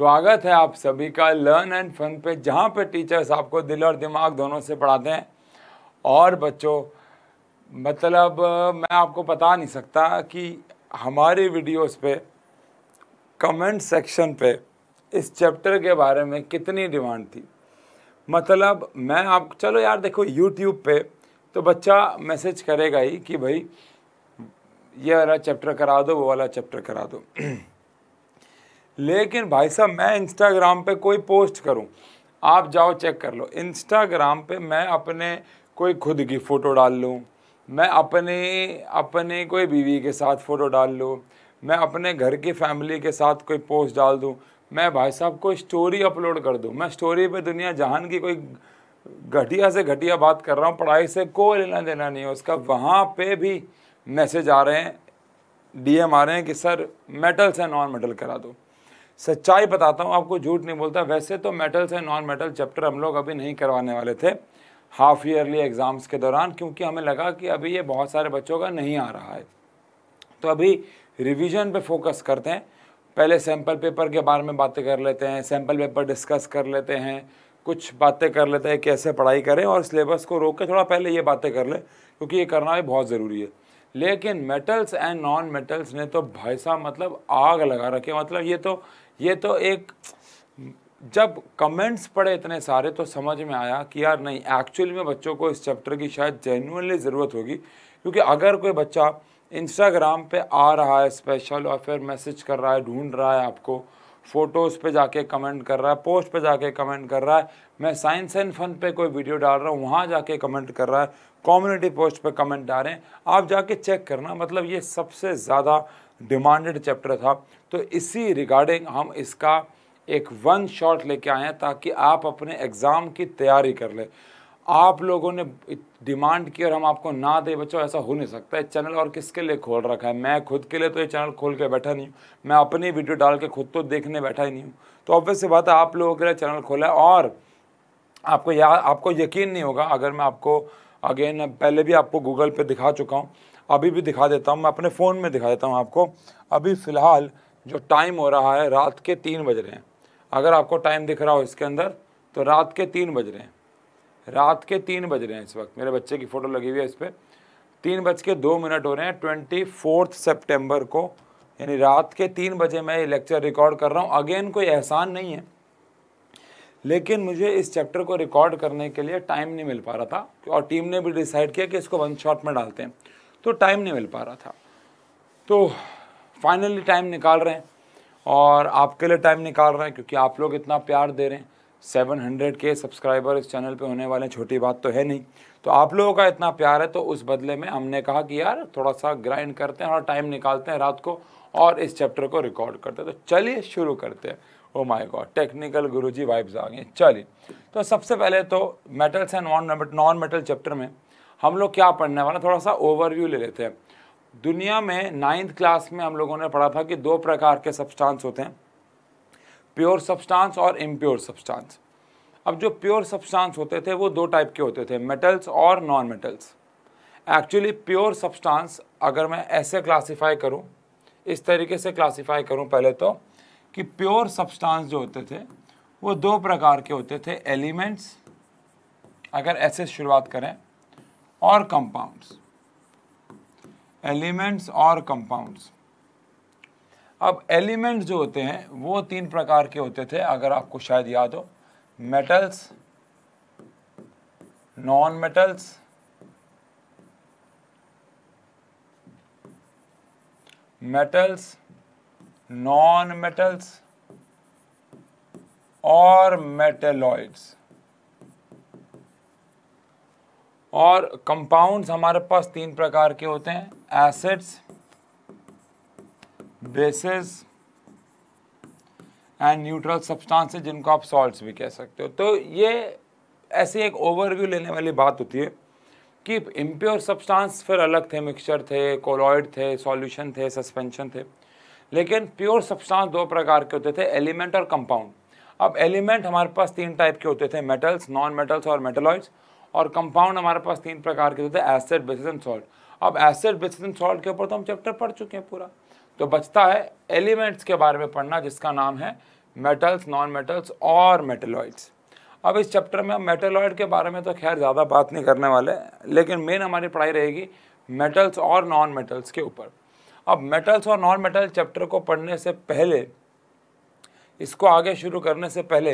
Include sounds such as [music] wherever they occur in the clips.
स्वागत है आप सभी का लर्न एंड फन पे जहाँ पे टीचर्स आपको दिल और दिमाग दोनों से पढ़ाते हैं और बच्चों मतलब मैं आपको बता नहीं सकता कि हमारे वीडियोस पे कमेंट सेक्शन पे इस चैप्टर के बारे में कितनी डिमांड थी मतलब मैं आप चलो यार देखो यूट्यूब पे तो बच्चा मैसेज करेगा ही कि भाई ये वाला चैप्टर करा दो वो वाला चैप्टर करा दो [clears throat] लेकिन भाई साहब मैं इंस्टाग्राम पे कोई पोस्ट करूं आप जाओ चेक कर लो इंस्टाग्राम पे मैं अपने कोई खुद की फ़ोटो डाल लूँ मैं अपने अपने कोई बीवी के साथ फ़ोटो डाल लूँ मैं अपने घर की फैमिली के साथ कोई पोस्ट डाल दूँ मैं भाई साहब को स्टोरी अपलोड कर दूँ मैं स्टोरी पे दुनिया जहान की कोई घटिया से घटिया बात कर रहा हूँ पढ़ाई से कोई लेना देना नहीं है उसका वहाँ पर भी मैसेज आ रहे हैं डीएम आ रहे हैं कि सर मेटल से नॉन मेटल करा दो सच्चाई बताता हूँ आपको झूठ नहीं बोलता वैसे तो metals and non metal chapter हम लोग अभी नहीं करवाने वाले थे हाफ ईयरली एग्ज़ाम्स के दौरान क्योंकि हमें लगा कि अभी ये बहुत सारे बच्चों का नहीं आ रहा है तो अभी रिवीजन पे फोकस करते हैं पहले सैम्पल पेपर के बारे में बातें कर लेते हैं सैम्पल पेपर डिस्कस कर लेते हैं कुछ बातें कर लेते हैं कैसे पढ़ाई करें और सिलेबस को रोक के थोड़ा पहले ये बातें कर लें क्योंकि ये करना भी बहुत ज़रूरी है लेकिन मेटल्स एंड नॉन मेटल्स ने तो भाई साहब मतलब आग लगा रखी मतलब ये तो ये तो एक जब कमेंट्स पढ़े इतने सारे तो समझ में आया कि यार नहीं एक्चुअली में बच्चों को इस चैप्टर की शायद जेनुअनली ज़रूरत होगी क्योंकि अगर कोई बच्चा इंस्टाग्राम पे आ रहा है स्पेशल और फिर मैसेज कर रहा है ढूंढ रहा है आपको फ़ोटोज़ पे जाके कमेंट कर रहा है पोस्ट पे जाके कमेंट कर रहा है मैं साइंस एंड फन पे कोई वीडियो डाल रहा हूँ वहाँ जाके कमेंट कर रहा है कम्युनिटी पोस्ट पे कमेंट डाल रहे हैं आप जाके चेक करना मतलब ये सबसे ज़्यादा डिमांडेड चैप्टर था तो इसी रिगार्डिंग हम इसका एक वन शॉट लेके आए हैं ताकि आप अपने एग्ज़ाम की तैयारी कर लें आप लोगों ने डिमांड की और हम आपको ना दे बच्चों ऐसा हो नहीं सकता है चैनल और किसके लिए खोल रखा है मैं खुद के लिए तो ये चैनल खोल के बैठा नहीं हूँ मैं अपनी वीडियो डाल के खुद तो देखने बैठा ही नहीं हूँ तो ऑब्वियस बात है आप लोगों के लिए चैनल खोला है और आपको या आपको यकीन नहीं होगा अगर मैं आपको अगेन पहले भी आपको गूगल पर दिखा चुका हूँ अभी भी दिखा देता हूँ मैं अपने फ़ोन में दिखा देता हूँ आपको अभी फ़िलहाल जो टाइम हो रहा है रात के तीन बज रहे हैं अगर आपको टाइम दिख रहा हो इसके अंदर तो रात के तीन बज रहे हैं रात के तीन बज रहे हैं इस वक्त मेरे बच्चे की फ़ोटो लगी हुई है इस पर तीन बज के दो मिनट हो रहे हैं ट्वेंटी फोर्थ सेप्टेम्बर को यानी रात के तीन बजे मैं ये लेक्चर रिकॉर्ड कर रहा हूँ अगेन कोई एहसान नहीं है लेकिन मुझे इस चैप्टर को रिकॉर्ड करने के लिए टाइम नहीं मिल पा रहा था और टीम ने भी डिसाइड किया कि इसको वन शॉट में डालते हैं तो टाइम नहीं मिल पा रहा था तो फाइनली टाइम निकाल रहे हैं और आपके लिए टाइम निकाल रहे हैं क्योंकि आप लोग इतना प्यार दे रहे हैं सेवन हंड्रेड के सब्सक्राइबर इस चैनल पे होने वाले छोटी बात तो है नहीं तो आप लोगों का इतना प्यार है तो उस बदले में हमने कहा कि यार थोड़ा सा ग्राइंड करते हैं और टाइम निकालते हैं रात को और इस चैप्टर को रिकॉर्ड करते हैं तो चलिए शुरू करते हैं oh my god technical Guruji vibes आ गए चलिए तो सबसे पहले तो metals and non metal chapter में हम लोग क्या पढ़ने वाले थोड़ा सा ओवरव्यू ले लेते हैं दुनिया में नाइन्थ क्लास में हम लोगों ने पढ़ा था कि दो प्रकार के सब्सटांस होते हैं प्योर सब्सटांस और इम्प्योर सब्सटांस अब जो प्योर सब्सटांस होते थे वो दो टाइप के होते थे मेटल्स और non metals actually pure substance अगर मैं ऐसे क्लासीफाई करूँ इस तरीके से क्लासीफाई करूँ पहले तो कि प्योर सब्सटांस जो होते थे वो दो प्रकार के होते थे एलिमेंट्स अगर ऐसे शुरुआत करें और compounds एलिमेंट्स और कंपाउंड्स अब एलिमेंट्स जो होते हैं वो तीन प्रकार के होते थे अगर आपको शायद याद हो metals non metals metals non metals और मेटेलॉइड्स और कंपाउंड्स हमारे पास तीन प्रकार के होते हैं acids bases and neutral substances जिनको आप सॉल्ट्स भी कह सकते हो तो ये ऐसी एक ओवरव्यू लेने वाली बात होती है कि इम्प्योर सब्सटेंस फिर अलग थे मिक्सचर थे कोलॉइड थे सॉल्यूशन थे सस्पेंशन थे लेकिन प्योर सब्सटेंस दो प्रकार के होते थे एलिमेंट और कंपाउंड अब एलिमेंट हमारे पास तीन टाइप के होते थे मेटल्स नॉन मेटल्स और मेटलॉइड्स और कंपाउंड हमारे पास तीन प्रकार के होते हैं एसिड बेसिस एंड सॉल्ट अब एसिड बेसिस एंड सॉल्ट के ऊपर तो हम चैप्टर पढ़ चुके हैं पूरा तो बचता है एलिमेंट्स के बारे में पढ़ना जिसका नाम है मेटल्स नॉन मेटल्स और मेटेलॉइड्स अब इस चैप्टर में हम मेटेलॉइड के बारे में तो खैर ज़्यादा बात नहीं करने वाले लेकिन मेन हमारी पढ़ाई रहेगी मेटल्स और नॉन मेटल्स के ऊपर अब मेटल्स और नॉन मेटल चैप्टर को पढ़ने से पहले इसको आगे शुरू करने से पहले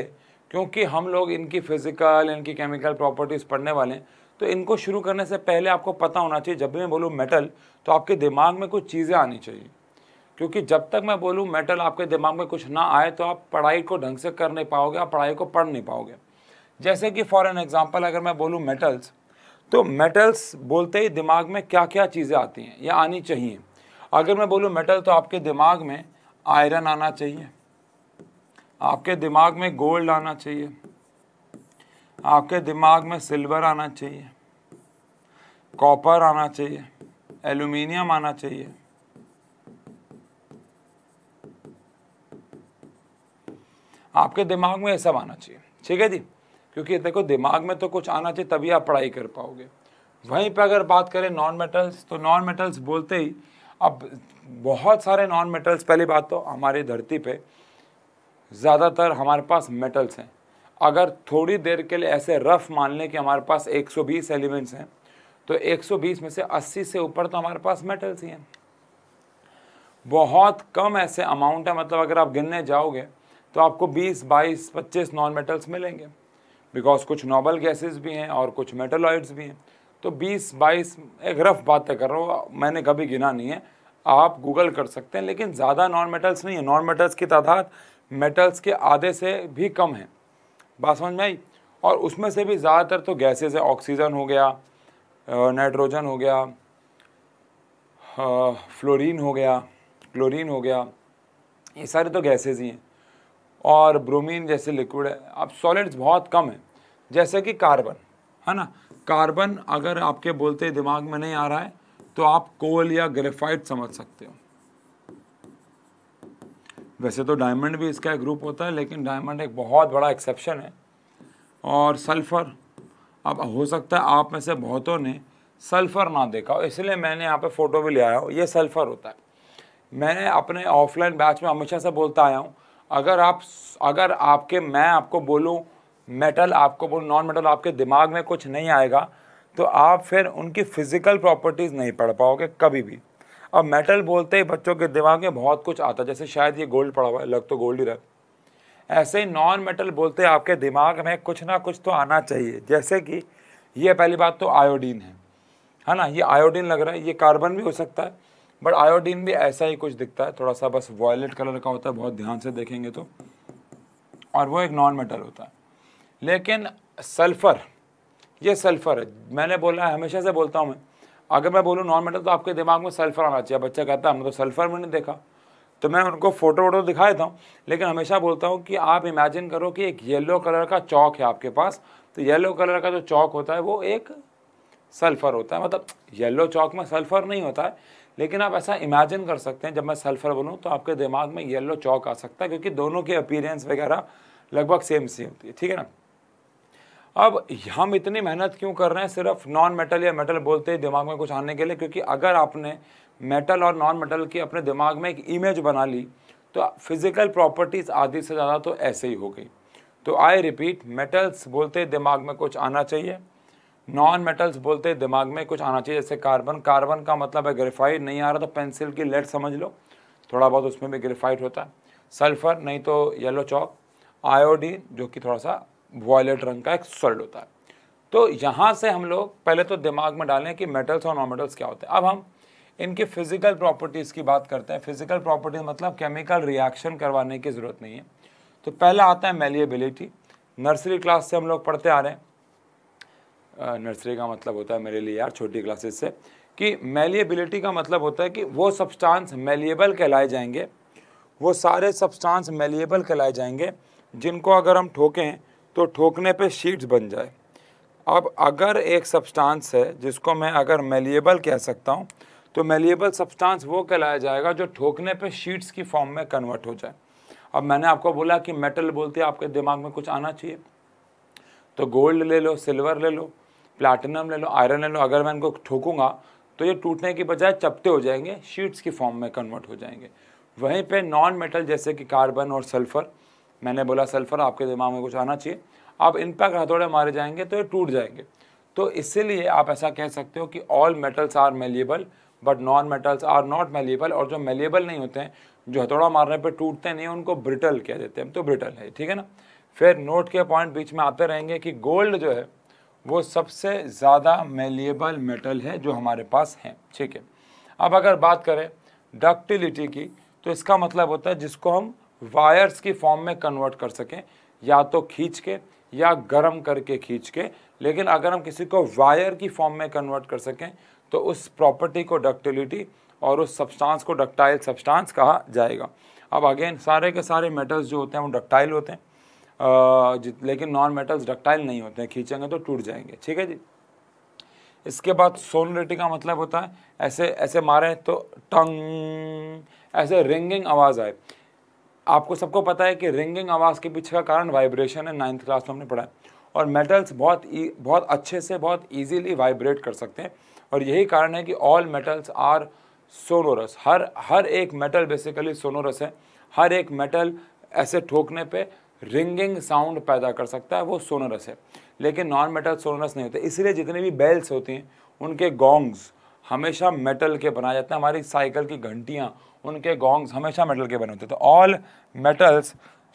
क्योंकि हम लोग इनकी फिज़िकल इनकी केमिकल प्रॉपर्टीज़ पढ़ने वाले हैं तो इनको शुरू करने से पहले आपको पता होना चाहिए जब भी मैं बोलूँ मेटल तो आपके दिमाग में कुछ चीज़ें आनी चाहिए क्योंकि जब तक मैं बोलूँ मेटल आपके दिमाग में कुछ ना आए तो आप पढ़ाई को ढंग से कर नहीं पाओगे आप पढ़ाई को पढ़ नहीं पाओगे जैसे कि फॉर एन एग्ज़ाम्पल अगर मैं बोलूँ मेटल्स तो मेटल्स बोलते ही दिमाग में क्या क्या चीज़ें आती हैं या आनी चाहिए अगर मैं बोलूँ मेटल तो आपके दिमाग में आयरन आना चाहिए आपके दिमाग में गोल्ड आना चाहिए आपके दिमाग में सिल्वर आना चाहिए कॉपर आना चाहिए एल्यूमिनियम आना चाहिए आपके दिमाग में ये सब आना चाहिए ठीक है जी क्योंकि देखो दिमाग में तो कुछ आना चाहिए तभी आप पढ़ाई कर पाओगे वहीं पर अगर बात करें नॉन मेटल्स तो नॉन मेटल्स बोलते ही अब बहुत सारे नॉन मेटल्स पहली बात तो हमारी धरती पे ज़्यादातर हमारे पास मेटल्स हैं अगर थोड़ी देर के लिए ऐसे रफ मान लें कि हमारे पास 120 एलिमेंट्स हैं तो 120 में से 80 से ऊपर तो हमारे पास मेटल्स ही हैं बहुत कम ऐसे अमाउंट है मतलब अगर आप गिनने जाओगे तो आपको 20, 22, 25 नॉन मेटल्स मिलेंगे बिकॉज कुछ नॉबल गैसेस भी हैं और कुछ मेटलॉइड्स भी हैं तो 20, 22 एक रफ बातें कर रहा हूँ मैंने कभी गिना नहीं है आप गूगल कर सकते हैं लेकिन ज़्यादा नॉन मेटल्स नहीं है नॉन मेटल्स की तादाद मेटल्स के आधे से भी कम है बात समझ में आई और उसमें से भी ज़्यादातर तो गैसेज है ऑक्सीजन हो गया नाइट्रोजन हो गया फ्लोरीन हो गया क्लोरीन हो गया ये सारे तो गैसेज ही हैं और ब्रोमीन जैसे लिक्विड है अब सॉलिड्स बहुत कम है जैसे कि कार्बन है ना कार्बन अगर आपके बोलते दिमाग में नहीं आ रहा है तो आप कोल या ग्रेफाइट समझ सकते हो वैसे तो डायमंड भी इसका एक ग्रुप होता है लेकिन डायमंड एक बहुत बड़ा एक्सेप्शन है और सल्फ़र अब हो सकता है आप में से बहुतों ने सल्फ़र ना देखा हो इसलिए मैंने यहाँ पे फ़ोटो भी ले आया हूँ ये सल्फ़र होता है मैंने अपने ऑफलाइन बैच में हमेशा से बोलता आया हूँ अगर आप अगर आपके मैं आपको बोलूँ मेटल आपको बोलूँ नॉन मेटल आपके दिमाग में कुछ नहीं आएगा तो आप फिर उनकी फ़िज़िकल प्रॉपर्टीज़ नहीं पढ़ पाओगे कभी भी अब मेटल बोलते ही बच्चों के दिमाग में बहुत कुछ आता है जैसे शायद ये गोल्ड पड़ा हुआ है लग तो गोल्ड ही रहा ऐसे ही नॉन मेटल बोलते आपके दिमाग में कुछ ना कुछ तो आना चाहिए जैसे कि ये पहली बात तो आयोडीन है है ना ये आयोडीन लग रहा है ये कार्बन भी हो सकता है बट आयोडीन भी ऐसा ही कुछ दिखता है थोड़ा सा बस वॉयलेट कलर का होता है बहुत ध्यान से देखेंगे तो और वो एक नॉन मेटल होता है लेकिन सल्फ़र ये सल्फ़र है मैंने बोला है हमेशा से बोलता हूँ मैं अगर मैं बोलूँ नॉन मेटल तो आपके दिमाग में सल्फर आना चाहिए बच्चा कहता है हमने तो सल्फर में नहीं देखा तो मैं उनको फ़ोटो वोटो दिखा देता हूँ लेकिन हमेशा बोलता हूँ कि आप इमेजिन करो कि एक येलो कलर का चौक है आपके पास तो येलो कलर का जो चौक होता है वो एक सल्फ़र होता है मतलब येलो चौक में सल्फ़र नहीं होता है लेकिन आप ऐसा इमेजिन कर सकते हैं जब मैं सल्फ़र बोलूँ तो आपके दिमाग में येलो चौक आ सकता है क्योंकि दोनों के अपीरेंस वगैरह लगभग सेम सी होती है ठीक है ना अब हम इतनी मेहनत क्यों कर रहे हैं सिर्फ नॉन मेटल या मेटल बोलते ही दिमाग में कुछ आने के लिए क्योंकि अगर आपने मेटल और नॉन मेटल की अपने दिमाग में एक इमेज बना ली तो फिज़िकल प्रॉपर्टीज़ आधी से ज़्यादा तो ऐसे ही हो गई तो आई रिपीट मेटल्स बोलते दिमाग में कुछ आना चाहिए नॉन मेटल्स बोलते दिमाग में कुछ आना चाहिए जैसे कार्बन कार्बन का मतलब है ग्रेफाइट नहीं आ रहा तो पेंसिल की लेड समझ लो थोड़ा बहुत उसमें भी ग्रेफाइट होता है सल्फ़र नहीं तो येलो चौक आयोडीन जो कि थोड़ा सा वॉयलेट रंग का एक सॉलिड होता है तो यहाँ से हम लोग पहले तो दिमाग में डालें कि मेटल्स और नॉन मेटल्स क्या होते हैं अब हम इनके फिजिकल प्रॉपर्टीज़ की बात करते हैं फिजिकल प्रॉपर्टीज मतलब केमिकल रिएक्शन करवाने की ज़रूरत नहीं है तो पहला आता है मेलिएबिलिटी नर्सरी क्लास से हम लोग पढ़ते आ रहे हैं नर्सरी का मतलब होता है मेरे लिए यार छोटी क्लासेस से कि मेलिएबिलिटी का मतलब होता है कि वो सब्सटेंस मेलिएबल कहलाए जाएंगे वो सारे सब्सटेंस मेलिएबल कहलाए जाएंगे जिनको अगर हम ठोकें तो ठोकने पे शीट्स बन जाए अब अगर एक सब्सटेंस है जिसको मैं अगर मेलिएबल कह सकता हूँ तो मेलिएबल सब्सटेंस वो कहलाया जाएगा जो ठोकने पे शीट्स की फॉर्म में कन्वर्ट हो जाए अब मैंने आपको बोला कि मेटल बोलते आपके दिमाग में कुछ आना चाहिए तो गोल्ड ले लो सिल्वर ले लो प्लाटिनम ले लो आयरन ले लो अगर मैं इनको ठोकूंगा तो ये टूटने की बजाय चपटे हो जाएंगे शीट्स की फॉर्म में कन्वर्ट हो जाएंगे वहीं पे नॉन मेटल जैसे कि कार्बन और सल्फ़र मैंने बोला सल्फ़र आपके दिमाग में कुछ आना चाहिए आप इन पर हथौड़े मारे जाएंगे तो ये टूट जाएंगे तो इसीलिए आप ऐसा कह सकते हो कि all metals are malleable but non metals are not malleable और जो मेलिएबल नहीं होते हैं जो हथौड़ा मारने पर टूटते नहीं उनको ब्रिटल कह देते हैं तो ब्रिटल है ठीक है ना फिर नोट के पॉइंट बीच में आते रहेंगे कि गोल्ड जो है वो सबसे ज़्यादा मेलिएबल मेटल है जो हमारे पास हैं ठीक है अब अगर बात करें डक्टिलिटी की तो इसका मतलब होता है जिसको हम वायर्स की फॉर्म में कन्वर्ट कर सकें या तो खींच के या गर्म करके खींच के लेकिन अगर हम किसी को वायर की फॉर्म में कन्वर्ट कर सकें तो उस प्रॉपर्टी को डक्टिलिटी और उस सब्सटेंस को डक्टाइल सब्सटेंस कहा जाएगा अब अगेन सारे के सारे मेटल्स जो होते हैं वो डक्टाइल होते हैं आ, लेकिन नॉन मेटल्स डक्टाइल नहीं होते हैं खींचेंगे तो टूट जाएंगे ठीक है जी इसके बाद सोनरिटी का मतलब होता है ऐसे ऐसे मारें तो टंग ऐसे रिंगिंग आवाज़ आए आपको सबको पता है कि रिंगिंग आवाज़ के पीछे का कारण वाइब्रेशन है नाइन्थ क्लास में हमने पढ़ा है और मेटल्स बहुत e, बहुत अच्छे से बहुत ईजीली वाइब्रेट कर सकते हैं और यही कारण है कि ऑल मेटल्स आर सोनोरस हर हर एक मेटल बेसिकली सोनोरस है हर एक मेटल ऐसे ठोकने पे रिंगिंग साउंड पैदा कर सकता है वो सोनोरस है लेकिन नॉन मेटल सोनोरस नहीं होते इसलिए जितने भी बेल्स होती हैं उनके गोंग्स हमेशा मेटल के बनाए जाते हैं हमारी साइकिल की घंटियाँ उनके गोंग्स हमेशा मेटल के बने होते हैं तो all metals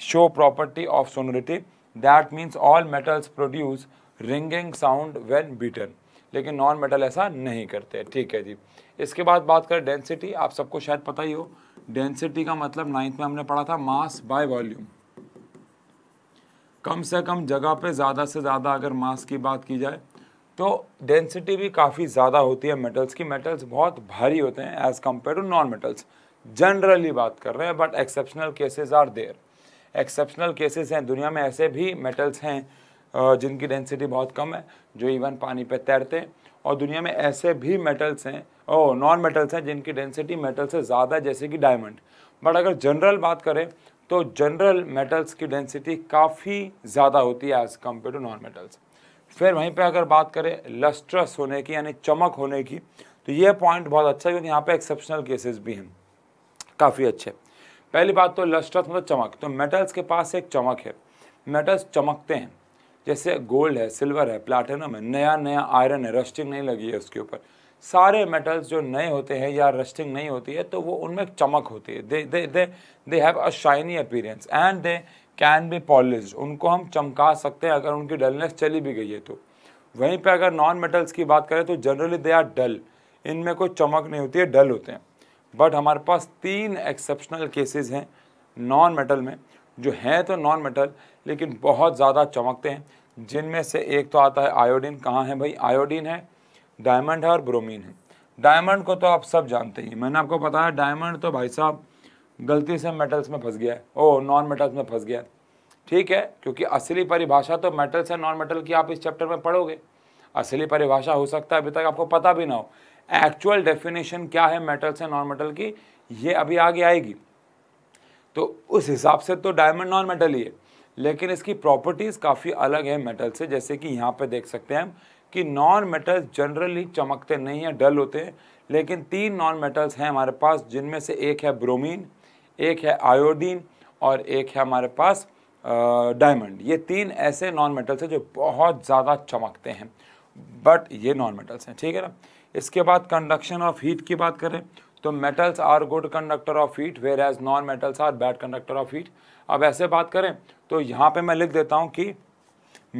show property of sonority that means all metals produce ringing sound when beaten लेकिन नॉन मेटल ऐसा नहीं करते ठीक है जी इसके बाद बात करें डेंसिटी आप सबको शायद पता ही हो डेंसिटी का मतलब नाइन्थ में हमने पढ़ा था मास बाय वॉल्यूम कम से कम जगह पे ज़्यादा से ज़्यादा अगर मास की बात की जाए तो डेंसिटी भी काफ़ी ज़्यादा होती है मेटल्स की मेटल्स बहुत भारी होते हैं as compared to non metals generally बात कर रहे हैं but exceptional cases are there exceptional cases हैं दुनिया में ऐसे भी मेटल्स हैं जिनकी डेंसिटी बहुत कम है जो इवन पानी पे तैरते हैं और दुनिया में ऐसे भी मेटल्स हैं ओ नॉन मेटल्स हैं जिनकी डेंसिटी मेटल से ज़्यादा है जैसे कि डायमंड बट अगर जनरल बात करें तो जनरल मेटल्स की डेंसिटी काफ़ी ज़्यादा होती है as compared to non metals फिर वहीं पे अगर बात करें लस्ट्रस होने की यानी चमक होने की तो ये पॉइंट बहुत अच्छा है क्योंकि यहाँ पे एक्सेप्शनल केसेस भी हैं काफ़ी अच्छे पहली बात तो लस्ट्रस मतलब चमक तो मेटल्स के पास एक चमक है मेटल्स चमकते हैं जैसे गोल्ड है सिल्वर है प्लाटिनम है नया नया आयरन है रस्टिंग नहीं लगी है उसके ऊपर सारे मेटल्स जो नए होते हैं या रस्टिंग नहीं होती है तो वो उनमें चमक होती है they they they they have a shiny appearance and they can be polish उनको हम चमका सकते हैं अगर उनकी डलनेस चली भी गई है तो वहीं पे अगर नॉन मेटल्स की बात करें तो जनरली दे आर डल इनमें कोई चमक नहीं होती है डल होते हैं बट हमारे पास तीन एक्सेप्शनल केसेस हैं नॉन मेटल में जो हैं तो नॉन मेटल लेकिन बहुत ज़्यादा चमकते हैं जिनमें से एक तो आता है आयोडीन कहाँ है भाई आयोडीन है डायमंड है और ब्रोमीन है डायमंड को तो आप सब जानते ही मैंने आपको बताया डायमंड तो भाई साहब गलती से मेटल्स में फंस गया है ओ नॉन मेटल्स में फंस गया ठीक है क्योंकि असली परिभाषा तो मेटल्स एंड नॉन मेटल की आप इस चैप्टर में पढ़ोगे असली परिभाषा हो सकता है अभी तक आपको पता भी ना हो एक्चुअल डेफिनेशन क्या है मेटल्स एंड नॉन मेटल की ये अभी आगे आएगी तो उस हिसाब से तो डायमंड नॉन मेटल ही है लेकिन इसकी प्रॉपर्टीज़ काफ़ी अलग है मेटल से जैसे कि यहाँ पे देख सकते हैं हम कि नॉन मेटल्स जनरली चमकते नहीं हैं डल होते हैं लेकिन तीन नॉन मेटल्स हैं हमारे पास जिनमें से एक है ब्रोमीन एक है आयोडीन और एक है हमारे पास डायमंड ये तीन ऐसे नॉन मेटल्स हैं जो बहुत ज़्यादा चमकते हैं बट ये नॉन मेटल्स हैं ठीक है ना इसके बाद कंडक्शन ऑफ हीट की बात करें तो metals are good conductor of heat whereas non metals are bad conductor of heat अब ऐसे बात करें तो यहाँ पे मैं लिख देता हूँ कि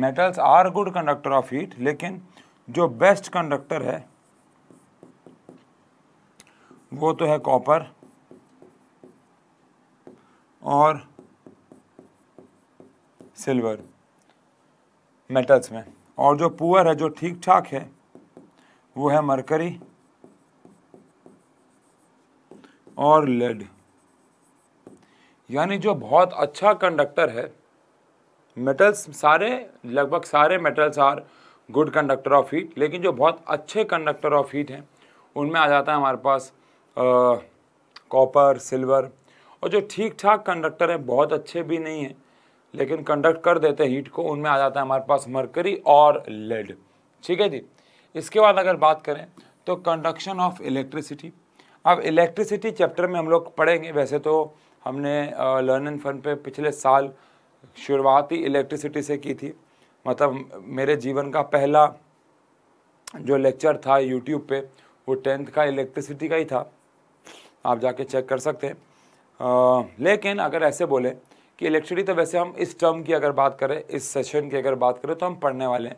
metals are good conductor of heat लेकिन जो बेस्ट कंडक्टर है वो तो है कॉपर और सिल्वर मेटल्स में और जो पुअर है जो ठीक ठाक है वो है मरकरी और लेड यानी जो बहुत अच्छा कंडक्टर है मेटल्स सारे लगभग सारे metals are good conductor of heat लेकिन जो बहुत अच्छे कंडक्टर ऑफ हीट हैं उनमें आ जाता है हमारे पास कॉपर सिल्वर और जो ठीक ठाक कंडक्टर है बहुत अच्छे भी नहीं है लेकिन कंडक्ट कर देते हैं हीट को उनमें आ जाता है हमारे पास मरकरी और लेड ठीक है जी इसके बाद अगर बात करें तो कंडक्शन ऑफ इलेक्ट्रिसिटी अब इलेक्ट्रिसिटी चैप्टर में हम लोग पढ़ेंगे वैसे तो हमने लर्न एंड फन पे पिछले साल शुरुआत ही इलेक्ट्रिसिटी से की थी मतलब मेरे जीवन का पहला जो लेक्चर था यूट्यूब पे वो टेंथ का इलेक्ट्रिसिटी का ही था आप जाके चेक कर सकते हैं लेकिन अगर ऐसे बोले कि इलेक्ट्रिसिटी तो वैसे हम इस टर्म की अगर बात करें इस सेशन की अगर बात करें तो हम पढ़ने वाले हैं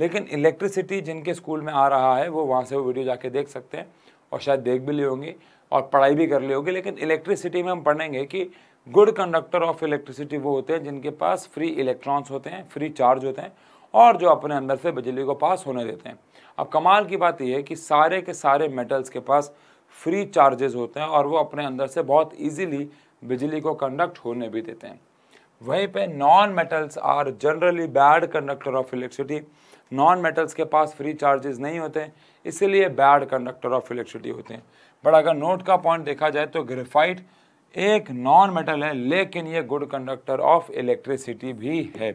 लेकिन इलेक्ट्रिसिटी जिनके स्कूल में आ रहा है वो वहाँ से वो वीडियो जाके देख सकते हैं और शायद देख भी ली होंगी और पढ़ाई भी कर ली होगी लेकिन इलेक्ट्रिसिटी में हम पढ़ेंगे कि गुड कंडक्टर ऑफ इलेक्ट्रिसिटी वो होते हैं जिनके पास फ्री इलेक्ट्रॉन्स होते हैं फ्री चार्ज होते हैं और जो अपने अंदर से बिजली को पास होने देते हैं अब कमाल की बात यह है कि सारे के सारे मेटल्स के पास फ्री चार्जेस होते हैं और वो अपने अंदर से बहुत इजीली बिजली को कंडक्ट होने भी देते हैं वहीं पे non metals are generally bad conductor of electricity non metals के पास फ्री चार्जेस नहीं होते इसीलिए बैड कंडक्टर ऑफ इलेक्ट्रिसिटी होते हैं बट अगर नोट का पॉइंट देखा जाए तो ग्रेफाइट एक नॉन मेटल है लेकिन ये गुड कंडक्टर ऑफ इलेक्ट्रिसिटी भी है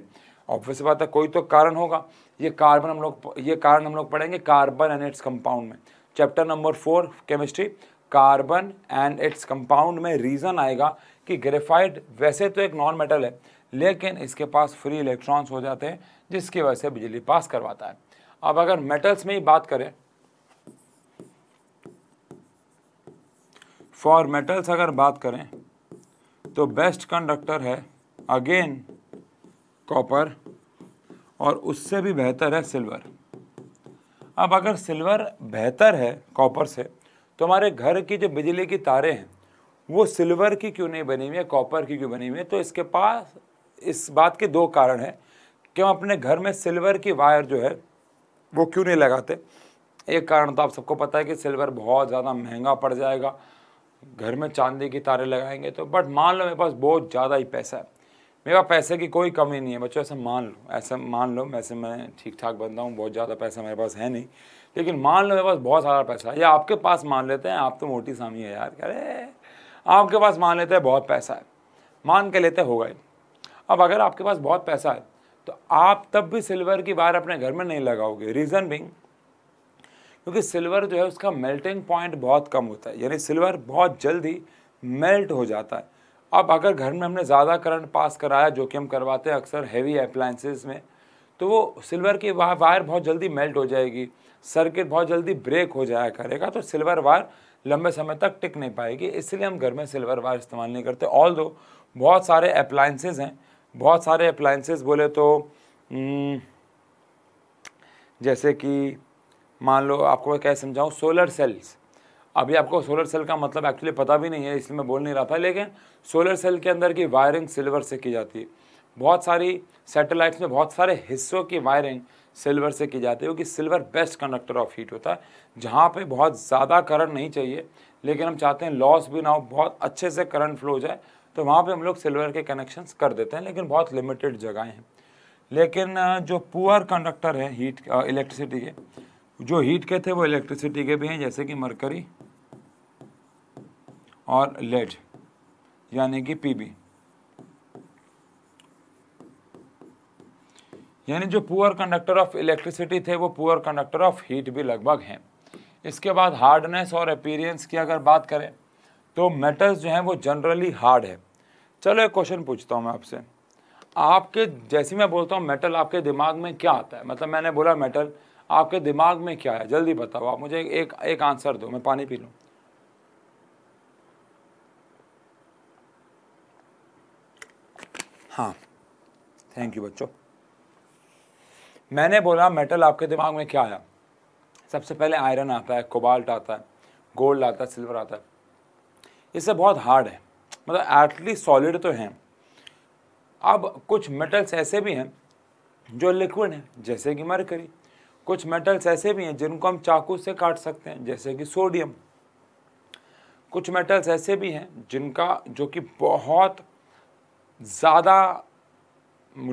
ऑब्वियस बात है कोई तो कारण होगा ये कार्बन हम लोग ये कारण हम लोग पढ़ेंगे कार्बन एंड इट्स कंपाउंड में chapter number four chemistry carbon and its compound में रीज़न आएगा कि ग्रेफाइड वैसे तो एक नॉन मेटल है लेकिन इसके पास फ्री इलेक्ट्रॉन्स हो जाते हैं जिसकी वजह से बिजली पास करवाता है अब अगर मेटल्स में ही बात करें फॉर मेटल्स अगर बात करें तो बेस्ट कंडक्टर है अगेन कॉपर और उससे भी बेहतर है सिल्वर अब अगर सिल्वर बेहतर है कॉपर से तो हमारे घर की जो बिजली की तारें हैं वो सिल्वर की क्यों नहीं बनी हुई है कॉपर की क्यों बनी हुई है तो इसके पास इस बात के दो कारण हैं कि हम अपने घर में सिल्वर की वायर जो है वो क्यों नहीं लगाते एक कारण तो आप सबको पता है कि सिल्वर बहुत ज़्यादा महंगा पड़ जाएगा घर में चांदी की तारें लगाएंगे तो बट मान लो मेरे पास बहुत ज़्यादा ही पैसा है मेरे पास पैसे की कोई कमी नहीं है बच्चों ऐसा मान लो ऐसा मान लो वैसे मैं ठीक ठाक बनता हूँ बहुत ज़्यादा पैसा मेरे पास है नहीं लेकिन मान लो मेरे पास बहुत सारा पैसा है या आपके पास मान लेते हैं आप तो मोटी सामी है यार अरे आपके पास मान लेते हैं बहुत पैसा है मान के लेते होगा गए अब अगर आपके पास बहुत पैसा है तो आप तब भी सिल्वर की बार अपने घर में नहीं लगाओगे रीज़न बिंग क्योंकि सिल्वर जो है उसका मेल्टिंग पॉइंट बहुत कम होता है यानी सिल्वर बहुत जल्दी मेल्ट हो जाता है अब अगर घर में हमने ज़्यादा करंट पास कराया जो कि हम करवाते हैं अक्सर हैवी अप्लाइंसेस में तो वो सिल्वर की वायर बहुत जल्दी मेल्ट हो जाएगी सर्किट बहुत जल्दी ब्रेक हो जाया करेगा तो सिल्वर वायर लंबे समय तक टिक नहीं पाएगी इसलिए हम घर में सिल्वर वायर इस्तेमाल नहीं करते ऑल दो बहुत सारे अप्लाइंसेज हैं बहुत सारे अप्लाइंसेज बोले तो हम्म, जैसे कि मान लो आपको मैं कैसे समझाऊँ सोलर सेल्स अभी आपको सोलर सेल का मतलब एक्चुअली पता भी नहीं है इसलिए मैं बोल नहीं रहा था लेकिन सोलर सेल के अंदर की वायरिंग सिल्वर से की जाती है बहुत सारी सैटेलाइट्स में बहुत सारे हिस्सों की वायरिंग सिल्वर से की जाती है क्योंकि silver best conductor of heat होता है जहाँ पर बहुत ज़्यादा करंट नहीं चाहिए लेकिन हम चाहते हैं लॉस भी ना हो बहुत अच्छे से करंट फ्लो हो जाए तो वहाँ पर हम लोग सिल्वर के कनेक्शन कर देते हैं लेकिन बहुत लिमिटेड जगहें हैं लेकिन जो पुअर कंडक्टर हैं हीट इलेक्ट्रिसिटी के जो हीट के थे वो इलेक्ट्रिसिटी के भी हैं जैसे कि मरकरी और लेड यानी कि पीबी यानी जो पुअर कंडक्टर ऑफ इलेक्ट्रिसिटी थे वो पुअर कंडक्टर ऑफ हीट भी लगभग हैं इसके बाद हार्डनेस और अपीरियंस की अगर बात करें तो मेटल्स जो हैं वो जनरली हार्ड है चलो एक क्वेश्चन पूछता हूँ मैं आपसे आपके जैसे मैं बोलता हूँ मेटल आपके दिमाग में क्या आता है मतलब मैंने बोला मेटल आपके दिमाग में क्या है जल्दी बताओ आप मुझे एक एक आंसर दो मैं पानी पी लूँ हाँ थैंक यू बच्चों मैंने बोला मेटल आपके दिमाग में क्या आया सबसे पहले आयरन आता है कोबाल्ट आता है गोल्ड आता है सिल्वर आता है इससे बहुत हार्ड है मतलब एटलीस्ट सॉलिड तो हैं अब कुछ मेटल्स ऐसे भी हैं जो लिक्विड हैं जैसे कि मरकरी कुछ मेटल्स ऐसे भी हैं जिनको हम चाकू से काट सकते हैं जैसे कि सोडियम कुछ मेटल्स ऐसे भी हैं जिनका जो कि बहुत ज़्यादा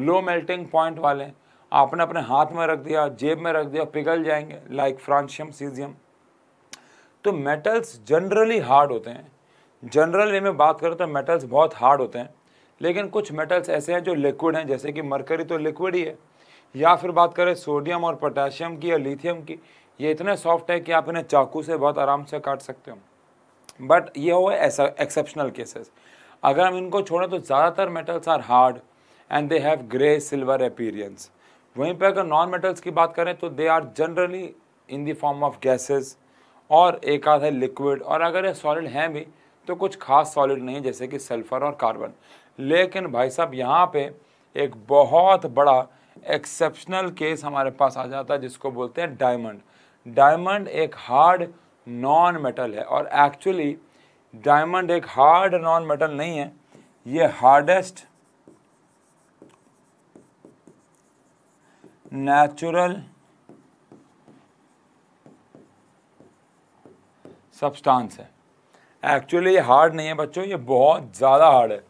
लो मेल्टिंग पॉइंट वाले आपने अपने हाथ में रख दिया जेब में रख दिया पिघल जाएंगे लाइक फ्रांशियम सीजियम तो मेटल्स जनरली हार्ड होते हैं जनरल वे में बात करें तो मेटल्स बहुत हार्ड होते हैं लेकिन कुछ मेटल्स ऐसे हैं जो लिक्विड हैं जैसे कि मरकरी तो लिक्विड ही है या फिर बात करें सोडियम और पोटेशियम की या लिथियम की ये इतने सॉफ्ट है कि आप इन्हें चाकू से बहुत आराम से काट सकते हो बट ये हुआ ऐसा एक्सेप्शनल केसेस अगर हम इनको छोड़ें तो ज़्यादातर metals are hard and they have grey silver appearance वहीं पर अगर नॉन मेटल्स की बात करें तो they are generally in the form of gases और एक आध है लिक्विड और अगर ये सॉलिड हैं भी तो कुछ खास सॉलिड नहीं जैसे कि सल्फ़र और कार्बन लेकिन भाई साहब यहाँ पे एक बहुत बड़ा एक्सेप्शनल केस हमारे पास आ जाता है जिसको बोलते हैं डायमंड डायमंड एक हार्ड नॉन मेटल है और एक्चुअली डायमंड एक हार्ड नॉन मेटल नहीं है ये हार्डेस्ट नेचुरल सब्सटेंस है एक्चुअली ये हार्ड नहीं है बच्चों ये बहुत ज़्यादा हार्ड है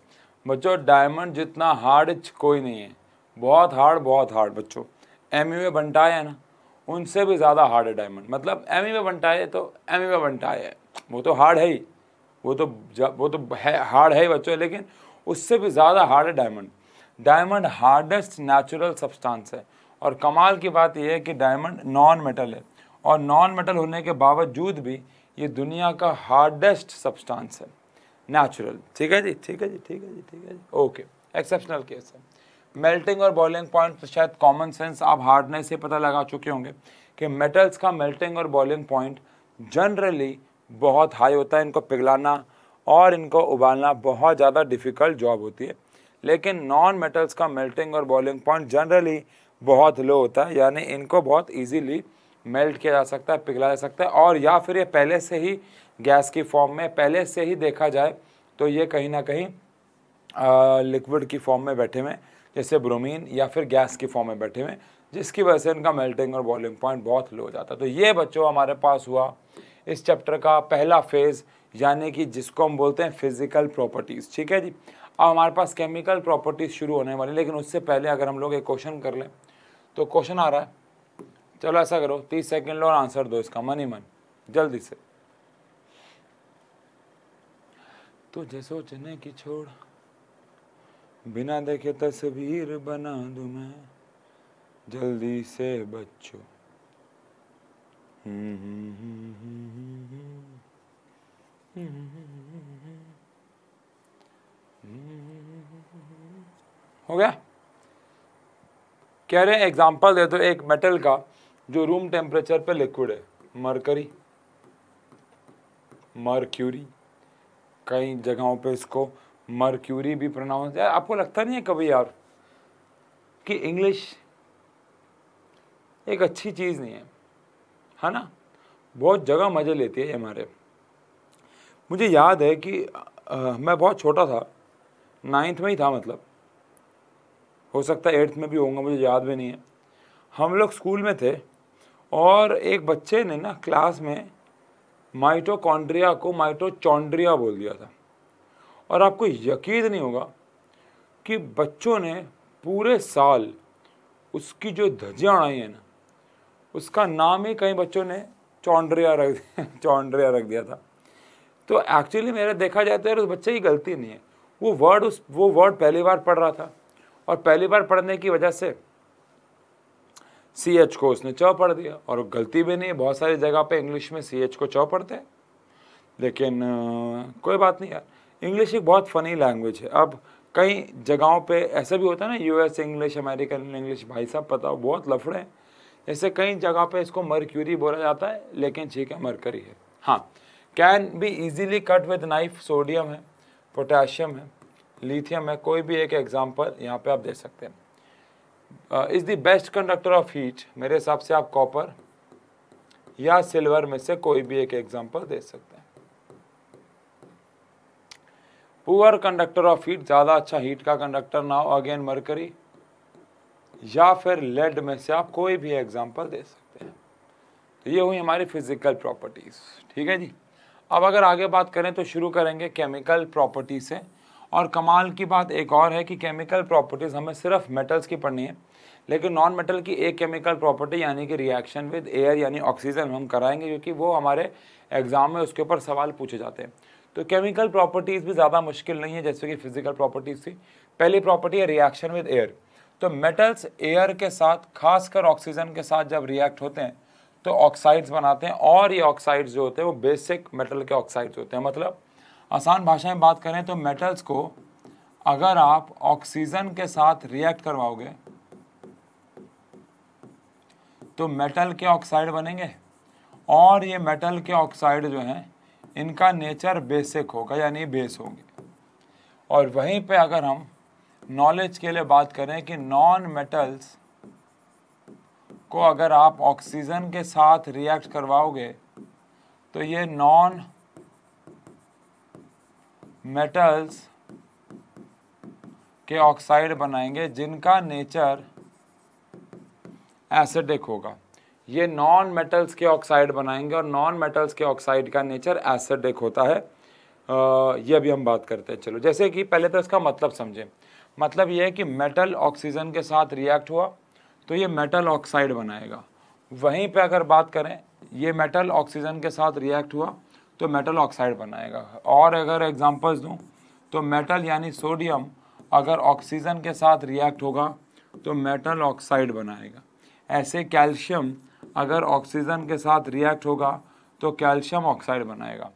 बच्चों डायमंड जितना हार्ड कोई नहीं है बहुत हार्ड बहुत हार्ड बच्चों एम यू बनटाए है ना उनसे भी ज़्यादा हार्ड है डायमंड मतलब एम यू बनटा है तो एम यू बनटाए है वो तो हार्ड है ही वो तो वो तो है हार्ड है बच्चों लेकिन उससे भी ज़्यादा हार्ड है diamond diamond hardest natural substance है और कमाल की बात यह है कि डायमंड नॉन मेटल है और नॉन मेटल होने के बावजूद भी ये दुनिया का हार्डेस्ट सब्सटेंस है नेचुरल ठीक है जी ठीक है जी ठीक है जी ठीक है जी ओके एक्सेप्शनल केस है मेल्टिंग और बॉइलिंग पॉइंट तो शायद कॉमन सेंस आप हार्डनेस से पता लगा चुके होंगे कि मेटल्स का मेल्टिंग और बॉइलिंग पॉइंट जनरली बहुत हाई होता है इनको पिघलाना और इनको उबालना बहुत ज़्यादा डिफ़िकल्ट जॉब होती है लेकिन नॉन मेटल्स का मेल्टिंग और बॉइलिंग पॉइंट जनरली बहुत लो होता है यानी इनको बहुत इजीली मेल्ट किया जा सकता है पिघला जा सकता है और या फिर ये पहले से ही गैस की फॉर्म में पहले से ही देखा जाए तो ये कहीं ना कहीं लिक्विड की फॉर्म में बैठे हुए जैसे ब्रोमीन या फिर गैस की फॉर्म में बैठे हुए जिसकी वजह से इनका मेल्टिंग और बॉइलिंग पॉइंट बहुत लो हो जाता है तो ये बच्चों हमारे पास हुआ इस चैप्टर का पहला फेज़ यानी कि जिसको हम बोलते हैं फिजिकल प्रॉपर्टीज़ ठीक है जी अब हमारे पास केमिकल प्रॉपर्टीज़ शुरू होने वाली लेकिन उससे पहले अगर हम लोग एक क्वेश्चन कर लें तो क्वेश्चन आ रहा है चलो ऐसा करो तीस सेकेंड लो और आंसर दो इसका मन ही मन जल्दी से तो जैसो चने की छोड़ बिना देखे तस्वीर बना दूं मैं जल्दी से बच्चों हो गया कह रहे हैं एग्जाम्पल दे दो एक मेटल का जो रूम टेम्परेचर पे लिक्विड है मरकरी मरक्यूरी कई जगहों पे इसको मरक्यूरी भी प्रोनाउंस यार आपको लगता नहीं है कभी यार कि इंग्लिश एक अच्छी चीज़ नहीं है है हाँ ना बहुत जगह मज़े लेती है हमारे मुझे याद है कि आ, मैं बहुत छोटा था नाइन्थ में ही था मतलब हो सकता है एट्थ में भी होगा मुझे याद भी नहीं है हम लोग स्कूल में थे और एक बच्चे ने ना क्लास में माइटोकॉन्ड्रिया को माइटोचॉन्ड्रिया बोल दिया था और आपको यकीन नहीं होगा कि बच्चों ने पूरे साल उसकी जो धजियाँ उड़ाई हैं ना उसका नाम ही कई बच्चों ने चौंड्रिया रख दिया [laughs] चौंड्रिया रख दिया था तो एक्चुअली मेरा देखा जाए तो यार उस बच्चे की गलती नहीं है वो वर्ड उस वो वर्ड पहली बार पढ़ रहा था और पहली बार पढ़ने की वजह से सी एच को उसने च पढ़ दिया और गलती भी नहीं है बहुत सारी जगह पे इंग्लिश में सी एच को च पढ़ते हैं लेकिन कोई बात नहीं यार इंग्लिश एक बहुत फ़नी लैंग्वेज है अब कई जगहों पे ऐसा भी होता है ना यूएस इंग्लिश अमेरिकन इंग्लिश भाई साहब पता हो बहुत लफड़े हैं ऐसे कई जगह पे इसको मर्क्यूरी बोला जाता है लेकिन ठीक है मरकरी है हाँ can be easily cut with knife sodium है पोटेशियम है लिथियम है कोई भी एक एग्जाम्पल यहाँ पे आप दे सकते हैं is the best conductor of heat मेरे हिसाब से आप कॉपर या सिल्वर में से कोई भी एक एग्जाम्पल दे सकते हैं पुअर कंडक्टर ऑफ हीट ज़्यादा अच्छा हीट का कंडक्टर ना हो अगेन मरकरी या फिर लेड में से आप कोई भी एग्जाम्पल दे सकते हैं तो ये हुई हमारी फिजिकल प्रॉपर्टीज़ ठीक है जी अब अगर आगे बात करें तो शुरू करेंगे केमिकल प्रॉपर्टी से और कमाल की बात एक और है कि केमिकल प्रॉपर्टीज़ हमें सिर्फ मेटल्स की पढ़नी है लेकिन नॉन मेटल की एक केमिकल प्रॉपर्टी यानी कि रिएक्शन विद एयर यानी ऑक्सीजन हम कराएंगे क्योंकि वो हमारे एग्ज़ाम में उसके ऊपर सवाल पूछे जाते हैं तो केमिकल प्रॉपर्टीज़ भी ज़्यादा मुश्किल नहीं है जैसे कि फिजिकल प्रॉपर्टीज़ थी पहली प्रॉपर्टी है रिएक्शन विद एयर तो मेटल्स एयर के साथ खासकर ऑक्सीजन के साथ जब रिएक्ट होते हैं तो ऑक्साइड्स बनाते हैं और ये ऑक्साइड्स जो होते हैं वो बेसिक मेटल के ऑक्साइड्स होते हैं मतलब आसान भाषा में बात करें तो मेटल्स को अगर आप ऑक्सीजन के साथ रिएक्ट करवाओगे तो मेटल के ऑक्साइड बनेंगे और ये मेटल के ऑक्साइड जो हैं इनका नेचर बेसिक होगा यानी बेस होंगे और वहीं पे अगर हम नॉलेज के लिए बात करें कि नॉन मेटल्स को अगर आप ऑक्सीजन के साथ रिएक्ट करवाओगे तो ये नॉन मेटल्स के ऑक्साइड बनाएंगे जिनका नेचर एसिडिक होगा ये नॉन मेटल्स के ऑक्साइड बनाएंगे और नॉन मेटल्स के ऑक्साइड का नेचर एसिडिक होता है आ, ये अभी हम बात करते हैं चलो जैसे कि पहले तो इसका मतलब समझें मतलब ये है कि मेटल ऑक्सीजन के साथ रिएक्ट हुआ तो ये मेटल ऑक्साइड बनाएगा वहीं पे अगर बात करें ये मेटल ऑक्सीजन के साथ रिएक्ट हुआ तो मेटल ऑक्साइड बनाएगा और अगर एग्जांपल्स दूं तो मेटल यानी सोडियम अगर ऑक्सीजन के साथ रिएक्ट होगा तो मेटल ऑक्साइड बनाएगा ऐसे कैल्शियम अगर ऑक्सीजन के साथ रिएक्ट होगा तो कैल्शियम ऑक्साइड बनाएगा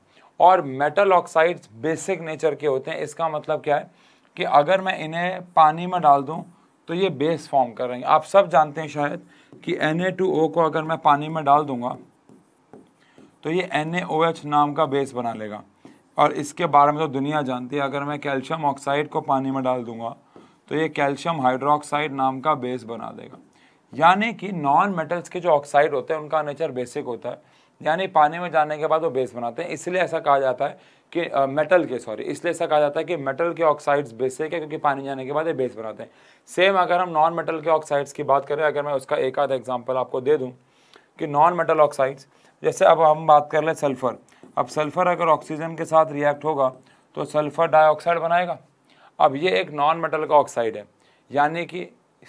और मेटल ऑक्साइड्स बेसिक नेचर के होते हैं इसका मतलब क्या है कि अगर मैं इन्हें पानी में डाल दूं तो ये बेस फॉर्म करेंगे आप सब जानते हैं शायद कि Na2O को अगर मैं पानी में डाल दूंगा तो ये NaOH नाम का बेस बना लेगा और इसके बारे में तो दुनिया जानती है अगर मैं कैल्शियम ऑक्साइड को पानी में डाल दूंगा तो ये कैल्शियम हाइड्रोक्साइड नाम का बेस बना देगा यानी कि नॉन मेटल्स के जो ऑक्साइड होते हैं उनका नेचर बेसिक होता है यानी पानी में जाने के बाद वो बेस बनाते हैं इसलिए ऐसा कहा जाता है के आ, मेटल के सॉरी इसलिए ऐसा कहा जाता है कि मेटल के ऑक्साइड्स बेसिक है क्योंकि पानी जाने के बाद ये बेस बनाते हैं सेम अगर हम नॉन मेटल के ऑक्साइड्स की बात करें अगर मैं उसका एक आधा एग्जाम्पल आपको दे दूँ कि नॉन मेटल ऑक्साइड्स जैसे अब हम बात कर लें सल्फ़र अब सल्फ़र अगर ऑक्सीजन के साथ रिएक्ट होगा तो सल्फ़र डाइऑक्साइड बनाएगा अब ये एक नॉन मेटल का ऑक्साइड है यानी कि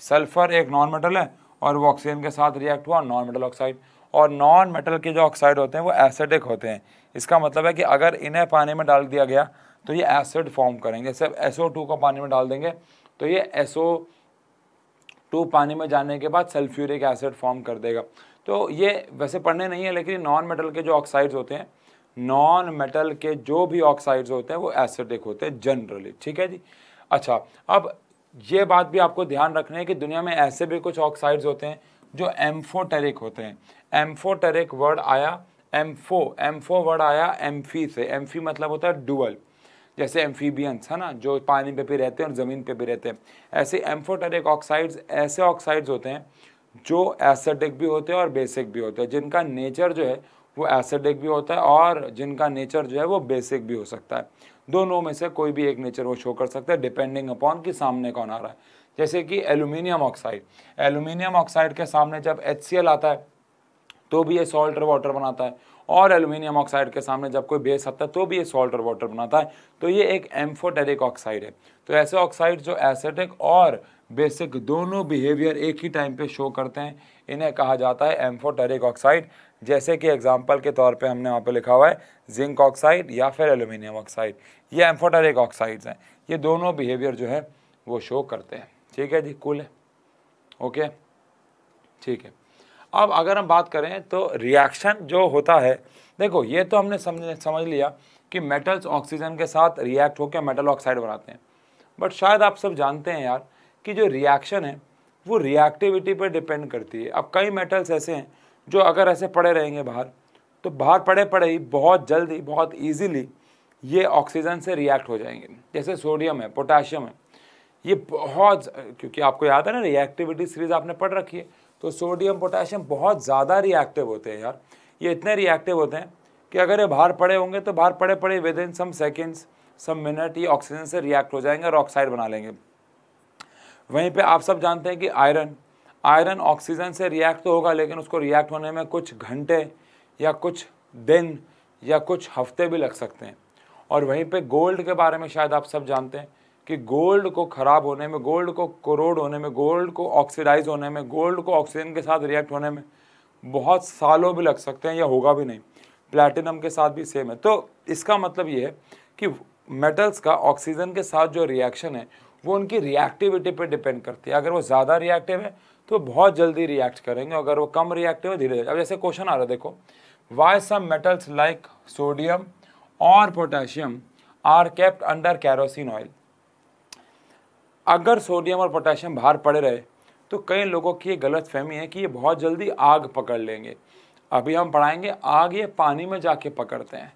सल्फ़र एक नॉन मेटल है और वो ऑक्सीजन के साथ रिएक्ट हुआ नॉन मेटल ऑक्साइड और नॉन मेटल के जो ऑक्साइड होते हैं वो एसिडिक होते हैं इसका मतलब है कि अगर इन्हें पानी में डाल दिया गया तो ये एसिड फॉर्म करेंगे सिर्फ एस को पानी में डाल देंगे तो ये एस टू पानी में जाने के बाद सल्फ्यूरिक एसिड फॉर्म कर देगा तो ये वैसे पढ़ने नहीं है लेकिन नॉन मेटल के जो ऑक्साइड्स होते हैं नॉन मेटल के जो भी ऑक्साइड्स होते हैं वो एसिडिक होते हैं जनरली ठीक है जी अच्छा अब ये बात भी आपको ध्यान रखना है कि दुनिया में ऐसे भी कुछ ऑक्साइड्स होते हैं जो एम्फोटेरिक होते हैं एम्फोटेरिक वर्ड आया एम्फो एम्फो वर्ड आया एम फी e से एम फी e मतलब होता है डुअल जैसे एम्फीबियंस है ना जो पानी पे भी रहते हैं और ज़मीन पे भी रहते हैं ऐसे एम्फोटेरिक ऑक्साइड्स ऐसे ऑक्साइड्स होते हैं जो एसिडिक भी होते हैं और बेसिक भी होते हैं जिनका नेचर जो है वो एसिडिक भी होता है और जिनका नेचर जो है वो बेसिक भी हो सकता है दोनों में से कोई भी एक नेचर वो शो कर सकता है डिपेंडिंग अपॉन कि सामने कौन आ रहा है जैसे कि एलुमिनियम ऑक्साइड एलुमिनियम ऑक्साइड के सामने जब एच आता है तो भी ये सॉल्ट और वाटर बनाता है और एल्यूमिनियम ऑक्साइड के सामने जब कोई बेस आता है तो भी ये सॉल्ट और वाटर बनाता है तो ये एक एम्फोटेरिक ऑक्साइड है तो ऐसे ऑक्साइड जो एसेटिक और बेसिक दोनों बिहेवियर एक ही टाइम पे शो करते हैं इन्हें कहा जाता है एम्फोटेरिक ऑक्साइड जैसे कि एग्जाम्पल के तौर पर हमने वहाँ पर लिखा हुआ है जिंक ऑक्साइड या फिर एल्यूमिनियम ऑक्साइड ये एम्फोटेरिक ऑक्साइड्स हैं ये दोनों बिहेवियर जो है वो शो करते हैं ठीक है जी कूल है ओके ठीक है अब अगर हम बात करें तो रिएक्शन जो होता है देखो ये तो हमने समझ समझ लिया कि मेटल्स ऑक्सीजन के साथ रिएक्ट होकर मेटल ऑक्साइड बनाते हैं बट शायद आप सब जानते हैं यार कि जो रिएक्शन है वो रिएक्टिविटी पर डिपेंड करती है अब कई मेटल्स ऐसे हैं जो अगर ऐसे पड़े रहेंगे बाहर तो बाहर पड़े पड़े ही बहुत जल्दी बहुत ईजीली ये ऑक्सीजन से रिएक्ट हो जाएंगे जैसे सोडियम है पोटाशियम है ये बहुत क्योंकि आपको याद है ना रिएक्टिविटी सीरीज आपने पढ़ रखी है तो सोडियम पोटेशियम बहुत ज़्यादा रिएक्टिव होते हैं यार ये इतने रिएक्टिव होते हैं कि अगर ये बाहर पड़े होंगे तो बाहर पड़े पड़े within some seconds some minute ये ऑक्सीजन से रिएक्ट हो जाएंगे और ऑक्साइड बना लेंगे वहीं पे आप सब जानते हैं कि आयरन आयरन ऑक्सीजन से रिएक्ट तो होगा लेकिन उसको रिएक्ट होने में कुछ घंटे या कुछ दिन या कुछ हफ्ते भी लग सकते हैं और वहीं पे गोल्ड के बारे में शायद आप सब जानते हैं कि गोल्ड को ख़राब होने में गोल्ड को करोड़ होने में गोल्ड को ऑक्सीडाइज होने में गोल्ड को ऑक्सीजन के साथ रिएक्ट होने में बहुत सालों भी लग सकते हैं या होगा भी नहीं प्लैटिनम के साथ भी सेम है तो इसका मतलब ये है कि मेटल्स का ऑक्सीजन के साथ जो रिएक्शन है वो उनकी रिएक्टिविटी पे डिपेंड करती है अगर वो ज़्यादा रिएक्टिव है तो बहुत जल्दी रिएक्ट करेंगे अगर वो कम रिएक्टिव है धीरे धीरे अब जैसे क्वेश्चन आ रहा है देखो why some metals like sodium और potassium are kept under kerosene oil अगर सोडियम और पोटेशियम बाहर पड़े रहे तो कई लोगों की ये गलत फहमी है कि ये बहुत जल्दी आग पकड़ लेंगे अभी हम पढ़ाएंगे आग ये पानी में जाके पकड़ते हैं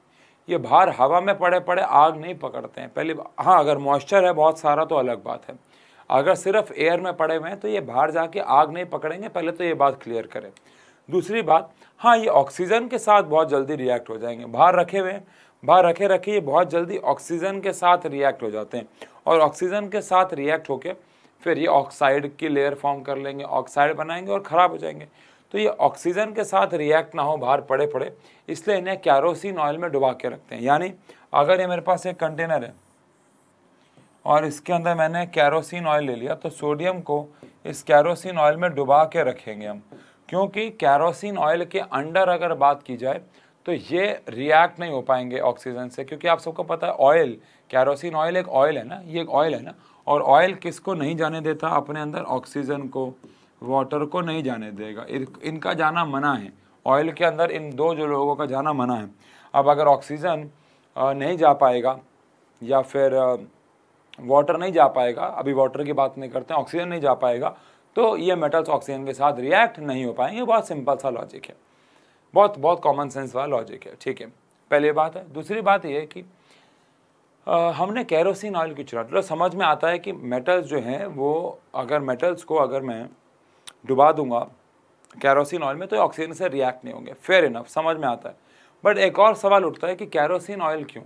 ये बाहर हवा में पड़े पड़े आग नहीं पकड़ते हैं पहले हाँ अगर मॉइस्चर है बहुत सारा तो अलग बात है अगर सिर्फ एयर में पड़े हुए हैं तो ये बाहर जाके आग नहीं पकड़ेंगे पहले तो ये बात क्लियर करें दूसरी बात हाँ ये ऑक्सीजन के साथ बहुत जल्दी रिएक्ट हो जाएंगे बाहर रखे हुए हैं बाहर रखे रखे ये बहुत जल्दी ऑक्सीजन के साथ रिएक्ट हो जाते हैं और ऑक्सीजन के साथ रिएक्ट होकर फिर ये ऑक्साइड की लेयर फॉर्म कर लेंगे ऑक्साइड बनाएंगे और ख़राब हो जाएंगे तो ये ऑक्सीजन के साथ रिएक्ट ना हो बाहर पड़े पड़े इसलिए इन्हें कैरोसिन ऑयल में डुबा के रखते हैं यानी अगर ये मेरे पास एक कंटेनर है और इसके अंदर मैंने कैरोसिन ऑयल ले लिया तो सोडियम को इस कैरोसिन ऑयल में डुबा के रखेंगे हम क्योंकि कैरोसिन ऑयल के अंडर अगर बात की जाए तो ये रिएक्ट नहीं हो पाएंगे ऑक्सीजन से क्योंकि आप सबको पता है ऑयल कैरोसिन ऑयल एक ऑयल है ना ये एक ऑयल है ना और ऑयल किसको नहीं जाने देता अपने अंदर ऑक्सीजन को वाटर को नहीं जाने देगा इनका जाना मना है ऑयल के अंदर इन दो जो लोगों का जाना मना है अब अगर ऑक्सीजन नहीं जा पाएगा या फिर वाटर नहीं जा पाएगा अभी वाटर की बात नहीं करते ऑक्सीजन नहीं जा पाएगा तो ये मेटल्स ऑक्सीजन के साथ रिएक्ट नहीं हो पाएंगे बहुत सिंपल सा लॉजिक है बहुत बहुत कॉमन सेंस वाला लॉजिक है ठीक है पहली बात है दूसरी बात यह है कि आ, हमने कैरोसिन ऑयल की चुनाव समझ में आता है कि मेटल्स जो हैं वो अगर मेटल्स को अगर मैं डुबा दूंगा कैरोसिन ऑयल में तो ऑक्सीजन से रिएक्ट नहीं होंगे फेयर इनफ समझ में आता है बट एक और सवाल उठता है कि कैरोसिन ऑयल क्यों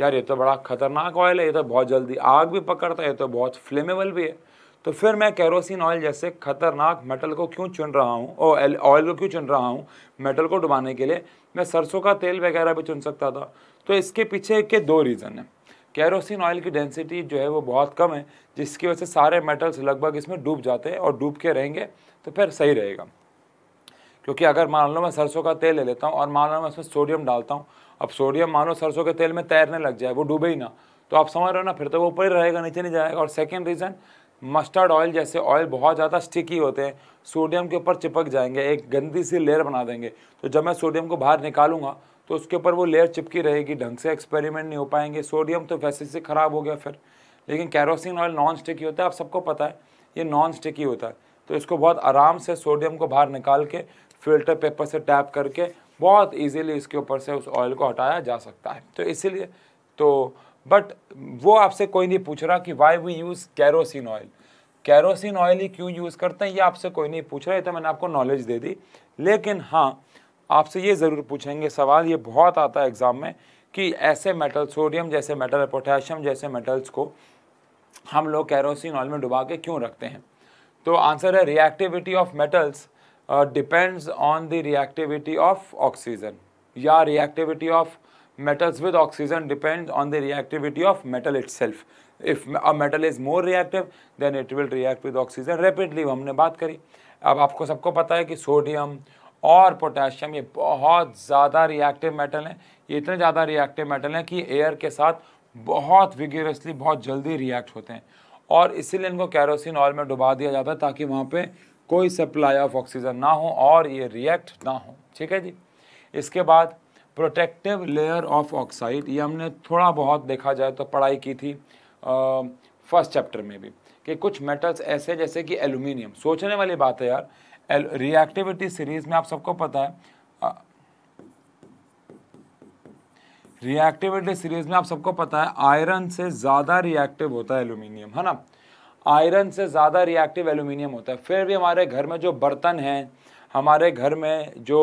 यार ये तो बड़ा खतरनाक ऑयल है ये तो बहुत जल्दी आग भी पकड़ता है ये तो बहुत फ्लेमेबल भी है तो फिर मैं कैरोसिन ऑयल जैसे खतरनाक मेटल को क्यों चुन रहा हूँ ऑयल को क्यों चुन रहा हूँ मेटल को डुबाने के लिए मैं सरसों का तेल वगैरह भी चुन सकता था तो इसके पीछे के दो रीज़न हैं कैरोसिन ऑयल की डेंसिटी जो है वो बहुत कम है जिसकी वजह से सारे मेटल्स लगभग इसमें डूब जाते हैं और डूब के रहेंगे तो फिर सही रहेगा क्योंकि अगर मान लो मैं सरसों का तेल ले लेता हूँ और मान लो मैं उसमें सोडियम डालता हूँ अब सोडियम मान लो सरसों के तेल में तैरने लग जाए वो डूबे ही ना तो आप समझ रहे हो ना फिर तो वो ऊपर ही रहेगा नीचे नहीं जाएगा और सेकेंड रीज़न मस्टर्ड ऑयल जैसे ऑयल बहुत ज़्यादा स्टिकी होते हैं सोडियम के ऊपर चिपक जाएंगे एक गंदी सी लेयर बना देंगे तो जब मैं सोडियम को बाहर निकालूंगा तो उसके ऊपर वो लेयर चिपकी रहेगी ढंग से एक्सपेरिमेंट नहीं हो पाएंगे सोडियम तो वैसे से ख़राब हो गया फिर लेकिन कैरोसिन ऑयल नॉन स्टिकी होता है आप सबको पता है ये नॉन स्टिकी होता है तो इसको बहुत आराम से सोडियम को बाहर निकाल के फिल्टर पेपर से टैप करके बहुत ईजिली इसके ऊपर से उस ऑयल को हटाया जा सकता है तो इसीलिए तो बट वो आपसे कोई नहीं पूछ रहा कि why we use kerosene oil kerosene oil ही क्यों यूज़ करते हैं ये आपसे कोई नहीं पूछ रहा है तो मैंने आपको नॉलेज दे दी लेकिन हाँ आपसे ये ज़रूर पूछेंगे सवाल ये बहुत आता है एग्ज़ाम में कि ऐसे मेटल सोडियम जैसे मेटल पोटेशियम जैसे मेटल्स को हम लोग कैरोसिन ऑयल में डुबा के क्यों रखते हैं तो आंसर है reactivity of metals depends on the reactivity of oxygen या reactivity of metals with oxygen depends on the reactivity of metal itself if a metal is more reactive then it will react with oxygen rapidly हमने बात करी अब आपको सबको पता है कि सोडियम और पोटेशियम ये बहुत ज़्यादा रिएक्टिव मेटल हैं ये इतने ज़्यादा रिएक्टिव मेटल हैं कि एयर के साथ बहुत विगेरसली बहुत जल्दी रिएक्ट होते हैं और इसीलिए इनको कैरोसिन ऑयल में डुबा दिया जाता है ताकि वहाँ पे कोई सप्लाई ऑफ ऑक्सीजन ना हो और ये रिएक्ट ना हो ठीक है जी इसके बाद प्रोटेक्टिव लेयर ऑफ ऑक्साइड ये हमने थोड़ा बहुत देखा जाए तो पढ़ाई की थी फर्स्ट चैप्टर में भी कि कुछ मेटल्स ऐसे जैसे कि एल्यूमिनियम सोचने वाली बात है यार रिएक्टिविटी सीरीज में आप सबको पता है रिएक्टिविटी सीरीज में आप सबको पता है आयरन से ज़्यादा रिएक्टिव होता है एल्यूमिनियम है ना आयरन से ज़्यादा रिएक्टिव एलुमिनियम होता है फिर भी हमारे घर में जो बर्तन हैं हमारे घर में जो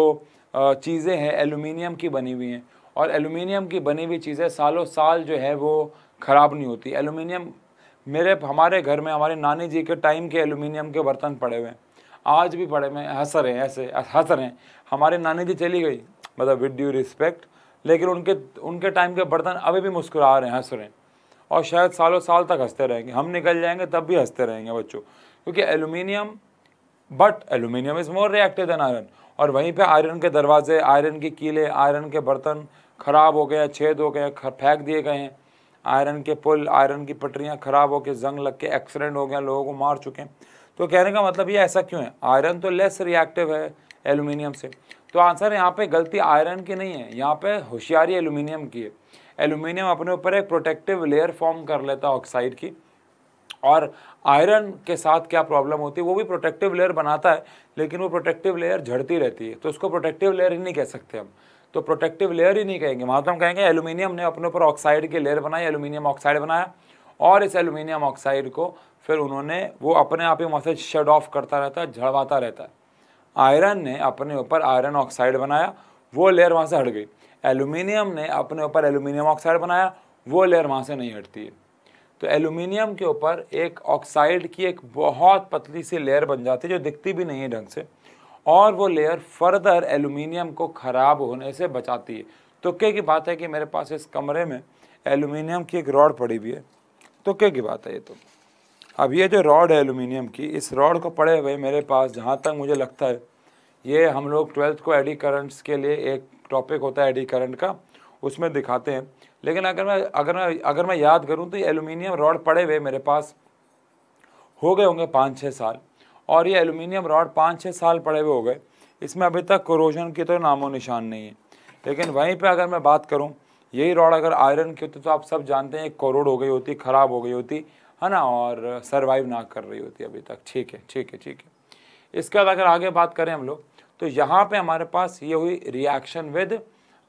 चीज़ें हैं एलुमिनियम की बनी हुई हैं और एलुमिनियम की बनी हुई चीज़ें सालों साल जो है वो ख़राब नहीं होती एलुमिनियम मेरे हमारे घर में हमारे नानी जी के टाइम के एलुमिनियम के बर्तन पड़े हुए हैं आज भी पड़े हुए रहे हैं ऐसे रहे हैं हमारे नानी जी चली गई मतलब विद ड्यू रिस्पेक्ट लेकिन उनके उनके टाइम के बर्तन अभी भी मुस्कुरा रहे हैं हंस रहे हैं और शायद सालों साल तक हंसते रहेंगे हम निकल जाएंगे तब भी हंसते रहेंगे बच्चों क्योंकि aluminium but aluminium is more reactive than iron और वहीं पे आयरन के दरवाजे आयरन की कीले आयरन के बर्तन ख़राब हो गए छेद हो गए फेंक दिए गए हैं आयरन के पुल आयरन की पटरियाँ ख़राब हो गए जंग लग के एक्सीडेंट हो गए लोगों को मार चुके हैं तो कहने का मतलब ये ऐसा क्यों है आयरन तो लेस रिएक्टिव है एलुमिनियम से तो आंसर यहाँ पे गलती आयरन की नहीं है यहाँ पे होशियारी एलुमिनियम की है एलुमिनियम अपने ऊपर एक प्रोटेक्टिव लेयर फॉर्म कर लेता है ऑक्साइड की और आयरन के साथ क्या प्रॉब्लम होती है वो भी प्रोटेक्टिव लेयर बनाता है लेकिन वो प्रोटेक्टिव लेयर झड़ती रहती है तो उसको प्रोटेक्टिव लेयर ही नहीं कह सकते हम तो प्रोटेक्टिव लेयर ही नहीं कहेंगे वहाँ तो हम कहेंगे एलुमिनियम ने अपने ऊपर ऑक्साइड की लेयर बनाई एलुमिनियम ऑक्साइड बनाया और इस एलुमिनियम ऑक्साइड को फिर उन्होंने वो अपने आप ही वहाँ से शेड ऑफ करता रहता है झड़वाता रहता है आयरन ने अपने ऊपर आयरन ऑक्साइड बनाया वो लेयर वहाँ से हट गई एलुमिनियम ने अपने ऊपर एलुमिनियम ऑक्साइड बनाया वो लेयर वहाँ से नहीं हटती है तो एल्यूमिनियम के ऊपर एक ऑक्साइड की एक बहुत पतली सी लेयर बन जाती है जो दिखती भी नहीं है ढंग से और वो लेयर फर्दर एल्यूमिनियम को ख़राब होने से बचाती है तो क्या की बात है कि मेरे पास इस कमरे में एल्यूमिनियम की एक रॉड पड़ी हुई है तो क्या की बात है ये तो अब ये जो रॉड है एल्यूमिनियम की इस रॉड को पड़े हुए मेरे पास जहाँ तक मुझे लगता है ये हम लोग ट्वेल्थ को एडी करंट्स के लिए एक टॉपिक होता है एडी करंट का उसमें दिखाते हैं लेकिन अगर मैं अगर मैं अगर मैं याद करूँ तो ये एलुमिनियम रॉड पड़े हुए मेरे पास हो गए होंगे पाँच छः साल और ये एलुमिनियम रॉड पाँच छः साल पड़े हुए हो गए इसमें अभी तक कोरोजन की तो नामो निशान नहीं है लेकिन वहीं पर अगर मैं बात करूँ यही रॉड अगर आयरन की होती तो आप सब जानते हैं करोड़ हो गई होती ख़राब हो गई होती है ना और सर्वाइव ना कर रही होती अभी तक ठीक है ठीक है ठीक है इसके बाद अगर आगे बात करें हम लोग तो यहाँ पे हमारे पास ये हुई रिएक्शन विद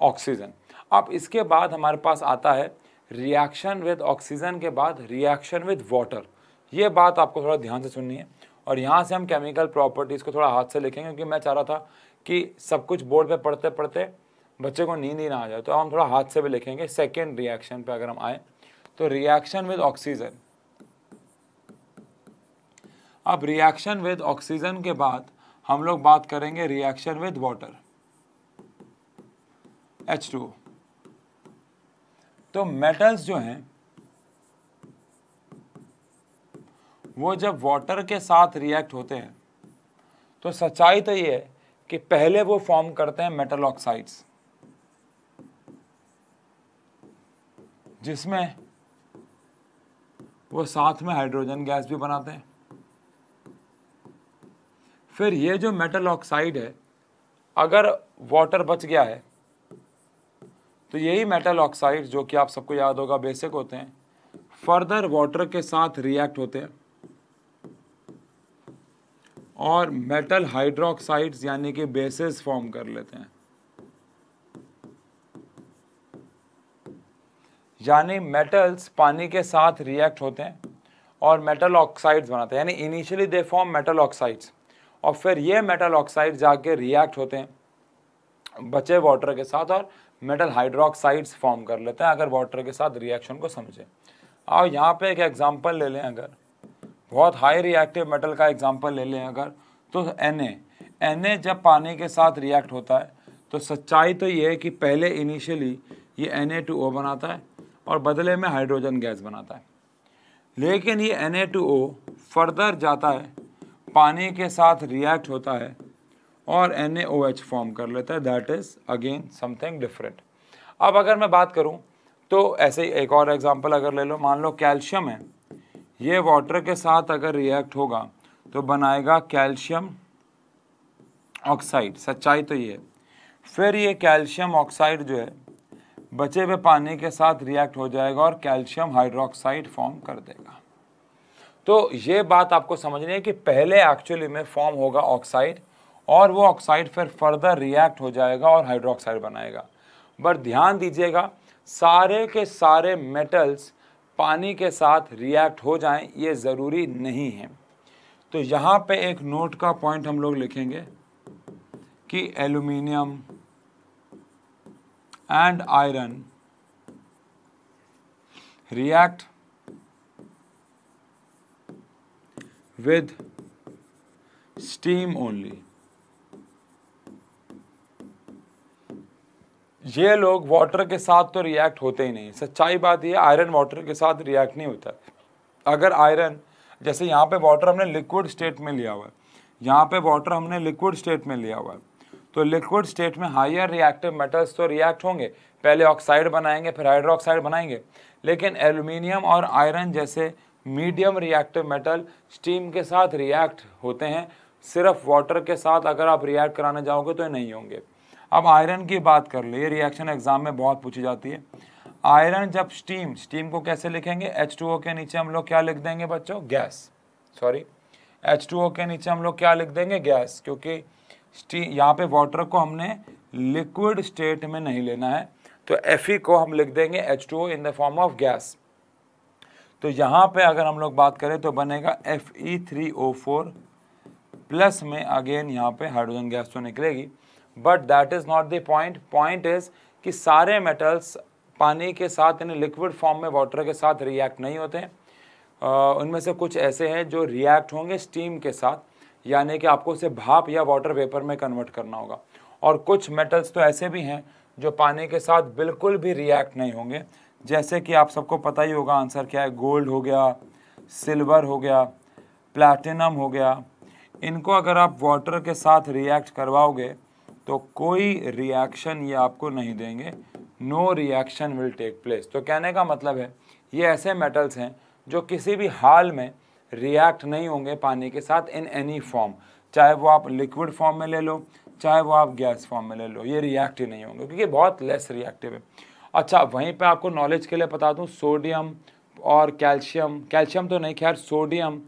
ऑक्सीजन अब इसके बाद हमारे पास आता है रिएक्शन विद ऑक्सीजन के बाद रिएक्शन विद वाटर ये बात आपको थोड़ा ध्यान से सुननी है और यहाँ से हम केमिकल प्रॉपर्टीज़ को थोड़ा हाथ से लिखेंगे क्योंकि मैं चाह रहा था कि सब कुछ बोर्ड पे पढ़ते पढ़ते बच्चे को नींद ही ना आ जाए तो अब हम थोड़ा हाथ से भी लिखेंगे सेकेंड रिएक्शन पे अगर हम आए तो रिएक्शन विद ऑक्सीजन अब रिएक्शन विद ऑक्सीजन के बाद हम लोग बात करेंगे रिएक्शन विद वाटर H2O तो मेटल्स जो हैं वो जब वाटर के साथ रिएक्ट होते हैं तो सच्चाई तो ये है कि पहले वो फॉर्म करते हैं मेटल ऑक्साइड्स जिसमें वो साथ में हाइड्रोजन गैस भी बनाते हैं फिर ये जो मेटल ऑक्साइड है अगर वाटर बच गया है तो यही मेटल ऑक्साइड जो कि आप सबको याद होगा बेसिक होते हैं फर्दर वाटर के साथ रिएक्ट होते हैं और मेटल हाइड्रोक्साइड्स यानी कि बेसिस फॉर्म कर लेते हैं यानी मेटल्स पानी के साथ रिएक्ट होते हैं और मेटल ऑक्साइड्स बनाते हैं यानी initially they form metal oxides और फिर ये मेटल ऑक्साइड जाके रिएक्ट होते हैं बचे वाटर के साथ और मेटल हाइड्रोक्साइड्स फॉर्म कर लेते हैं अगर वाटर के साथ रिएक्शन को समझें और यहाँ पे एक एग्जांपल ले लें अगर बहुत हाई रिएक्टिव मेटल का एग्जांपल ले लें अगर तो एन ए जब पानी के साथ रिएक्ट होता है तो सच्चाई तो ये है कि पहले इनिशियली ये एन ए टू ओ बनाता है और बदले में हाइड्रोजन गैस बनाता है लेकिन ये N A two O further जाता है पानी के साथ रिएक्ट होता है और एन फॉर्म कर लेता है that is again something different अब अगर मैं बात करूँ तो ऐसे ही एक और एग्जांपल अगर ले लो मान लो कैल्शियम है ये वाटर के साथ अगर रिएक्ट होगा तो बनाएगा कैल्शियम ऑक्साइड सच्चाई तो ये फिर ये कैल्शियम ऑक्साइड जो है बचे हुए पानी के साथ रिएक्ट हो जाएगा और कैल्शियम हाइड्रोक्साइड फॉर्म कर देगा तो ये बात आपको समझनी है कि पहले एक्चुअली में फॉर्म होगा ऑक्साइड और वो ऑक्साइड फिर फर्दर रिएक्ट हो जाएगा और हाइड्रोक्साइड बनाएगा बट ध्यान दीजिएगा सारे के सारे मेटल्स पानी के साथ रिएक्ट हो जाएं ये ज़रूरी नहीं है तो यहाँ पे एक नोट का पॉइंट हम लोग लिखेंगे कि aluminium and iron react with steam only ये लोग वाटर के साथ तो रिएक्ट होते ही नहीं सच्चाई बात ये आयरन वाटर के साथ रिएक्ट नहीं होता अगर आयरन जैसे यहाँ पे वाटर हमने लिक्विड स्टेट में लिया हुआ है यहाँ पे वाटर हमने लिक्विड स्टेट में लिया हुआ है तो लिक्विड स्टेट में हायर रिएक्टिव मेटल्स तो रिएक्ट होंगे पहले ऑक्साइड बनाएंगे फिर हाइड्रोक्साइड बनाएंगे लेकिन एल्यूमिनियम और आयरन जैसे मीडियम रिएक्टिव मेटल स्टीम के साथ रिएक्ट होते हैं सिर्फ वाटर के साथ अगर आप रिएक्ट कराने जाओगे तो नहीं होंगे अब आयरन की बात कर ले रिएक्शन एग्जाम में बहुत पूछी जाती है आयरन जब स्टीम स्टीम को कैसे लिखेंगे एच टू ओ के नीचे हम लोग क्या लिख देंगे बच्चों gas sorry H two O के नीचे हम लोग क्या लिख देंगे गैस क्योंकि स्टीम यहाँ पे वाटर को हमने लिक्विड स्टेट में नहीं लेना है तो एफ को हम लिख देंगे H two O in the form of gas तो यहाँ पे अगर हम लोग बात करें तो बनेगा F E three O four plus में अगेन यहाँ पे हाइड्रोजन गैस तो निकलेगी but that is not the point point is कि सारे मेटल्स पानी के साथ यानी लिक्विड फॉर्म में वाटर के साथ रिएक्ट नहीं होते हैं उनमें से कुछ ऐसे हैं जो रिएक्ट होंगे स्टीम के साथ यानी कि आपको उसे भाप या वाटर वेपर में कन्वर्ट करना होगा और कुछ मेटल्स तो ऐसे भी हैं जो पानी के साथ बिल्कुल भी रिएक्ट नहीं होंगे जैसे कि आप सबको पता ही होगा आंसर क्या है गोल्ड हो गया सिल्वर हो गया प्लैटिनम हो गया इनको अगर आप वाटर के साथ रिएक्ट करवाओगे तो कोई रिएक्शन ये आपको नहीं देंगे no reaction will take place तो कहने का मतलब है ये ऐसे मेटल्स हैं जो किसी भी हाल में रिएक्ट नहीं होंगे पानी के साथ इन एनी फॉर्म चाहे वो आप लिक्विड फॉर्म में ले लो चाहे वो आप गैस फॉर्म में ले लो ये रिएक्ट ही नहीं होंगे क्योंकि बहुत लेस रिएक्टिव है अच्छा वहीं पे आपको नॉलेज के लिए बता दूँ सोडियम और कैल्शियम कैल्शियम तो नहीं खैर सोडियम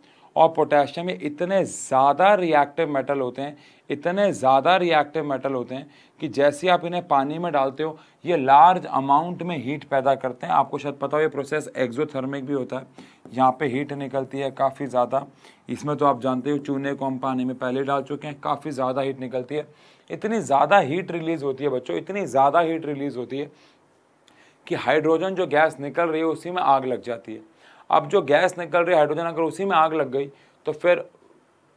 और पोटेशियम ये इतने ज़्यादा रिएक्टिव मेटल होते हैं इतने ज़्यादा रिएक्टिव मेटल होते हैं कि जैसे आप इन्हें पानी में डालते हो ये लार्ज अमाउंट में हीट पैदा करते हैं आपको शायद पता हो ये प्रोसेस एक्जोथर्मिक भी होता है यहाँ पे हीट निकलती है काफ़ी ज़्यादा इसमें तो आप जानते हो चूने को हम पानी में पहले डाल चुके हैं काफ़ी ज़्यादा हीट निकलती है इतनी ज़्यादा हीट रिलीज़ होती है बच्चों इतनी ज़्यादा हीट रिलीज़ होती है कि हाइड्रोजन जो गैस निकल रही है उसी में आग लग जाती है अब जो गैस निकल रही है हाइड्रोजन अगर उसी में आग लग गई तो फिर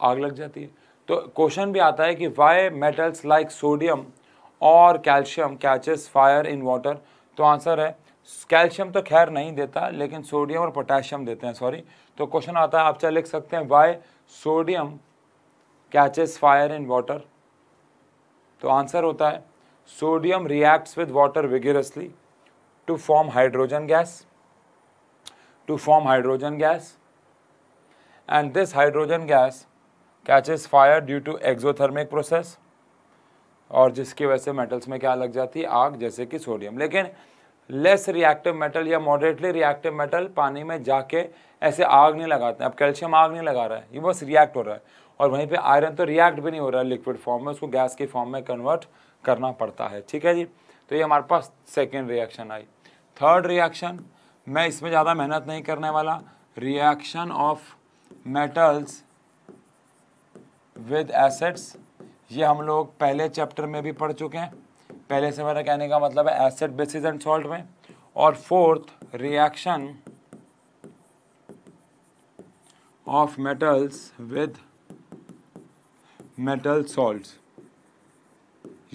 आग लग जाती है तो क्वेश्चन भी आता है कि वाई मेटल्स लाइक सोडियम और calcium catches fire in water तो आंसर है कैल्शियम तो खैर नहीं देता लेकिन सोडियम और पोटेशियम देते हैं सॉरी तो क्वेश्चन आता है आप चाहे लिख सकते हैं why sodium catches fire in water तो आंसर होता है sodium reacts with water vigorously to form hydrogen gas to form hydrogen gas and this hydrogen gas catches fire due to exothermic process और जिसकी वजह से मेटल्स में क्या लग जाती है आग जैसे कि सोडियम लेकिन लेस रिएक्टिव मेटल या मॉडरेटली रिएक्टिव मेटल पानी में जाके ऐसे आग नहीं लगाते अब कैल्शियम आग नहीं लगा रहा है ये बस रिएक्ट हो रहा है और वहीं पे आयरन तो रिएक्ट भी नहीं हो रहा है लिक्विड फॉर्म में उसको गैस के फॉर्म में कन्वर्ट करना पड़ता है ठीक है जी तो ये हमारे पास सेकेंड रिएक्शन आई थर्ड रिएक्शन मैं इसमें ज़्यादा मेहनत नहीं करने वाला reaction of metals with acids ये हम लोग पहले चैप्टर में भी पढ़ चुके हैं पहले से मेरा कहने का मतलब है एसेट बेसिस एंड सॉल्ट में और fourth reaction of metals with metal salts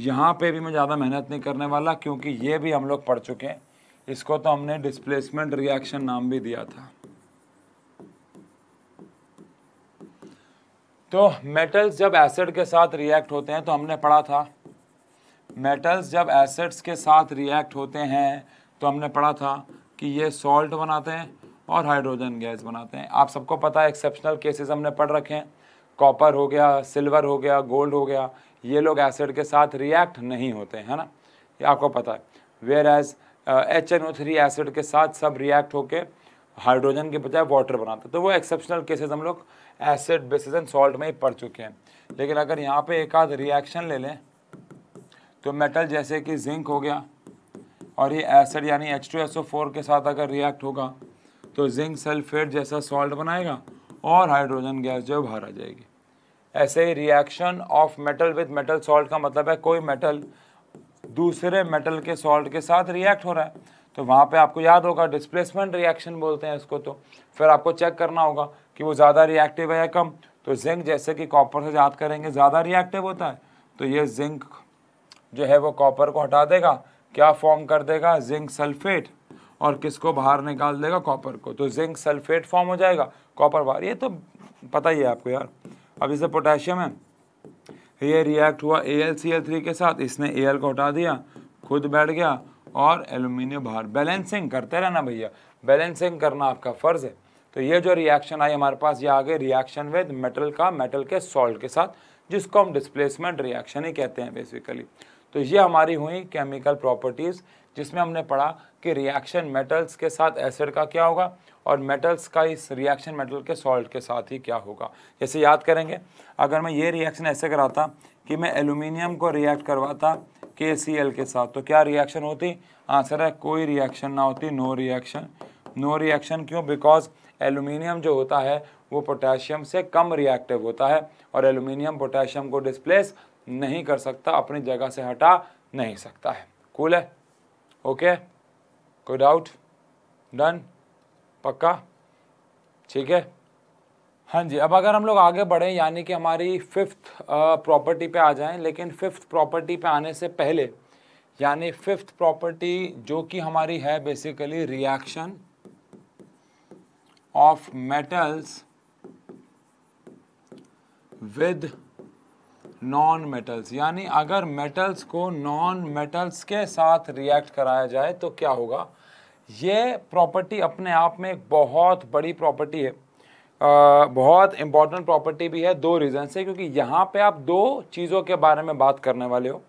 यहाँ पे भी मैं ज़्यादा मेहनत नहीं करने वाला क्योंकि ये भी हम लोग पढ़ चुके हैं इसको तो हमने डिस्प्लेसमेंट रिएक्शन नाम भी दिया था तो मेटल्स जब एसिड के साथ रिएक्ट होते हैं तो हमने पढ़ा था मेटल्स जब एसिड्स के साथ रिएक्ट होते हैं तो हमने पढ़ा था कि ये सॉल्ट बनाते हैं और हाइड्रोजन गैस बनाते हैं आप सबको पता है एक्सेप्शनल केसेस हमने पढ़ रखे हैं कॉपर हो गया सिल्वर हो गया गोल्ड हो गया ये लोग एसिड के साथ रिएक्ट नहीं होते हैं ना ये आपको पता है whereas H N O three acid के साथ सब रिएक्ट होकर हाइड्रोजन के बजाय वाटर बनाते तो वो एक्सेप्शनल केसेस हम लोग एसिड बेसिस एंड सॉल्ट में ही पढ़ चुके हैं लेकिन अगर यहाँ पे एक आध रिएक्शन ले लें तो मेटल जैसे कि जिंक हो गया और ये एसिड यानी H two S O four के साथ अगर रिएक्ट होगा तो जिंक सल्फेट जैसा सॉल्ट बनाएगा और हाइड्रोजन गैस जो बाहर आ जाएगी ऐसे ही reaction of metal with metal salt का मतलब है कोई मेटल दूसरे मेटल के सॉल्ट के साथ रिएक्ट हो रहा है तो वहाँ पे आपको याद होगा डिस्प्लेसमेंट रिएक्शन बोलते हैं इसको तो फिर आपको चेक करना होगा कि वो ज़्यादा रिएक्टिव है या कम तो जिंक जैसे कि कॉपर से याद करेंगे ज़्यादा रिएक्टिव होता है तो ये जिंक जो है वो कॉपर को हटा देगा क्या फॉर्म कर देगा जिंक सल्फेट और किसको बाहर निकाल देगा कॉपर को तो जिंक सल्फेट फॉर्म हो जाएगा कॉपर बाहर ये तो पता ही है आपको यार अब इसे पोटेशियम है ये रिएक्ट हुआ ए के साथ इसने ए को हटा दिया खुद बैठ गया और एल्यूमिनियम बाहर बैलेंसिंग करते रहना भैया बैलेंसिंग करना आपका फ़र्ज़ है तो ये जो रिएक्शन आई हमारे पास ये आ गई रिएक्शन विद मेटल का मेटल के सॉल्ट के साथ जिसको हम डिस्प्लेसमेंट रिएक्शन ही कहते हैं बेसिकली तो ये हमारी हुई केमिकल प्रॉपर्टीज़ जिसमें हमने पढ़ा कि रिएक्शन मेटल्स के साथ एसिड का क्या होगा और मेटल्स का इस रिएक्शन मेटल के सॉल्ट के साथ ही क्या होगा जैसे याद करेंगे अगर मैं ये रिएक्शन ऐसे कराता कि मैं एल्यूमिनियम को रिएक्ट करवाता के सी एल के साथ तो क्या रिएक्शन होती आंसर है कोई रिएक्शन ना होती नो रिएक्शन नो रिएक्शन क्यों बिकॉज एलुमिनियम जो होता है वो पोटेशियम से कम रिएक्टिव होता है और एलुमिनियम पोटेशियम को डिस्प्लेस नहीं कर सकता अपनी जगह से हटा नहीं सकता है कूल है ओके कोई डाउट डन पक्का ठीक है हाँ जी अब अगर हम लोग आगे बढ़ें यानी कि हमारी फिफ्थ प्रॉपर्टी पे आ जाएं लेकिन फिफ्थ प्रॉपर्टी पे आने से पहले यानी फिफ्थ प्रॉपर्टी जो कि हमारी है basically reaction of metals with non metals यानी अगर मेटल्स को नॉन मेटल्स के साथ रिएक्ट कराया जाए तो क्या होगा ये प्रॉपर्टी अपने आप में एक बहुत बड़ी प्रॉपर्टी है आ, बहुत इम्पॉर्टेंट प्रॉपर्टी भी है दो रीज़न से क्योंकि यहाँ पे आप दो चीज़ों के बारे में बात करने वाले हो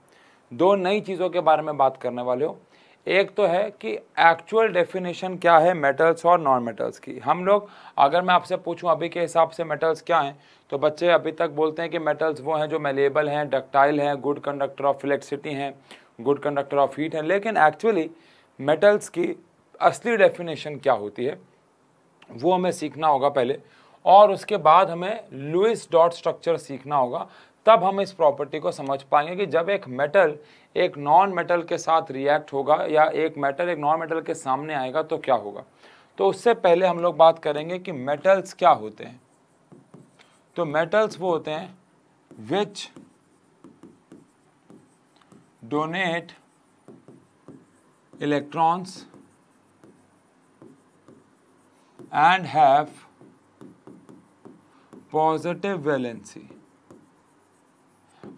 दो नई चीज़ों के बारे में बात करने वाले हो एक तो है कि एक्चुअल डेफिनेशन क्या है मेटल्स और नॉन मेटल्स की हम लोग अगर मैं आपसे पूछूं अभी के हिसाब से मेटल्स क्या हैं तो बच्चे अभी तक बोलते हैं कि मेटल्स वो हैं जो मेलेबल हैं डक्टाइल हैं गुड कंडक्टर ऑफ इलेक्ट्रिसिटी हैं गुड कंडक्टर ऑफ हीट हैं लेकिन एक्चुअली मेटल्स की असली डेफिनेशन क्या होती है वो हमें सीखना होगा पहले और उसके बाद हमें लुइस डॉट स्ट्रक्चर सीखना होगा तब हम इस प्रॉपर्टी को समझ पाएंगे कि जब एक मेटल एक नॉन मेटल के साथ रिएक्ट होगा या एक मेटल एक नॉन मेटल के सामने आएगा तो क्या होगा तो उससे पहले हम लोग बात करेंगे कि मेटल्स क्या होते हैं तो मेटल्स वो होते हैं which donate electrons and have positive valency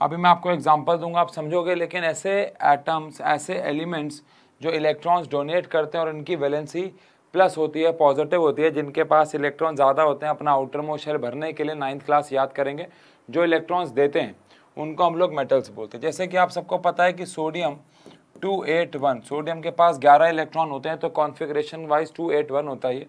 अभी मैं आपको एग्जांपल दूंगा आप समझोगे लेकिन ऐसे एटम्स ऐसे एलिमेंट्स जो इलेक्ट्रॉन्स डोनेट करते हैं और इनकी वैलेंसी प्लस होती है पॉजिटिव होती है जिनके पास इलेक्ट्रॉन ज़्यादा होते हैं अपना आउटर मोशन भरने के लिए नाइन्थ क्लास याद करेंगे जो इलेक्ट्रॉन्स देते हैं उनको हम लोग मेटल्स बोलते हैं जैसे कि आप सबको पता है कि sodium two eight one sodium के पास ग्यारह इलेक्ट्रॉन होते हैं तो configuration wise two eight one होता है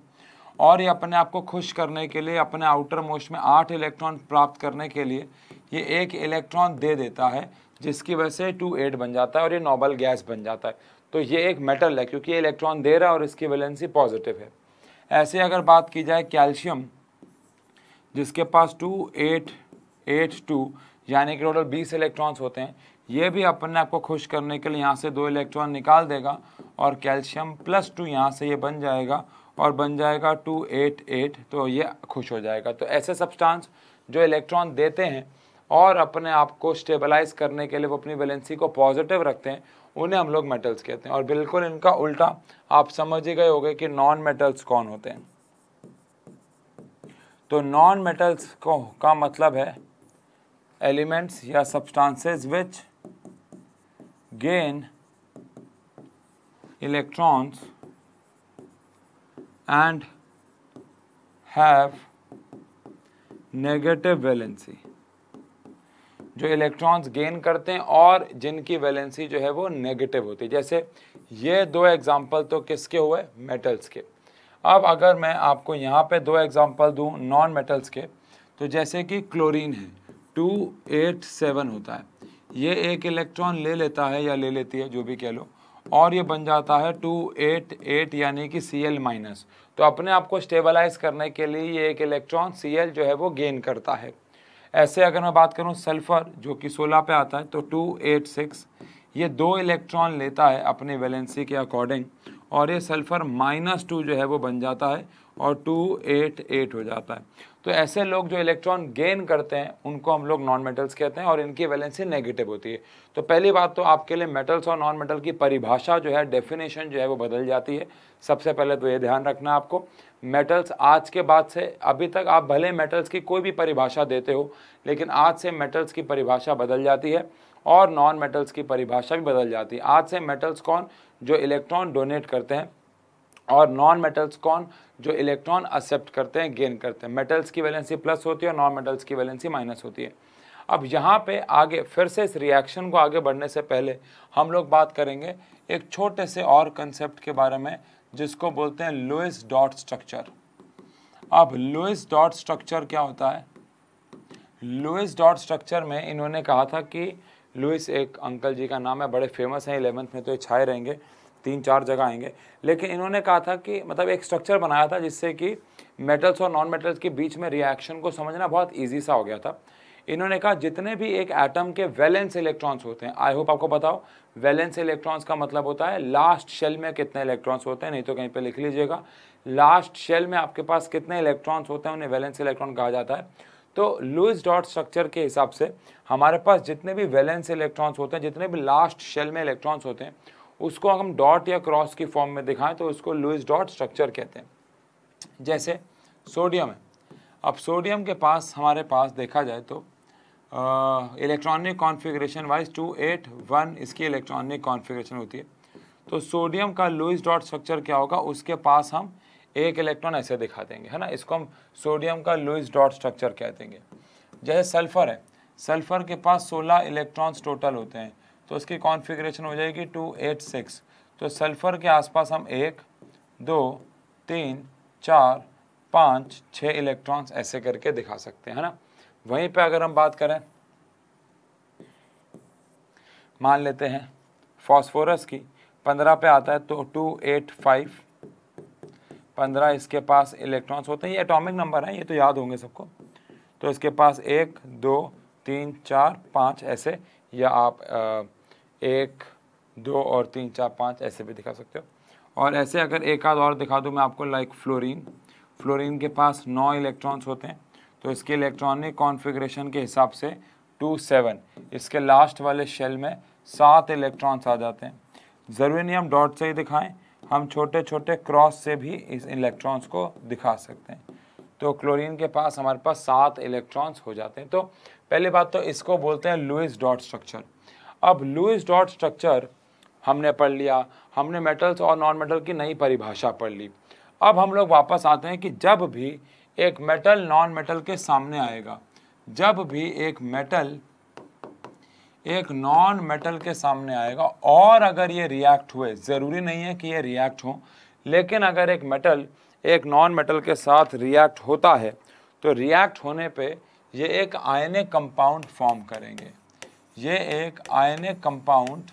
और ये अपने आप को खुश करने के लिए अपने आउटर मोस्ट में आठ इलेक्ट्रॉन प्राप्त करने के लिए ये एक इलेक्ट्रॉन दे देता है जिसकी वजह से टू एट बन जाता है और ये नॉबल गैस बन जाता है तो ये एक मेटल है क्योंकि ये इलेक्ट्रॉन दे रहा है और इसकी वैलेंसी पॉजिटिव है ऐसे अगर बात की जाए कैल्शियम जिसके पास टू एट एट टू यानी कि टोटल बीस इलेक्ट्रॉन्स होते हैं ये भी अपने आप को खुश करने के लिए यहाँ से दो इलेक्ट्रॉन निकाल देगा और कैल्शियम प्लस टू यहाँ से ये बन जाएगा और बन जाएगा टू एट एट तो ये खुश हो जाएगा तो ऐसे सब्सटेंस जो इलेक्ट्रॉन देते हैं और अपने आप को स्टेबलाइज करने के लिए वो अपनी वैलेंसी को पॉजिटिव रखते हैं उन्हें हम लोग मेटल्स कहते हैं और बिल्कुल इनका उल्टा आप समझ ही गए होंगे कि नॉन मेटल्स कौन होते हैं तो नॉन मेटल्स को का मतलब है एलिमेंट्स या substances which gain electrons and have negative valency जो इलेक्ट्रॉन्स गेन करते हैं और जिनकी वैलेंसी जो है वो नेगेटिव होती है जैसे ये दो एग्जाम्पल तो किसके हुए मेटल्स के अब अगर मैं आपको यहाँ पे दो एग्जाम्पल दूँ नॉन मेटल्स के तो जैसे कि क्लोरीन है टू एट सेवन होता है ये एक इलेक्ट्रॉन ले लेता है या ले लेती है जो भी कह लो और ये बन जाता है टू एट एट यानी कि सी एल माइनस तो अपने आप को स्टेबलाइज करने के लिए ये एक इलेक्ट्रॉन सी एल जो है वो गेन करता है ऐसे अगर मैं बात करूँ सल्फ़र जो कि सोलह पे आता है तो टू एट सिक्स ये दो इलेक्ट्रॉन लेता है अपने वैलेंसी के अकॉर्डिंग और ये सल्फ़र माइनस टू जो है वो बन जाता है और टू एट एट हो जाता है तो ऐसे लोग जो इलेक्ट्रॉन गेन करते हैं उनको हम लोग नॉन मेटल्स कहते हैं और इनकी वैलेंसी नेगेटिव होती है तो पहली बात तो आपके लिए मेटल्स और नॉन मेटल की परिभाषा जो है डेफिनेशन जो है वो बदल जाती है सबसे पहले तो ये ध्यान रखना आपको मेटल्स आज के बाद से अभी तक आप भले मेटल्स की कोई भी परिभाषा देते हो लेकिन आज से मेटल्स की परिभाषा बदल जाती है और नॉन मेटल्स की परिभाषा भी बदल जाती है आज से मेटल्स कौन जो इलेक्ट्रॉन डोनेट करते हैं और नॉन मेटल्स कौन जो इलेक्ट्रॉन एक्सेप्ट करते हैं गेन करते हैं मेटल्स की वैलेंसी प्लस होती है और नॉन मेटल्स की वैलेंसी माइनस होती है अब यहाँ पे आगे फिर से इस रिएक्शन को आगे बढ़ने से पहले हम लोग बात करेंगे एक छोटे से और कंसेप्ट के बारे में जिसको बोलते हैं लोएस डॉट स्ट्रक्चर अब लोएस डॉट स्ट्रक्चर क्या होता है लोएस डॉट स्ट्रक्चर में इन्होंने कहा था कि लुइस एक अंकल जी का नाम है बड़े फेमस हैं इलेवंथ में तो ये छाए रहेंगे तीन चार जगह आएंगे लेकिन इन्होंने कहा था कि मतलब एक स्ट्रक्चर बनाया था जिससे कि मेटल्स और नॉन मेटल्स के बीच में रिएक्शन को समझना बहुत ईजी सा हो गया था इन्होंने कहा जितने भी एक एटम के वैलेंस इलेक्ट्रॉन्स होते हैं आई होप आपको बताओ वैलेंस इलेक्ट्रॉन्स का मतलब होता है लास्ट शेल में कितने इलेक्ट्रॉन्स होते हैं नहीं तो कहीं पे लिख लीजिएगा लास्ट शेल में आपके पास कितने इलेक्ट्रॉन्स होते हैं उन्हें वैलेंस इलेक्ट्रॉन कहा जाता है तो लुइस डॉट स्ट्रक्चर के हिसाब से हमारे पास जितने भी वैलेंस इलेक्ट्रॉन्स होते हैं जितने भी लास्ट शेल में इलेक्ट्रॉन्स होते हैं उसको हम डॉट या क्रॉस की फॉर्म में दिखाएं तो उसको लुइस डॉट स्ट्रक्चर कहते हैं जैसे सोडियम है अब सोडियम के पास हमारे पास देखा जाए तो electronic configuration wise two eight one इसकी इलेक्ट्रॉनिक कॉन्फ़िगरेशन होती है तो सोडियम का लुइस डॉट स्ट्रक्चर क्या होगा उसके पास हम एक इलेक्ट्रॉन ऐसे दिखा देंगे है ना इसको हम सोडियम का लुइस डॉट स्ट्रक्चर कह देंगे जैसे सल्फ़र है सल्फ़र के पास सोलह इलेक्ट्रॉन्स टोटल होते हैं तो उसकी कॉन्फिग्रेशन हो जाएगी टू एट सिक्स तो सल्फ़र के आसपास हम एक दो तीन चार पाँच छः इलेक्ट्रॉन्स ऐसे करके दिखा सकते हैं है ना वहीं पे अगर हम बात करें मान लेते हैं फॉस्फोरस की पंद्रह पे आता है तो टू एट फाइव पंद्रह इसके पास इलेक्ट्रॉन्स होते हैं ये एटॉमिक नंबर है ये तो याद होंगे सबको तो इसके पास एक दो तीन चार पाँच ऐसे या आप आ, एक दो और तीन चार पाँच ऐसे भी दिखा सकते हो और ऐसे अगर एक आध और दिखा दूँ मैं आपको लाइक फ्लोरीन फ्लोरीन के पास नौ इलेक्ट्रॉन्स होते हैं तो इसके इलेक्ट्रॉनिक कॉन्फ़िगरेशन के हिसाब से टू सेवन इसके लास्ट वाले शेल में सात इलेक्ट्रॉन्स आ जाते हैं ज़रूरी नहीं हम डॉट से ही दिखाएं हम छोटे छोटे क्रॉस से भी इस इलेक्ट्रॉन्स को दिखा सकते हैं तो क्लोरीन के पास हमारे पास सात इलेक्ट्रॉन्स हो जाते हैं तो पहली बात तो इसको बोलते हैं लुइस डॉट स्ट्रक्चर अब लुइस डॉट स्ट्रक्चर हमने पढ़ लिया हमने मेटल्स और नॉन मेटल की नई परिभाषा पढ़ ली अब हम लोग वापस आते हैं कि जब भी एक मेटल नॉन मेटल के सामने आएगा जब भी एक मेटल एक नॉन मेटल के सामने आएगा और अगर ये रिएक्ट हुए ज़रूरी नहीं है कि ये रिएक्ट हो लेकिन अगर एक मेटल एक नॉन मेटल के साथ रिएक्ट होता है तो रिएक्ट होने पे ये एक आयने कंपाउंड फॉर्म करेंगे ये एक आयने कंपाउंड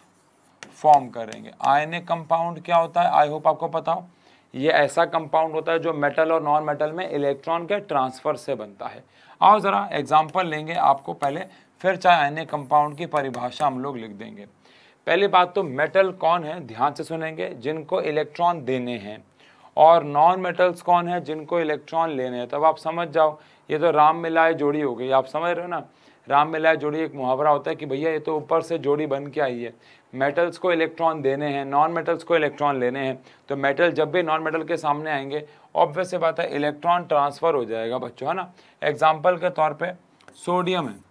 फॉर्म करेंगे आयने कंपाउंड क्या होता है आई होप आपको पता हो ये ऐसा कंपाउंड होता है जो मेटल और नॉन मेटल में इलेक्ट्रॉन के ट्रांसफर से बनता है आओ ज़रा एग्जाम्पल लेंगे आपको पहले फिर चाहे अन्य कंपाउंड की परिभाषा हम लोग लिख देंगे पहली बात तो मेटल कौन है ध्यान से सुनेंगे जिनको इलेक्ट्रॉन देने हैं और नॉन मेटल्स कौन है जिनको इलेक्ट्रॉन लेने हैं तब आप समझ जाओ ये तो राम मिलाए जोड़ी हो गई आप समझ रहे हो ना राम मिलाए जोड़ी एक मुहावरा होता है कि भैया ये तो ऊपर से जोड़ी बन के आई है मेटल्स को इलेक्ट्रॉन देने हैं नॉन मेटल्स को इलेक्ट्रॉन लेने हैं तो मेटल जब भी नॉन मेटल के सामने आएंगे ऑब्वियस से बात है इलेक्ट्रॉन ट्रांसफ़र हो जाएगा बच्चों है ना एग्जाम्पल के तौर पर सोडियम है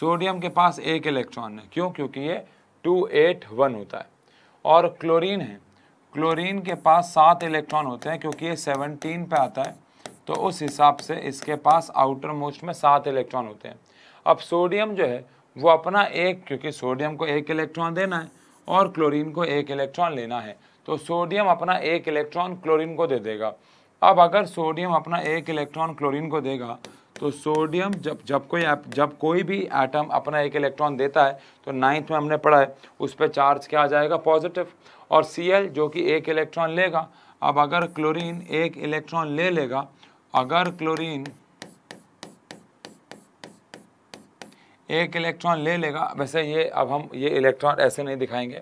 सोडियम के पास एक इलेक्ट्रॉन है क्यों क्योंकि ये टू एट वन होता है और क्लोरीन है क्लोरीन के पास सात इलेक्ट्रॉन होते हैं क्योंकि ये सेवनटीन पे आता है तो उस हिसाब से इसके पास आउटर मोस्ट में सात इलेक्ट्रॉन होते हैं अब सोडियम जो है वो अपना एक क्योंकि सोडियम को एक इलेक्ट्रॉन देना है और क्लोरीन को एक इलेक्ट्रॉन लेना है तो सोडियम अपना एक इलेक्ट्रॉन क्लोरीन को दे देगा अब अगर सोडियम अपना एक इलेक्ट्रॉन क्लोरीन को देगा तो सोडियम जब जब कोई जब कोई भी एटम अपना एक इलेक्ट्रॉन देता है तो नाइन्थ में हमने पढ़ा है उस पर चार्ज क्या आ जाएगा पॉजिटिव और सी जो कि एक इलेक्ट्रॉन लेगा अब अगर क्लोरीन एक इलेक्ट्रॉन ले लेगा अगर क्लोरीन एक इलेक्ट्रॉन ले लेगा वैसे ये अब हम ये इलेक्ट्रॉन ऐसे नहीं दिखाएंगे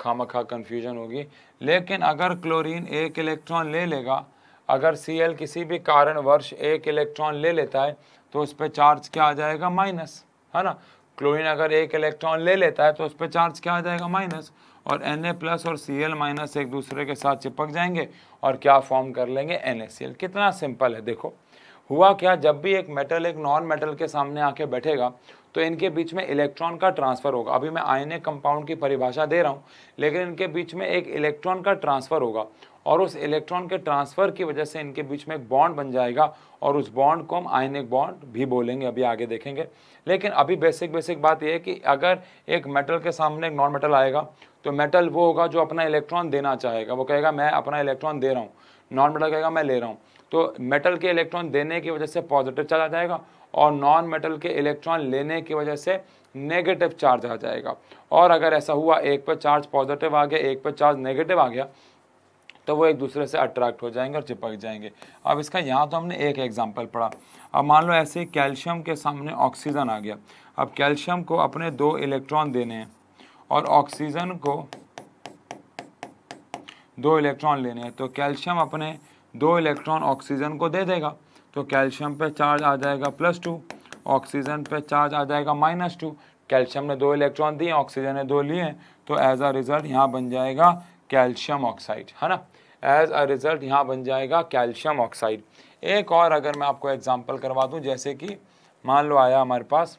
खामखा खा कन्फ्यूजन होगी लेकिन अगर क्लोरीन एक इलेक्ट्रॉन ले लेगा अगर सी किसी भी कारण वर्ष एक इलेक्ट्रॉन ले लेता है तो उस पर चार्ज क्या आ जाएगा माइनस है ना क्लोरीन अगर एक इलेक्ट्रॉन ले लेता है तो उस पर चार्ज क्या आ जाएगा माइनस और एन प्लस और सी एल माइनस एक दूसरे के साथ चिपक जाएंगे और क्या फॉर्म कर लेंगे एन कितना सिंपल है देखो हुआ क्या जब भी एक मेटल एक नॉन मेटल के सामने आके बैठेगा तो इनके बीच में इलेक्ट्रॉन का ट्रांसफर होगा अभी मैं आयनिक कंपाउंड की परिभाषा दे रहा हूँ लेकिन इनके बीच में एक इलेक्ट्रॉन का ट्रांसफर होगा और उस इलेक्ट्रॉन के ट्रांसफ़र की वजह से इनके बीच में एक बॉन्ड बन जाएगा और उस बॉन्ड को हम आयनिक बॉन्ड भी बोलेंगे अभी आगे देखेंगे लेकिन अभी बेसिक बेसिक बात यह है कि अगर एक मेटल के सामने एक नॉन मेटल आएगा तो मेटल वो होगा जो अपना इलेक्ट्रॉन देना चाहेगा वो कहेगा मैं अपना इलेक्ट्रॉन दे रहा हूँ नॉन मेटल कहेगा मैं ले रहा हूँ तो मेटल के इलेक्ट्रॉन देने की वजह से पॉजिटिव चार्ज आ जाएगा और नॉन मेटल के इलेक्ट्रॉन लेने की वजह से नेगेटिव चार्ज आ जाएगा और अगर ऐसा हुआ एक पर चार्ज पॉजिटिव आ गया एक पर चार्ज नेगेटिव आ गया तो वो एक दूसरे से अट्रैक्ट हो जाएंगे और चिपक जाएंगे अब इसका यहाँ तो हमने एक एग्जाम्पल पढ़ा अब मान लो ऐसे कैल्शियम के सामने ऑक्सीजन आ गया अब कैल्शियम को अपने दो इलेक्ट्रॉन देने हैं और ऑक्सीजन को दो इलेक्ट्रॉन लेने हैं तो कैल्शियम अपने दो इलेक्ट्रॉन ऑक्सीजन को दे देगा तो कैल्शियम पे चार्ज आ जाएगा प्लस टू ऑक्सीजन पे चार्ज आ जाएगा माइनस टू कैल्शियम ने दो इलेक्ट्रॉन दिए ऑक्सीजन ने दो लिए तो एज अ रिज़ल्ट यहाँ बन जाएगा कैल्शियम ऑक्साइड है ना एज अ रिज़ल्ट यहाँ बन जाएगा कैल्शियम ऑक्साइड एक और अगर मैं आपको एग्ज़ाम्पल करवा दूँ जैसे कि मान लो आया हमारे पास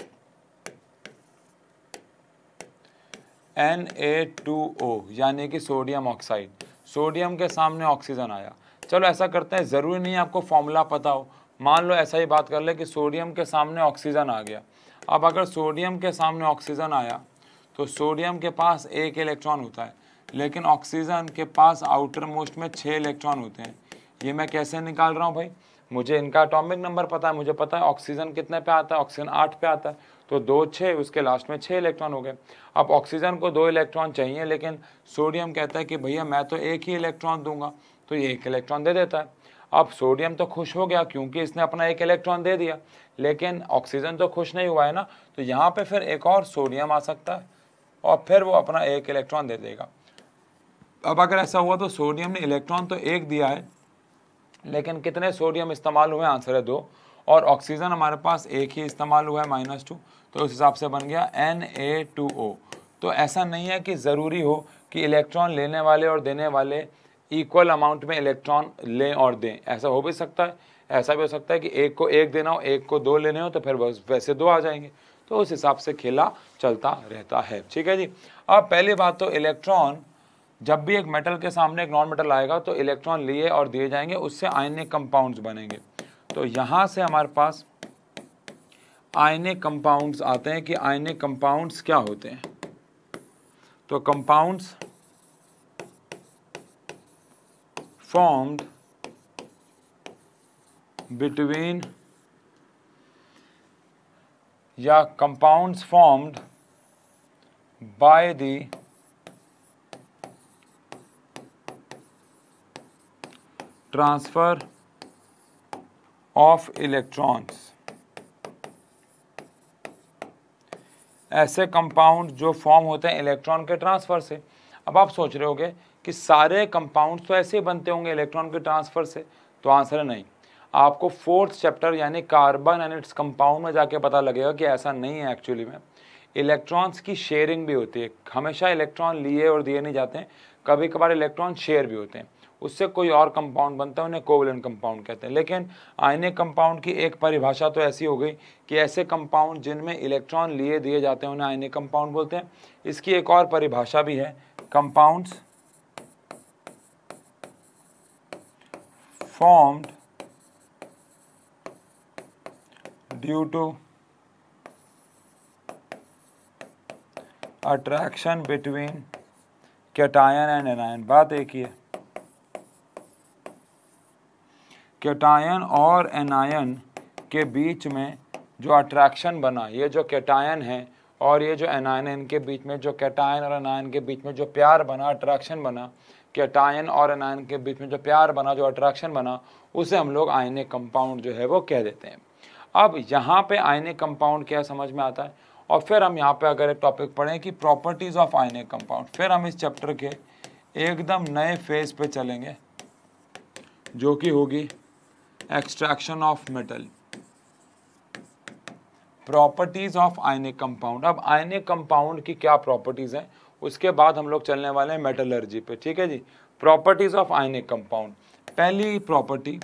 एन ए टू ओ यानी कि सोडियम ऑक्साइड सोडियम के सामने ऑक्सीजन आया चलो ऐसा करते हैं ज़रूरी नहीं आपको फॉर्मूला पता हो मान लो ऐसा ही बात कर ले कि सोडियम के सामने ऑक्सीजन आ गया अब अगर सोडियम के सामने ऑक्सीजन आया तो सोडियम के पास एक इलेक्ट्रॉन होता है लेकिन ऑक्सीजन के पास आउटर मोस्ट में छः इलेक्ट्रॉन होते हैं ये मैं कैसे निकाल रहा हूँ भाई मुझे इनका अटोमिक नंबर पता है मुझे पता है ऑक्सीजन कितने पे आता है ऑक्सीजन आठ पे आता है तो दो छः उसके लास्ट में छः इलेक्ट्रॉन हो गए अब ऑक्सीजन को दो इलेक्ट्रॉन चाहिए लेकिन सोडियम कहता है कि भैया मैं तो एक ही इलेक्ट्रॉन दूंगा तो ये एक इलेक्ट्रॉन दे देता है अब सोडियम तो खुश हो गया क्योंकि इसने अपना एक इलेक्ट्रॉन दे दिया लेकिन ऑक्सीजन तो खुश नहीं हुआ है ना तो यहाँ पर फिर एक और सोडियम आ सकता है और फिर वो अपना एक इलेक्ट्रॉन दे देगा अब अगर ऐसा हुआ तो सोडियम ने इलेक्ट्रॉन तो एक दिया है लेकिन कितने सोडियम इस्तेमाल हुए आंसर है दो और ऑक्सीजन हमारे पास एक ही इस्तेमाल हुआ है माइनस टू तो उस हिसाब से बन गया एन ए टू ओ तो ऐसा नहीं है कि ज़रूरी हो कि इलेक्ट्रॉन लेने वाले और देने वाले इक्वल अमाउंट में इलेक्ट्रॉन लें और दें ऐसा हो भी सकता है ऐसा भी हो सकता है कि एक को एक देना हो एक को दो लेने हो तो फिर बस वैसे दो आ जाएंगे तो उस हिसाब से खेला चलता रहता है ठीक है जी अब पहली बात तो इलेक्ट्रॉन जब भी एक मेटल के सामने एक नॉन मेटल आएगा तो इलेक्ट्रॉन लिए और दिए जाएंगे उससे आयनिक कंपाउंड्स बनेंगे तो यहाँ से हमारे पास आयनिक कंपाउंड्स आते हैं कि आयनिक कंपाउंड्स क्या होते हैं तो कंपाउंड्स फॉर्म्ड बिटवीन या compounds formed by the transfer of electrons ऐसे कंपाउंड जो फॉर्म होते हैं इलेक्ट्रॉन के ट्रांसफ़र से अब आप सोच रहे होगे कि सारे कंपाउंड तो ऐसे ही बनते होंगे इलेक्ट्रॉन के ट्रांसफ़र से तो आंसर है नहीं आपको फोर्थ चैप्टर यानी कार्बन एंड इट्स कंपाउंड में जाके पता लगेगा कि ऐसा नहीं है एक्चुअली में इलेक्ट्रॉन्स की शेयरिंग भी होती है हमेशा इलेक्ट्रॉन लिए और दिए नहीं जाते हैं कभी कभार इलेक्ट्रॉन शेयर भी होते हैं उससे कोई और कंपाउंड बनता है उन्हें कोवलन कंपाउंड कहते हैं लेकिन आयनिक कंपाउंड की एक परिभाषा तो ऐसी हो गई कि ऐसे कंपाउंड जिनमें इलेक्ट्रॉन लिए दिए जाते हैं उन्हें आयनिक कंपाउंड बोलते हैं इसकी एक और परिभाषा भी है compounds formed due to attraction between cation and anion बात एक ही है कैटायन और एनायन के बीच में जो अट्रैक्शन बना ये जो कैटायन है और ये जो एनायन इनके बीच में जो कैटायन और एनायन के बीच में जो प्यार बना अट्रैक्शन बना कैटायन और एनायन के बीच में जो प्यार बना जो अट्रैक्शन बना उसे हम लोग आयने कंपाउंड जो है वो कह देते हैं अब यहाँ पे आयने कंपाउंड क्या समझ में आता है और फिर हम यहाँ पे अगर एक टॉपिक पढ़ें कि प्रॉपर्टीज़ ऑफ आयने कंपाउंड फिर हम इस चैप्टर के एकदम नए फेज पे चलेंगे जो कि होगी extraction of metal properties of ionic compound अब आयनिक कंपाउंड की क्या प्रॉपर्टीज हैं उसके बाद हम लोग चलने वाले हैं मेटलर्जी पे ठीक है जी प्रॉपर्टीज ऑफ आयनिक कंपाउंड पहली प्रॉपर्टी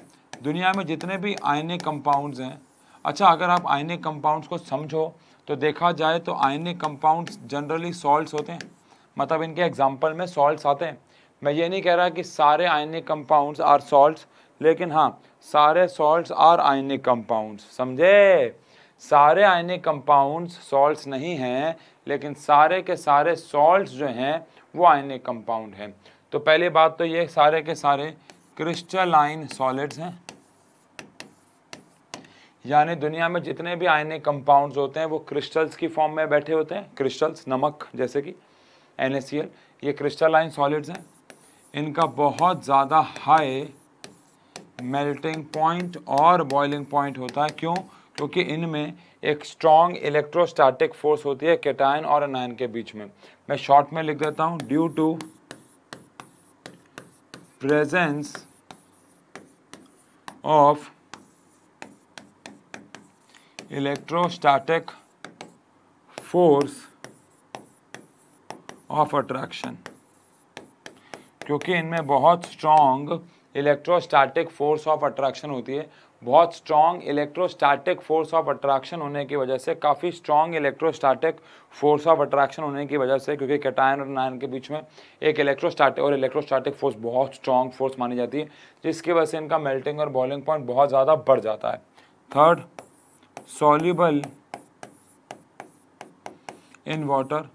दुनिया में जितने भी आयनिक कंपाउंड्स हैं अच्छा अगर आप आयनिक कंपाउंड्स को समझो तो देखा जाए तो आयनिक कंपाउंड्स जनरली सॉल्ट्स होते हैं मतलब इनके एग्जाम्पल में सॉल्ट आते हैं मैं ये नहीं कह रहा कि सारे आयनिक कंपाउंड्स आर सॉल्ट लेकिन हाँ सारे सॉल्ट्स आर आयनिक कंपाउंड्स समझे सारे आयनिक कंपाउंड्स सॉल्ट्स नहीं हैं लेकिन सारे के सारे सॉल्ट्स जो हैं वो आयनिक कंपाउंड हैं तो पहली बात तो ये सारे के सारे क्रिस्टलाइन सॉलिड्स हैं यानी दुनिया में जितने भी आयनिक कंपाउंड्स होते हैं वो क्रिस्टल्स की फॉर्म में बैठे होते हैं क्रिस्टल्स नमक जैसे कि एन ये क्रिस्टलाइन सॉलिड्स हैं इनका बहुत ज़्यादा हाई मेल्टिंग पॉइंट और बॉइलिंग पॉइंट होता है क्यों क्योंकि इनमें एक स्ट्रॉन्ग इलेक्ट्रोस्टैटिक फोर्स होती है केटायन और अनायन के बीच में मैं शॉर्ट में लिख देता हूं due to presence of electrostatic force of attraction क्योंकि इनमें बहुत strong electrostatic force of attraction होती है बहुत strong electrostatic force of attraction होने की वजह से काफ़ी strong electrostatic force of attraction होने की वजह से क्योंकि कैटायन और नायन के बीच में एक इलेक्ट्रोस्टैटिक और इलेक्ट्रोस्टैटिक फोर्स बहुत स्ट्रॉन्ग फोर्स मानी जाती है जिसकी वजह से इनका मेल्टिंग और बॉइलिंग पॉइंट बहुत ज़्यादा बढ़ जाता है थर्ड सॉल्यूबल इन वाटर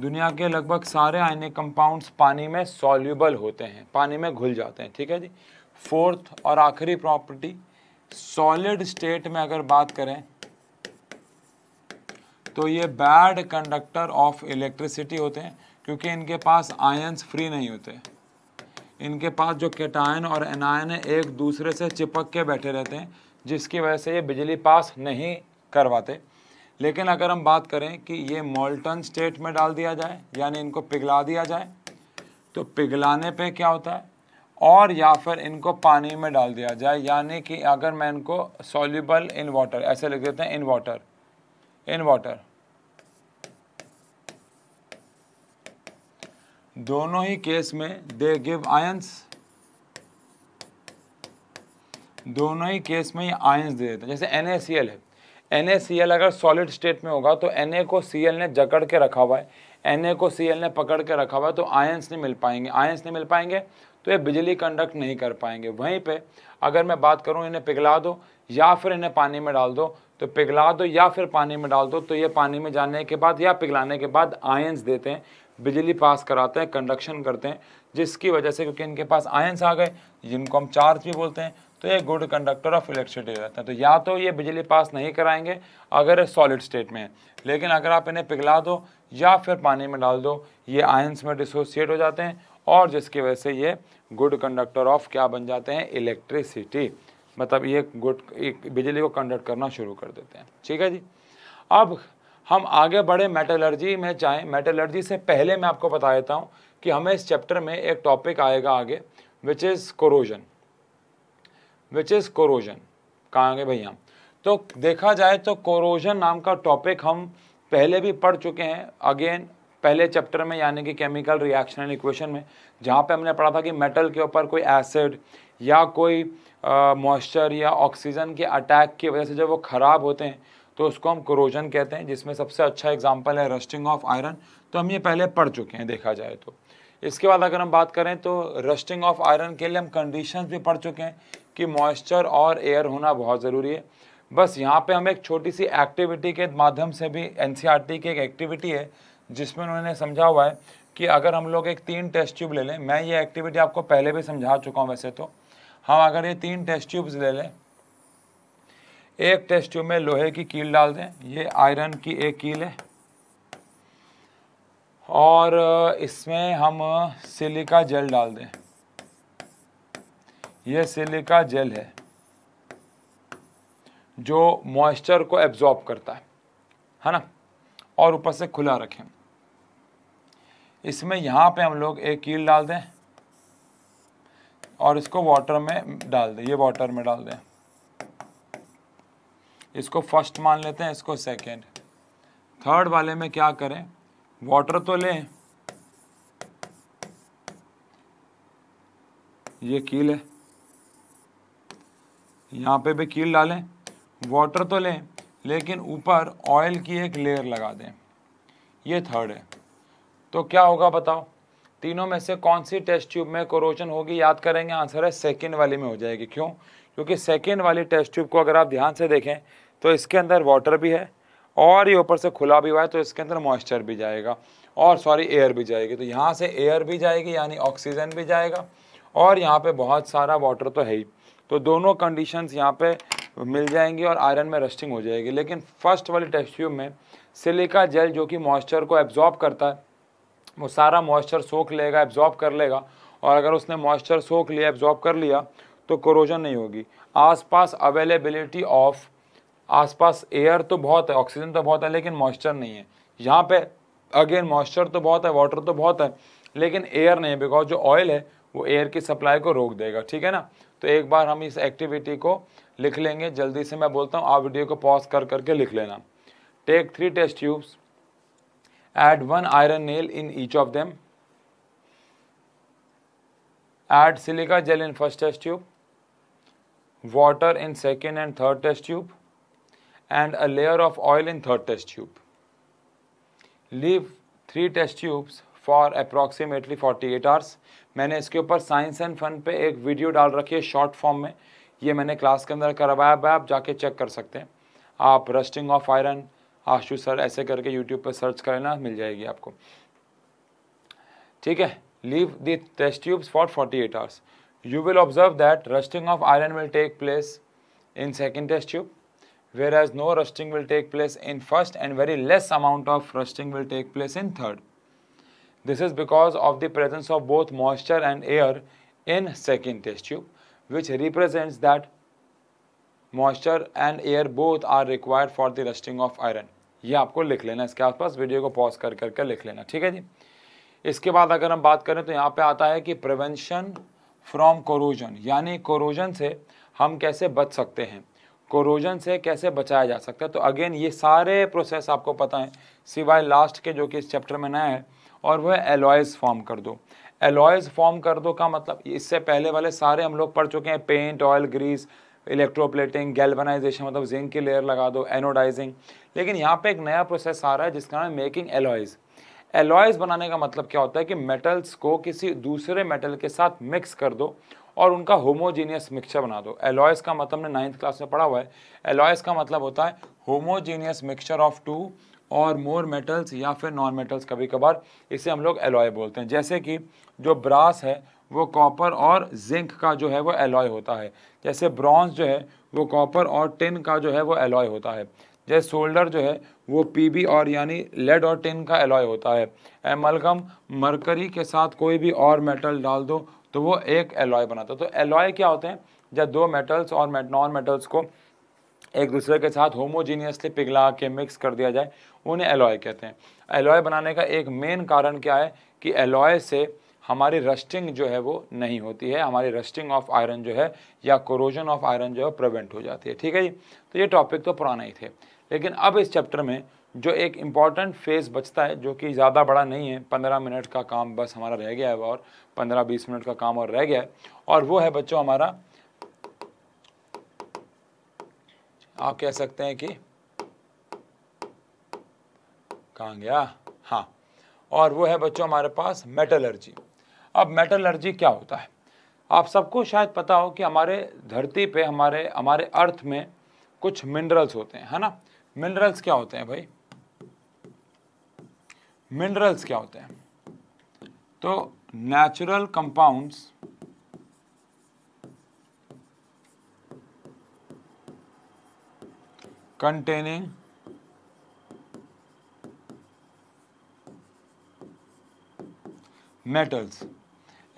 दुनिया के लगभग सारे आयनिक कंपाउंड्स पानी में सॉल्यूबल होते हैं पानी में घुल जाते हैं ठीक है जी फोर्थ और आखिरी प्रॉपर्टी सॉलिड स्टेट में अगर बात करें तो ये बैड कंडक्टर ऑफ इलेक्ट्रिसिटी होते हैं क्योंकि इनके पास आयंस फ्री नहीं होते इनके पास जो केटायन और एनायन है एक दूसरे से चिपक के बैठे रहते हैं जिसकी वजह से ये बिजली पास नहीं करवाते लेकिन अगर हम बात करें कि ये मोल्टन स्टेट में डाल दिया जाए यानी इनको पिघला दिया जाए तो पिघलाने पे क्या होता है और या फिर इनको पानी में डाल दिया जाए यानी कि अगर मैं इनको सोल्यूबल इन वाटर ऐसे लिख देते हैं इन वाटर इन वाटर दोनों ही केस में दे गिव आयंस दोनों ही केस में ये आयंस दे देते हैं जैसे एन है एन अगर सॉलिड स्टेट में होगा तो एन को सी ने जकड़ के रखा हुआ है एन को सी ने पकड़ के रखा हुआ है तो आयंस नहीं मिल पाएंगे आयंस नहीं मिल पाएंगे तो ये बिजली कंडक्ट नहीं कर पाएंगे वहीं पे अगर मैं बात करूँ इन्हें पिघला दो या फिर इन्हें पानी में डाल दो तो पिघला दो या फिर पानी में डाल दो तो ये पानी में जाने के बाद या पिघलाने के बाद आयंस देते हैं बिजली पास कराते हैं कंडक्शन करते हैं जिसकी वजह से क्योंकि इनके पास आयंस आ गए जिनको हम चार्ज भी बोलते हैं तो ये गुड कंडक्टर ऑफ इलेक्ट्रिसिटी रहता है तो या तो ये बिजली पास नहीं कराएंगे अगर सॉलिड स्टेट में है लेकिन अगर आप इन्हें पिघला दो या फिर पानी में डाल दो ये आयंस में डिसोसिएट हो जाते हैं और जिसकी वजह से ये गुड कंडक्टर ऑफ क्या बन जाते हैं इलेक्ट्रिसिटी मतलब ये गुड बिजली को कंडक्ट करना शुरू कर देते हैं ठीक है जी अब हम आगे बढ़े मेटलर्जी में चाहें मेटलर्जी से पहले मैं आपको बता देता हूँ कि हमें इस चैप्टर में एक टॉपिक आएगा आगे which is corrosion which is corrosion कहाँ आगे भैया तो देखा जाए तो कोरोजन नाम का टॉपिक हम पहले भी पढ़ चुके हैं अगेन पहले चैप्टर में यानी कि केमिकल रिएक्शन एंड इक्वेशन में जहाँ पे हमने पढ़ा था कि मेटल के ऊपर कोई एसिड या कोई मॉइस्चर या ऑक्सीजन के अटैक की वजह से जब वो ख़राब होते हैं तो उसको हम क्रोजन कहते हैं जिसमें सबसे अच्छा एग्जाम्पल है रस्टिंग ऑफ आयरन तो हम ये पहले पढ़ चुके हैं देखा जाए तो इसके बाद अगर हम बात करें तो रस्टिंग ऑफ आयरन के लिए हम कंडीशंस भी पढ़ चुके हैं कि मॉइस्चर और एयर होना बहुत ज़रूरी है बस यहाँ पे हम एक छोटी सी एक्टिविटी के माध्यम से भी एन e की एक एक्टिविटी है जिसमें उन्होंने समझा हुआ है कि अगर हम लोग एक तीन टेस्ट ट्यूब ले लें मैं ये एक्टिविटी आपको पहले भी समझा चुका हूँ वैसे तो हम अगर ये तीन टेस्ट ट्यूब्स ले लें एक टेस्ट ट्यूब में लोहे की कील डाल दें ये आयरन की एक कील है और इसमें हम सिलिका जेल डाल दें यह सिलिका जेल है जो मॉइस्चर को एब्जॉर्ब करता है है ना और ऊपर से खुला रखें इसमें यहाँ पे हम लोग एक कील डाल दें और इसको वाटर में डाल दें ये वाटर में डाल दें इसको फर्स्ट मान लेते हैं इसको सेकेंड थर्ड वाले में क्या करें वाटर तो लें ये कील है यहाँ पे भी कील डालें वाटर तो लें लेकिन ऊपर ऑयल की एक लेयर लगा दें ये थर्ड है तो क्या होगा बताओ तीनों में से कौन सी टेस्ट ट्यूब में कोरोजन होगी याद करेंगे आंसर है सेकेंड वाली में हो जाएगी क्यों क्योंकि सेकेंड वाली टेस्ट ट्यूब को अगर आप ध्यान से देखें तो इसके अंदर वाटर भी है और ये ऊपर से खुला भी हुआ है तो इसके अंदर मॉइस्चर भी जाएगा और सॉरी एयर भी जाएगी तो यहाँ से एयर भी जाएगी यानी ऑक्सीजन भी जाएगा और यहाँ पे बहुत सारा वाटर तो है ही तो दोनों कंडीशंस यहाँ पे मिल जाएंगी और आयरन में रस्टिंग हो जाएगी लेकिन फर्स्ट वाली टेस्ट ट्यूब में सिलिका जेल जो कि मॉइस्चर को एब्जॉर्ब करता है वो सारा मॉइस्चर सोख लेगा एब्जॉर्ब कर लेगा और अगर उसने मॉइस्चर सोख लिया एब्जॉर्ब कर लिया तो क्रोजन नहीं होगी आसपास अवेलेबिलिटी ऑफ आसपास एयर तो बहुत है ऑक्सीजन तो बहुत है लेकिन मॉइस्चर नहीं है यहाँ पे अगेन मॉइस्चर तो बहुत है वाटर तो बहुत है लेकिन एयर नहीं है बिकॉज जो ऑयल है वो एयर की सप्लाई को रोक देगा ठीक है ना तो एक बार हम इस एक्टिविटी को लिख लेंगे जल्दी से मैं बोलता हूँ आप वीडियो को पॉज कर करके लिख लेना take three test tubes add one iron nail in each of them add silica gel in first test tube water in second and third test tube and a layer of oil in third test tube. Leave three test tubes for approximately 48 hours मैंने इसके ऊपर science and fun पे एक video डाल रखी है short form में ये मैंने क्लास के अंदर करवाया हुआ आप जाके चेक कर सकते हैं आप rusting of iron Ashu sir ऐसे करके यूट्यूब पर सर्च करें ना मिल जाएगी आपको ठीक है leave the test tubes for 48 hours you will observe that rusting of iron will take place in second test tube whereas no rusting will take place in first and very less amount of rusting will take place in third. This is because of the presence of both moisture and air in second test tube which represents that moisture and air both are required for the rusting of iron ये आपको लिख लेना इसके आसपास video को pause कर करके लिख लेना ठीक है जी इसके बाद अगर हम बात करें तो यहाँ पे आता है कि प्रिवेंशन फ्रॉम कोरोजन यानी कोरोजन से हम कैसे बच सकते हैं कोरोजन से कैसे बचाया जा सकता है तो अगेन ये सारे प्रोसेस आपको पता है सिवाय लास्ट के जो कि इस चैप्टर में नया है और वह एलॉयज़ फॉर्म कर दो एलॉयज़ फॉर्म कर दो का मतलब इससे पहले वाले सारे हम लोग पढ़ चुके हैं paint oil grease electroplating galvanisation मतलब जिंक की लेयर लगा दो एनोडाइजिंग लेकिन यहाँ पे एक नया प्रोसेस आ रहा है जिसका नाम है मेकिंग एलॉयज़ एलॉयज़ बनाने का मतलब क्या होता है कि मेटल्स को किसी दूसरे मेटल के साथ मिक्स कर दो और उनका होमोजेनियस मिक्सचर बना दो एलॉयस का मतलब ने नाइन्थ क्लास में पढ़ा हुआ है एलॉयस का मतलब होता है होमोजेनियस मिक्सचर ऑफ टू और मोर मेटल्स या फिर नॉन मेटल्स कभी कभार इसे हम लोग एलॉय बोलते हैं जैसे कि जो ब्रास है वो कॉपर और जिंक का जो है वो एलॉय होता है जैसे ब्रॉन्ज जो है वो कॉपर और टिन का जो है वो एलॉय होता है जैसे सोल्डर जो है वो पीबी और यानी लेड और टिन का एलॉय होता है एमलगम मरकरी के साथ कोई भी और मेटल डाल दो तो वो एक एलॉय बनाता है तो एलॉय क्या होते हैं जब दो मेटल्स और नॉन मेटल्स को एक दूसरे के साथ होमोजीनियसली पिघला के मिक्स कर दिया जाए उन्हें एलॉय कहते हैं एलॉय बनाने का एक मेन कारण क्या है कि एलॉय से हमारी रस्टिंग जो है वो नहीं होती है हमारी रस्टिंग ऑफ आयरन जो है या कोरोजन ऑफ आयरन जो है प्रिवेंट हो जाती है ठीक है जी तो ये टॉपिक तो पुराना ही थे लेकिन अब इस चैप्टर में जो एक इम्पॉर्टेंट फेज़ बचता है जो कि ज़्यादा बड़ा नहीं है पंद्रह मिनट का काम बस हमारा रह गया है और पंद्रह बीस मिनट का काम और रह गया है और वो है बच्चों हमारा आप कह सकते हैं कि कहाँ गया हाँ और वो है बच्चों हमारे पास मेटलर्जी अब मेटलर्जी क्या होता है आप सबको शायद पता हो कि हमारे धरती पे हमारे हमारे अर्थ में कुछ मिनरल्स होते हैं है ना मिनरल्स क्या होते हैं भाई मिनरल्स क्या होते हैं तो natural compounds containing मेटल्स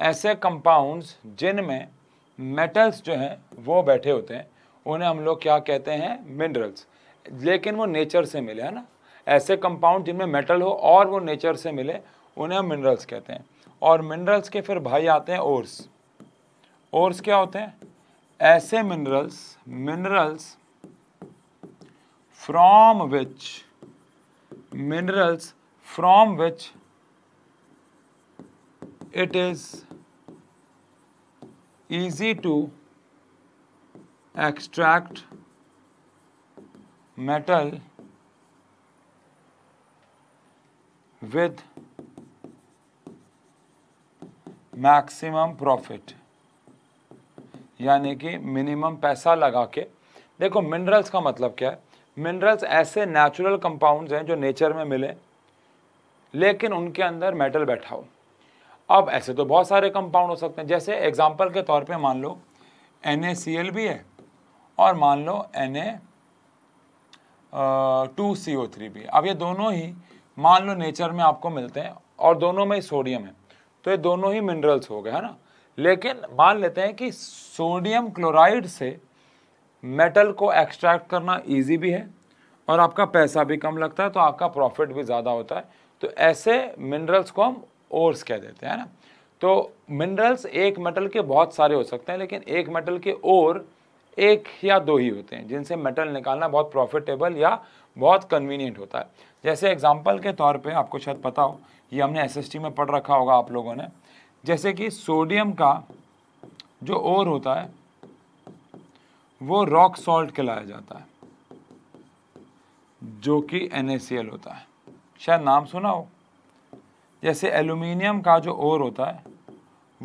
ऐसे कंपाउंड्स जिनमें मेटल्स जो हैं वो बैठे होते हैं उन्हें हम लोग क्या कहते हैं मिनरल्स लेकिन वो नेचर से मिले है ना ऐसे कंपाउंड जिनमें मेटल हो और वो नेचर से मिले उन्हें हम मिनरल्स कहते हैं और मिनरल्स के फिर भाई आते हैं ओर्स ओर्स क्या होते हैं ऐसे minerals minerals from which minerals from which it is easy to extract metal with maximum profit यानी कि मिनिमम पैसा लगा के देखो मिनरल्स का मतलब क्या है मिनरल्स ऐसे नेचुरल कंपाउंड्स हैं जो नेचर में मिले लेकिन उनके अंदर मेटल बैठा हो अब ऐसे तो बहुत सारे कंपाउंड हो सकते हैं जैसे एग्जाम्पल के तौर पे मान लो एन भी है और मान लो N A two C O three भी अब ये दोनों ही मान लो नेचर में आपको मिलते हैं और दोनों में ही सोडियम है तो ये दोनों ही मिनरल्स हो गए है ना लेकिन मान लेते हैं कि सोडियम क्लोराइड से मेटल को एक्सट्रैक्ट करना इजी भी है और आपका पैसा भी कम लगता है तो आपका प्रॉफिट भी ज़्यादा होता है तो ऐसे मिनरल्स को हम ओर्स कह देते हैं ना तो मिनरल्स एक मेटल के बहुत सारे हो सकते हैं लेकिन एक मेटल के ओर एक या दो ही होते हैं जिनसे मेटल निकालना बहुत प्रॉफिटेबल या बहुत कन्वीनियंट होता है जैसे एग्जाम्पल के तौर पर आपको शायद पता हो ये हमने एसएसटी में पढ़ रखा होगा आप लोगों ने जैसे कि सोडियम का जो ओर होता है वो रॉक सॉल्ट कहलाया जाता है जो कि एन होता है शायद नाम सुना हो जैसे एल्यूमिनियम का जो ओर होता है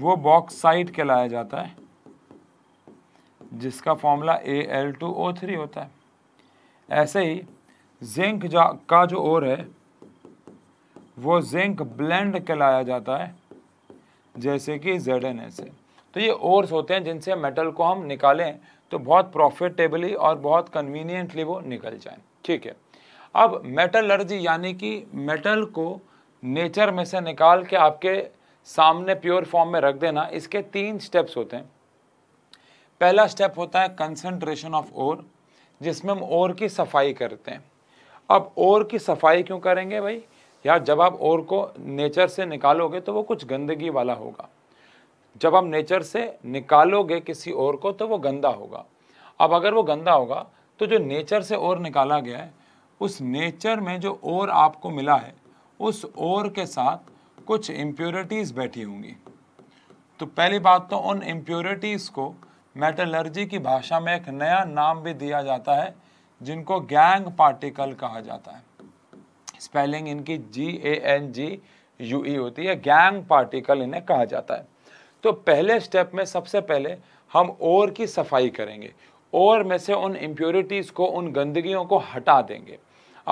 वो बॉक्साइट कहलाया जाता है जिसका formula A L two O three होता है ऐसे ही जिंक का जो ओर है वो जिंक ब्लेंड कहलाया जाता है जैसे कि जेड एन एस तो ये ओर्स होते हैं जिनसे मेटल को हम निकालें तो बहुत प्रॉफिटेबली और बहुत कन्वीनियंटली वो निकल जाए ठीक है अब मेटलर्जी यानी कि मेटल को नेचर में से निकाल के आपके सामने प्योर फॉर्म में रख देना इसके तीन स्टेप्स होते हैं पहला स्टेप होता है कंसनट्रेशन ऑफ ओर जिसमें हम ओर की सफाई करते हैं अब ओर की सफाई क्यों करेंगे भाई या जब आप और को नेचर से निकालोगे तो वो कुछ गंदगी वाला होगा जब आप नेचर से निकालोगे किसी और को तो वो गंदा होगा अब अगर वो गंदा होगा तो जो नेचर से और निकाला गया है उस नेचर में जो और आपको मिला है उस और के साथ कुछ इम्प्योरिटीज़ बैठी होंगी तो पहली बात तो उन इम्प्योरिटीज़ को मेटलर्जी की भाषा में एक नया नाम भी दिया जाता है जिनको गैंग पार्टिकल कहा जाता है स्पेलिंग इनकी जी ए एन जी यू ई होती है गैंग पार्टिकल इन्हें कहा जाता है तो पहले स्टेप में सबसे पहले हम ओर की सफाई करेंगे ओर में से उन इम्प्योरिटीज़ को उन गंदगियों को हटा देंगे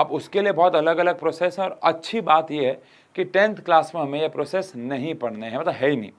अब उसके लिए बहुत अलग अलग प्रोसेस है और अच्छी बात यह है कि टेंथ क्लास में हमें यह प्रोसेस नहीं पढ़ने हैं मतलब है ही नहीं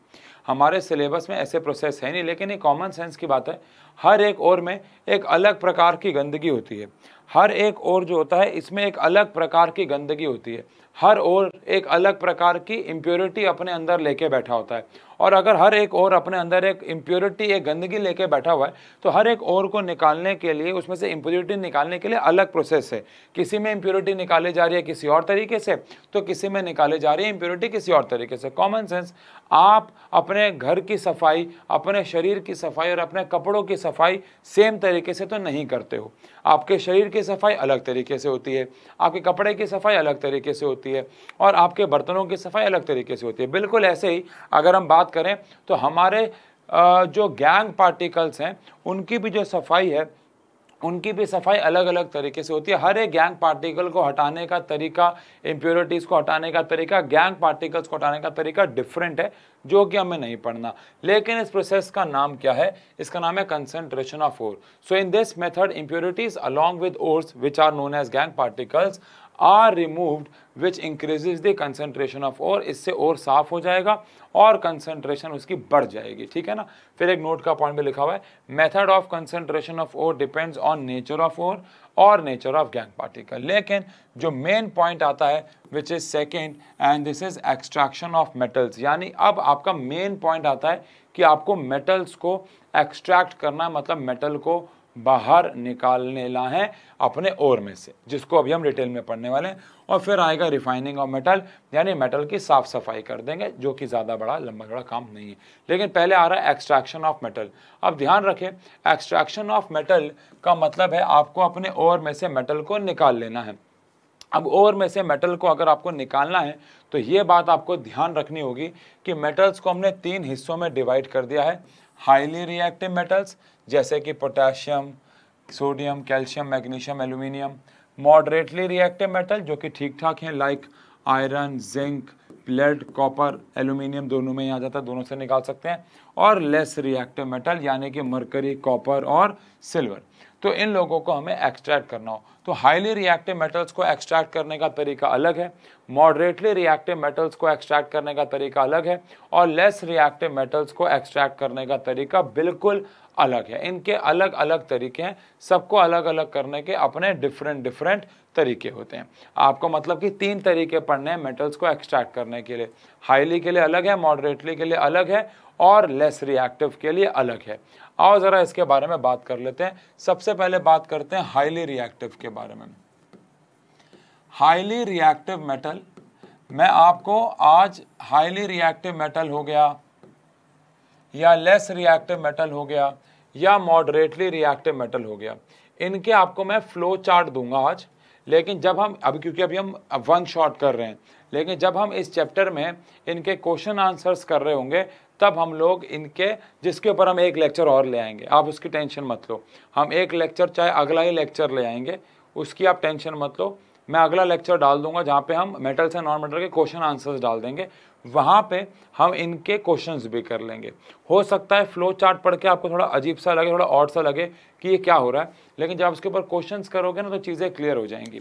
हमारे सिलेबस में ऐसे प्रोसेस है नहीं लेकिन ये कॉमन सेंस की बात है हर एक ओर में एक अलग प्रकार की गंदगी होती है हर एक और जो होता है इसमें एक अलग प्रकार की गंदगी होती है हर ओर एक अलग प्रकार की इम्प्योरिटी अपने अंदर लेके बैठा होता है और अगर हर एक और अपने अंदर एक इम्प्योरिटी एक गंदगी लेके बैठा हुआ है तो हर एक और को निकालने के लिए उसमें से इम्प्योरिटी निकालने के लिए अलग प्रोसेस है किसी में इम्प्योरिटी निकाली जा रही है किसी और तरीके से तो किसी में निकाली जा रही है इम्प्योरिटी किसी और तरीके से कॉमन सेंस आप अपने घर की सफाई अपने शरीर की सफाई और अपने कपड़ों की सफाई सेम तरीके से तो नहीं करते हो आपके शरीर की सफाई अलग तरीके से होती है आपके कपड़े की सफाई अलग तरीके से होती है और आपके बर्तनों की सफाई अलग तरीके से होती है बिल्कुल ऐसे ही अगर हम बात करें तो हमारे जो गैंग पार्टिकल्स हैं उनकी भी जो सफाई है उनकी भी सफाई अलग अलग तरीके से होती है हर एक गैंग पार्टिकल को हटाने का तरीका इम्प्योरिटीज़ को हटाने का तरीका गैंग पार्टिकल्स को हटाने का तरीका डिफरेंट है जो कि हमें नहीं पढ़ना लेकिन इस प्रोसेस का नाम क्या है इसका नाम है concentration of ore so in this method impurities along with ores which are known as gangue particles are removed which increases the concentration of ore इससे और साफ हो जाएगा और कंसनट्रेशन उसकी बढ़ जाएगी ठीक है ना फिर एक नोट का पॉइंट भी लिखा हुआ है method of concentration of ore depends on nature of ore और नेचर ऑफ गैंग पार्टिकल लेकिन जो मेन पॉइंट आता है which is second and this is extraction of metals यानी अब आपका मेन पॉइंट आता है कि आपको मेटल्स को एक्सट्रैक्ट करना मतलब मेटल को बाहर निकालने ला है अपने ओर में से जिसको अभी हम डिटेल में पढ़ने वाले हैं और फिर आएगा रिफाइनिंग ऑफ मेटल यानी मेटल की साफ सफाई कर देंगे जो कि ज़्यादा बड़ा लंबा बड़ा काम नहीं है लेकिन पहले आ रहा है एक्सट्रैक्शन ऑफ मेटल अब ध्यान रखें एक्सट्रैक्शन ऑफ मेटल का मतलब है आपको अपने ओर में से मेटल को निकाल लेना है अब ओवर में से मेटल को अगर आपको निकालना है तो ये बात आपको ध्यान रखनी होगी कि मेटल्स को हमने तीन हिस्सों में डिवाइड कर दिया है हाईली रिएक्टिव मेटल्स जैसे कि potassium sodium calcium magnesium aluminium moderately reactive metal जो कि ठीक ठाक हैं like iron zinc lead copper aluminium दोनों में ही आ जाता है दोनों से निकाल सकते हैं और लेस रिएक्टिव मेटल यानी कि मरकरी कॉपर और सिल्वर तो इन लोगों को हमें एक्सट्रैक्ट करना हो तो हाईली रिएक्टिव मेटल्स को एक्सट्रैक्ट करने का तरीका अलग है मॉडरेटली रिएक्टिव मेटल्स को एक्सट्रैक्ट करने का तरीका अलग है और लेस रिएक्टिव मेटल्स को एक्सट्रैक्ट करने का तरीका बिल्कुल अलग है इनके अलग अलग तरीके हैं सबको अलग अलग करने के अपने डिफरेंट डिफरेंट तरीके होते हैं आपको मतलब कि तीन तरीके पढ़ने हैं मेटल्स को एक्सट्रैक्ट करने के लिए हाईली के लिए अलग है मॉडरेटली के लिए अलग है और लेस रिएक्टिव के लिए अलग है आओ ज़रा इसके बारे में बात कर लेते हैं सबसे पहले बात करते हैं हाईली रिएक्टिव के बारे में हाईली रिएक्टिव मेटल मैं आपको आज हाईली रिएक्टिव मेटल हो गया या लेस रिएक्टिव मेटल हो गया या मॉडरेटली रिएक्टिव मेटल हो गया इनके आपको मैं फ्लो चार्ट दूंगा आज लेकिन जब हम अभी क्योंकि अभी हम वन शॉट कर रहे हैं लेकिन जब हम इस चैप्टर में इनके क्वेश्चन आंसर्स कर रहे होंगे तब हम लोग इनके जिसके ऊपर हम एक लेक्चर और ले आएंगे आप उसकी टेंशन मत लो हम एक लेक्चर चाहे अगला ही लेक्चर ले आएंगे उसकी आप टेंशन मत लो मैं अगला लेक्चर डाल दूंगा जहाँ पे हम मेटल्स एंड नॉन मेटल के क्वेश्चन आंसर्स डाल देंगे वहाँ पे हम इनके क्वेश्चंस भी कर लेंगे हो सकता है फ्लो चार्ट पढ़ के आपको थोड़ा अजीब सा लगे थोड़ा ऑड सा लगे कि ये क्या हो रहा है लेकिन जब उसके ऊपर क्वेश्चंस करोगे ना तो चीज़ें क्लियर हो जाएंगी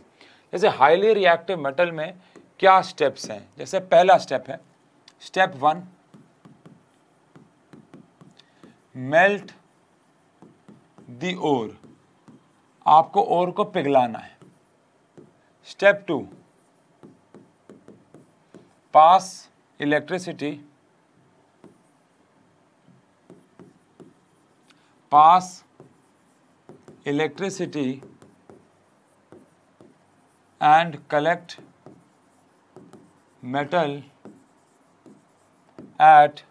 जैसे हाईली रिएक्टिव मेटल में क्या स्टेप्स हैं जैसे पहला स्टेप है step one melt the ore आपको ओर को पिघलाना है Step 2 Pass electricity, pass electricity and collect metal at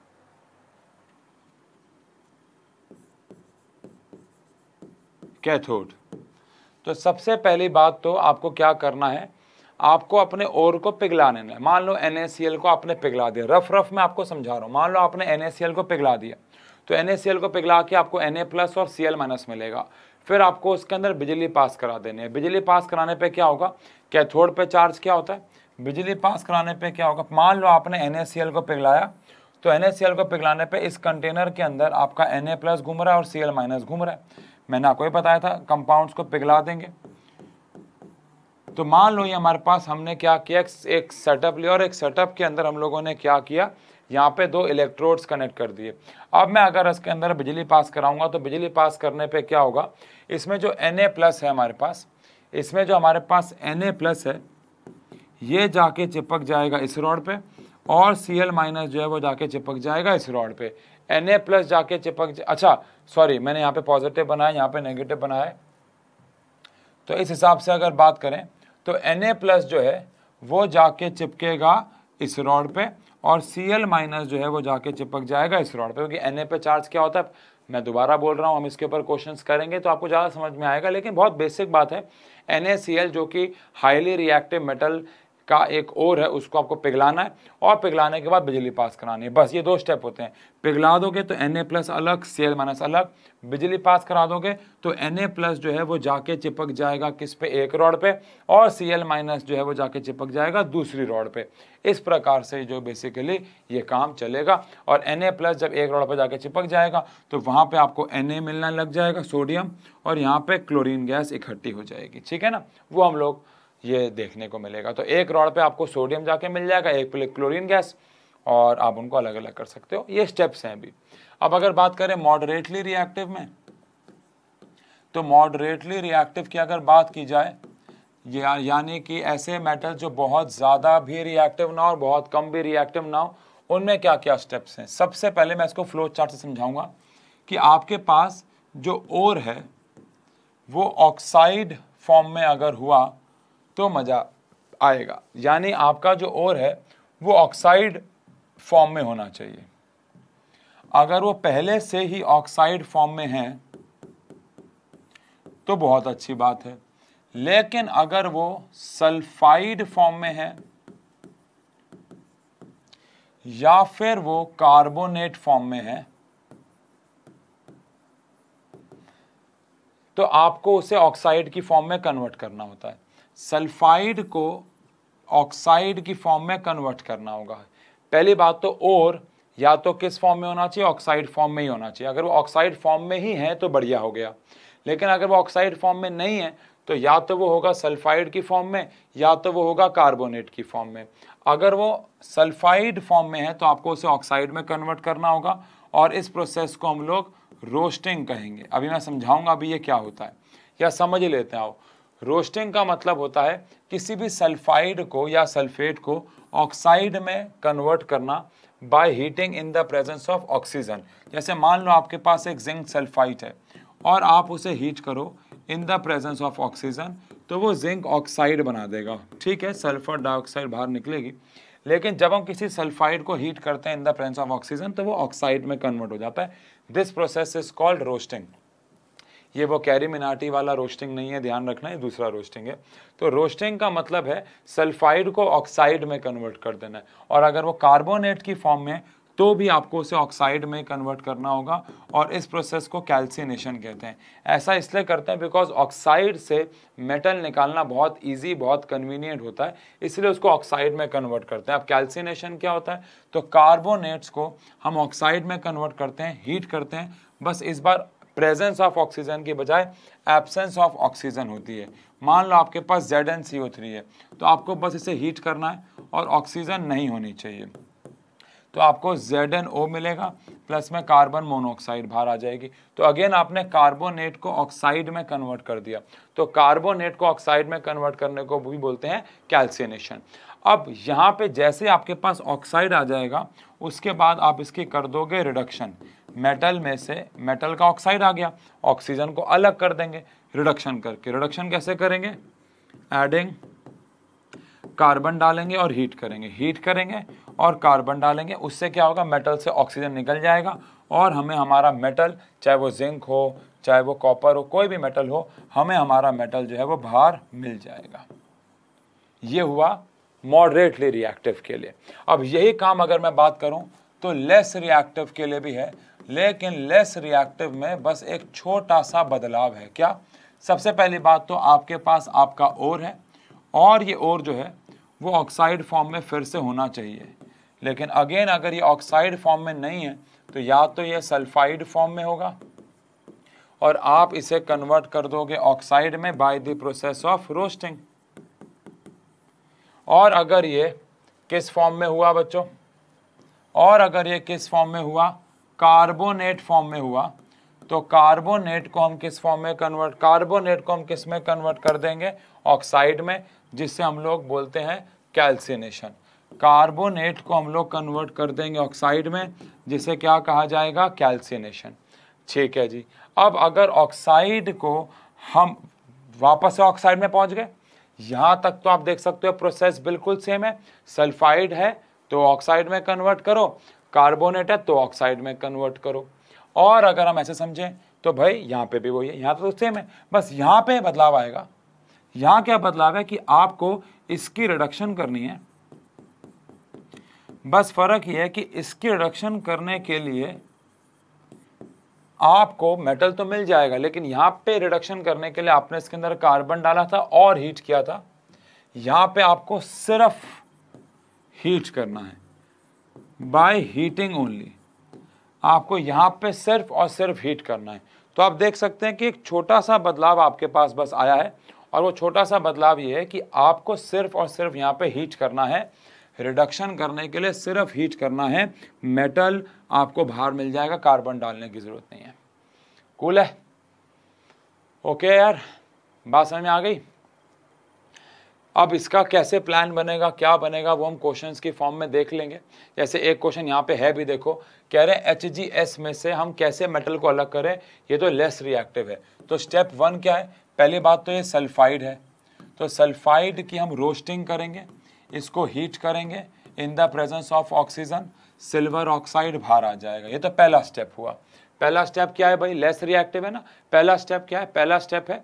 cathode. तो सबसे पहली बात तो आपको क्या करना है आपको अपने ओर को पिघला लेना है मान लो एन को आपने पिघला दिया रफ रफ मैं आपको समझा रहा हूँ मान लो आपने एन को पिघला दिया तो एन को पिघला के आपको एन प्लस और सी माइनस मिलेगा फिर आपको उसके अंदर बिजली पास करा देनी है बिजली पास कराने पे क्या होगा कैथोड पे चार्ज क्या होता है बिजली पास कराने पे क्या होगा मान लो आपने एन को पिघलाया तो एन को पिघलाने पे इस कंटेनर के अंदर आपका एन प्लस घूम रहा है और सी माइनस घूम रहा है मैंने आपको ये बताया था कंपाउंड्स को पिघला देंगे तो मान लो ये हमारे पास हमने क्या किया एक सेटअप लिया और एक सेटअप के अंदर हम लोगों ने क्या किया यहाँ पे दो इलेक्ट्रोड्स कनेक्ट कर दिए अब मैं अगर इसके अंदर बिजली पास कराऊंगा तो बिजली पास करने पे क्या होगा इसमें जो एन प्लस है हमारे पास इसमें जो हमारे पास एन प्लस है ये जाके चिपक जाएगा इस रॉड पे और सी एल माइनस जो है वो जाके चिपक जाएगा इस रॉड पे एन ए प्लस जाके चिपक अच्छा सॉरी मैंने यहाँ पे पॉजिटिव बनाया यहाँ पे नेगेटिव बनाया तो इस हिसाब से अगर बात करें तो एन ए प्लस जो है वो जाके चिपकेगा इस रॉड पे और सी एल माइनस जो है वो जाके चिपक जाएगा इस रॉड पे क्योंकि एन ए पे चार्ज क्या होता है मैं दोबारा बोल रहा हूँ हम इसके ऊपर क्वेश्चन करेंगे तो आपको ज़्यादा समझ में आएगा लेकिन बहुत बेसिक बात है एन जो कि हाईली रिएक्टिव मेटल का एक और है उसको आपको पिघलाना है और पिघलाने के बाद बिजली पास करानी है बस ये दो स्टेप होते हैं पिघला दोगे तो एन प्लस अलग सी माइनस अलग बिजली पास करा दोगे तो एन प्लस जो है वो जाके चिपक जाएगा किस पे एक रॉड पे और सी माइनस जो है वो जाके चिपक जाएगा दूसरी रॉड पे इस प्रकार से जो बेसिकली ये काम चलेगा और एन प्लस जब एक रॉड पर जाके चिपक जाएगा तो वहाँ पर आपको एन मिलना लग जाएगा सोडियम और यहाँ पर क्लोरीन गैस इकट्ठी हो जाएगी ठीक है ना वो हम लोग ये देखने को मिलेगा तो एक रॉड पे आपको सोडियम जाके मिल जाएगा एक प्लेट क्लोरीन गैस और आप उनको अलग अलग कर सकते हो ये स्टेप्स हैं अभी अब अगर बात करें मॉडरेटली रिएक्टिव में तो मॉडरेटली रिएक्टिव की अगर बात की जाए या, यानी कि ऐसे मेटल जो बहुत ज़्यादा भी रिएक्टिव ना हो और बहुत कम भी रिएक्टिव ना हो उनमें क्या क्या स्टेप्स हैं सबसे पहले मैं इसको फ्लो चार्ट से समझाऊंगा कि आपके पास जो ओर है वो ऑक्साइड फॉर्म में अगर हुआ तो मज़ा आएगा यानी आपका जो और है वो ऑक्साइड फॉर्म में होना चाहिए अगर वो पहले से ही ऑक्साइड फॉर्म में है तो बहुत अच्छी बात है लेकिन अगर वो सल्फाइड फॉर्म में है या फिर वो कार्बोनेट फॉर्म में है तो आपको उसे ऑक्साइड की फॉर्म में कन्वर्ट करना होता है सल्फाइड को ऑक्साइड की फॉर्म में कन्वर्ट करना होगा पहली बात तो और या तो किस फॉर्म में होना चाहिए ऑक्साइड फॉर्म में ही होना चाहिए अगर वो ऑक्साइड फॉर्म में ही है तो बढ़िया हो गया लेकिन अगर वो ऑक्साइड फॉर्म में नहीं है तो या तो वो होगा सल्फाइड की फॉर्म में या तो वो होगा कार्बोनेट की फॉर्म में अगर वो सल्फाइड फॉर्म में है तो आपको उसे ऑक्साइड में कन्वर्ट करना होगा और इस प्रोसेस को हम लोग रोस्टिंग कहेंगे अभी मैं समझाऊंगा अभी ये क्या होता है या समझ लेते हैं आओ रोस्टिंग का मतलब होता है किसी भी सल्फाइड को या सल्फेट को ऑक्साइड में कन्वर्ट करना by heating in the presence of oxygen जैसे मान लो आपके पास एक जिंक सल्फाइड है और आप उसे हीट करो in the presence of oxygen तो वो जिंक ऑक्साइड बना देगा ठीक है सल्फर डाइऑक्साइड बाहर निकलेगी लेकिन जब हम किसी सल्फाइड को हीट करते हैं in the presence of oxygen तो वो ऑक्साइड में कन्वर्ट हो जाता है this process is called roasting ये वो कैरी मिनाटी वाला रोस्टिंग नहीं है ध्यान रखना ये दूसरा रोस्टिंग है तो रोस्टिंग का मतलब है सल्फाइड को ऑक्साइड में कन्वर्ट कर देना है और अगर वो कार्बोनेट की फॉर्म में तो भी आपको उसे ऑक्साइड में कन्वर्ट करना होगा और इस प्रोसेस को कैल्सिनेशन कहते हैं ऐसा इसलिए करते हैं बिकॉज ऑक्साइड से मेटल निकालना बहुत इजी बहुत कन्वीनियंट होता है इसलिए उसको ऑक्साइड में कन्वर्ट करते हैं अब कैल्सिनेशन क्या होता है तो कार्बोनेट्स को हम ऑक्साइड में कन्वर्ट करते हैं हीट करते हैं बस इस बार प्रेजेंस ऑफ ऑक्सीजन के बजाय एब्सेंस ऑफ ऑक्सीजन होती है मान लो आपके पास Z N C O three है तो आपको बस इसे हीट करना है और ऑक्सीजन नहीं होनी चाहिए तो आपको जेड एन ओ मिलेगा प्लस में कार्बन मोनोऑक्साइड बाहर आ जाएगी तो अगेन आपने कार्बोनेट को ऑक्साइड में कन्वर्ट कर दिया तो कार्बोनेट को ऑक्साइड में कन्वर्ट करने को भी बोलते हैं कैल्सिनेशन अब यहाँ पे जैसे आपके पास ऑक्साइड आ जाएगा उसके बाद आप इसकी कर दोगे रिडक्शन मेटल में से मेटल का ऑक्साइड आ गया ऑक्सीजन को अलग कर देंगे रिडक्शन करके रिडक्शन कैसे करेंगे एडिंग कार्बन डालेंगे और हीट करेंगे हीट करेंगे और कार्बन डालेंगे उससे क्या होगा मेटल से ऑक्सीजन निकल जाएगा और हमें हमारा मेटल चाहे वो जिंक हो चाहे वो कॉपर हो कोई भी मेटल हो हमें हमारा मेटल जो है वो बाहर मिल जाएगा ये हुआ मॉडरेटली रिएक्टिव के लिए अब यही काम अगर मैं बात करूं तो लेस रिएक्टिव के लिए भी है लेकिन लेस रिएक्टिव में बस एक छोटा सा बदलाव है क्या सबसे पहली बात तो आपके पास आपका और है और ये और जो है वो ऑक्साइड फॉर्म में फिर से होना चाहिए लेकिन अगेन अगर ये ऑक्साइड फॉर्म में नहीं है तो या तो ये सल्फाइड फॉर्म में होगा और आप इसे कन्वर्ट कर दोगे ऑक्साइड में by the process of roasting और अगर ये किस फॉर्म में हुआ बच्चों और अगर ये किस फॉर्म में हुआ कार्बोनेट फॉर्म में हुआ तो कार्बोनेट को हम किस फॉर्म में कन्वर्ट कार्बोनेट को हम किस में कन्वर्ट कर देंगे ऑक्साइड में जिससे हम लोग बोलते हैं कैल्सिनेशन कार्बोनेट को हम लोग कन्वर्ट कर देंगे ऑक्साइड में जिसे क्या कहा जाएगा कैल्सिनेशन ठीक है जी अब अगर ऑक्साइड को हम वापस से ऑक्साइड में पहुंच गए यहाँ तक तो आप देख सकते हो प्रोसेस बिल्कुल सेम है सल्फाइड है तो ऑक्साइड में कन्वर्ट करो कार्बोनेट है तो ऑक्साइड में कन्वर्ट करो और अगर हम ऐसे समझें तो भाई यहाँ पे भी वही है यहाँ तो सेम तो है बस यहाँ पे बदलाव आएगा यहाँ क्या बदलाव है कि आपको इसकी रिडक्शन करनी है बस फर्क यह है कि इसकी रिडक्शन करने के लिए आपको मेटल तो मिल जाएगा लेकिन यहाँ पे रिडक्शन करने के लिए आपने इसके अंदर कार्बन डाला था और हीट किया था यहाँ पे आपको सिर्फ हीट करना है बाय हीटिंग ओनली आपको यहाँ पे सिर्फ और सिर्फ हीट करना है तो आप देख सकते हैं कि एक छोटा सा बदलाव आपके पास बस आया है और वो छोटा सा बदलाव ये है कि आपको सिर्फ और सिर्फ यहाँ पे हीट करना है रिडक्शन करने के लिए सिर्फ हीट करना है मेटल आपको बाहर मिल जाएगा कार्बन डालने की ज़रूरत नहीं है कूल है ओके यार बात समझ में आ गई अब इसका कैसे प्लान बनेगा क्या बनेगा वो हम क्वेश्चन की फॉर्म में देख लेंगे जैसे एक क्वेश्चन यहाँ पे है भी देखो कह रहे हैं एच में से हम कैसे मेटल को अलग करें ये तो लेस रिएक्टिव है तो स्टेप वन क्या है पहली बात तो ये सल्फाइड है तो सल्फाइड की हम रोस्टिंग करेंगे इसको हीट करेंगे in the presence of oxygen silver oxide बाहर आ जाएगा ये तो पहला स्टेप हुआ पहला स्टेप क्या है भाई लेस रिएक्टिव है ना पहला स्टेप क्या है पहला स्टेप है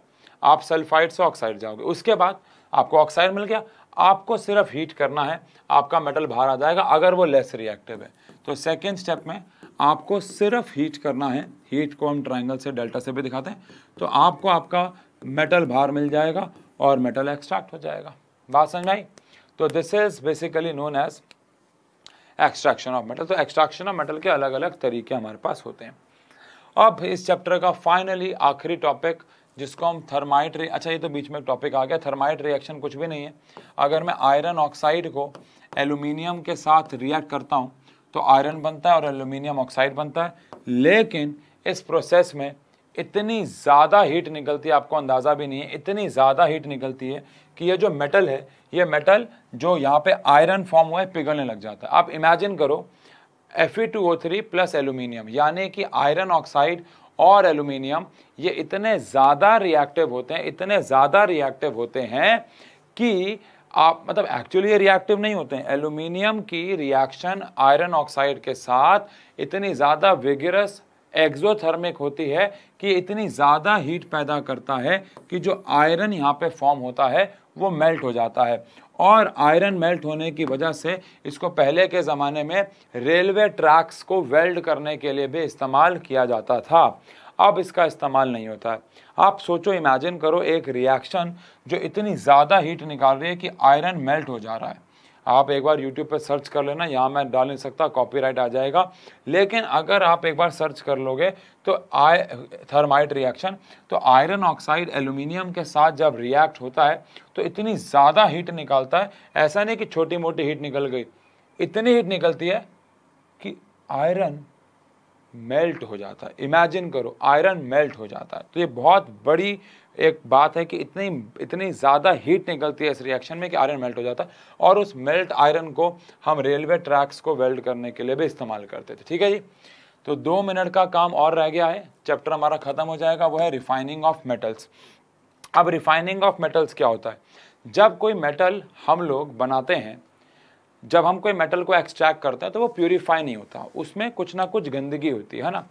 आप सल्फाइड से ऑक्साइड जाओगे उसके बाद आपको ऑक्साइड मिल गया आपको सिर्फ हीट करना है आपका मेटल बाहर आ जाएगा अगर वो लेस रिएक्टिव है तो सेकेंड स्टेप में आपको सिर्फ हीट करना है हीट को हम ट्राइंगल से डेल्टा से भी दिखाते हैं तो आपको आपका मेटल बाहर मिल जाएगा और मेटल एक्सट्रैक्ट हो जाएगा बात समझ आई तो this is basically known as extraction of metal तो एक्सट्रैक्शन ऑफ मेटल के अलग अलग तरीके हमारे पास होते हैं अब इस चैप्टर का फाइनली आखिरी टॉपिक जिसको हम थर्माइट रे अच्छा ये तो बीच में टॉपिक आ गया थर्माइट रिएक्शन कुछ भी नहीं है अगर मैं आयरन ऑक्साइड को एल्यूमिनियम के साथ रिएक्ट करता हूँ तो आयरन बनता है और एल्यूमिनियम ऑक्साइड बनता है लेकिन इस प्रोसेस में इतनी ज़्यादा हीट निकलती है आपको अंदाज़ा भी नहीं है इतनी ज़्यादा हीट निकलती है कि ये जो मेटल है ये मेटल जो यहाँ पे आयरन फॉर्म हुआ है पिघलने लग जाता है आप इमेजिन करो Fe2O3 प्लस एल्यूमिनियम यानी कि आयरन ऑक्साइड और एल्यूमिनियम ये इतने ज़्यादा रिएक्टिव होते हैं इतने ज़्यादा रिएक्टिव होते हैं कि आप मतलब एक्चुअली ये रिएक्टिव नहीं होते हैं एल्यूमिनियम की रिएक्शन आयरन ऑक्साइड के साथ इतनी ज़्यादा विगरस एक्सोथर्मिक होती है कि इतनी ज़्यादा हीट पैदा करता है कि जो आयरन यहाँ पे फॉर्म होता है वो मेल्ट हो जाता है और आयरन मेल्ट होने की वजह से इसको पहले के ज़माने में रेलवे ट्रैक्स को वेल्ड करने के लिए भी इस्तेमाल किया जाता था अब इसका इस्तेमाल नहीं होता है आप सोचो इमेजिन करो एक रिएक्शन जो इतनी ज़्यादा हीट निकाल रही है कि आयरन मेल्ट हो जा रहा है आप एक बार यूट्यूब पर सर्च कर लेना यहाँ मैं डाल नहीं सकता कॉपीराइट आ जाएगा लेकिन अगर आप एक बार सर्च कर लोगे तो आय थर्माइट रिएक्शन तो आयरन ऑक्साइड एल्यूमिनियम के साथ जब रिएक्ट होता है तो इतनी ज़्यादा हीट निकालता है ऐसा नहीं कि छोटी मोटी हीट निकल गई इतनी हीट निकलती है कि आयरन मेल्ट हो जाता है इमेजिन करो आयरन मेल्ट हो जाता है तो ये बहुत बड़ी एक बात है कि इतनी इतनी ज़्यादा हीट निकलती है इस रिएक्शन में कि आयरन मेल्ट हो जाता है और उस मेल्ट आयरन को हम रेलवे ट्रैक्स को वेल्ड करने के लिए भी इस्तेमाल करते थे ठीक है जी तो दो मिनट का काम और रह गया है चैप्टर हमारा ख़त्म हो जाएगा वो है रिफाइनिंग ऑफ मेटल्स अब रिफाइनिंग ऑफ मेटल्स क्या होता है जब कोई मेटल हम लोग बनाते हैं जब हम कोई मेटल को एक्सट्रैक्ट करते हैं तो वो प्योरीफाई नहीं होता उसमें कुछ ना कुछ गंदगी होती है ना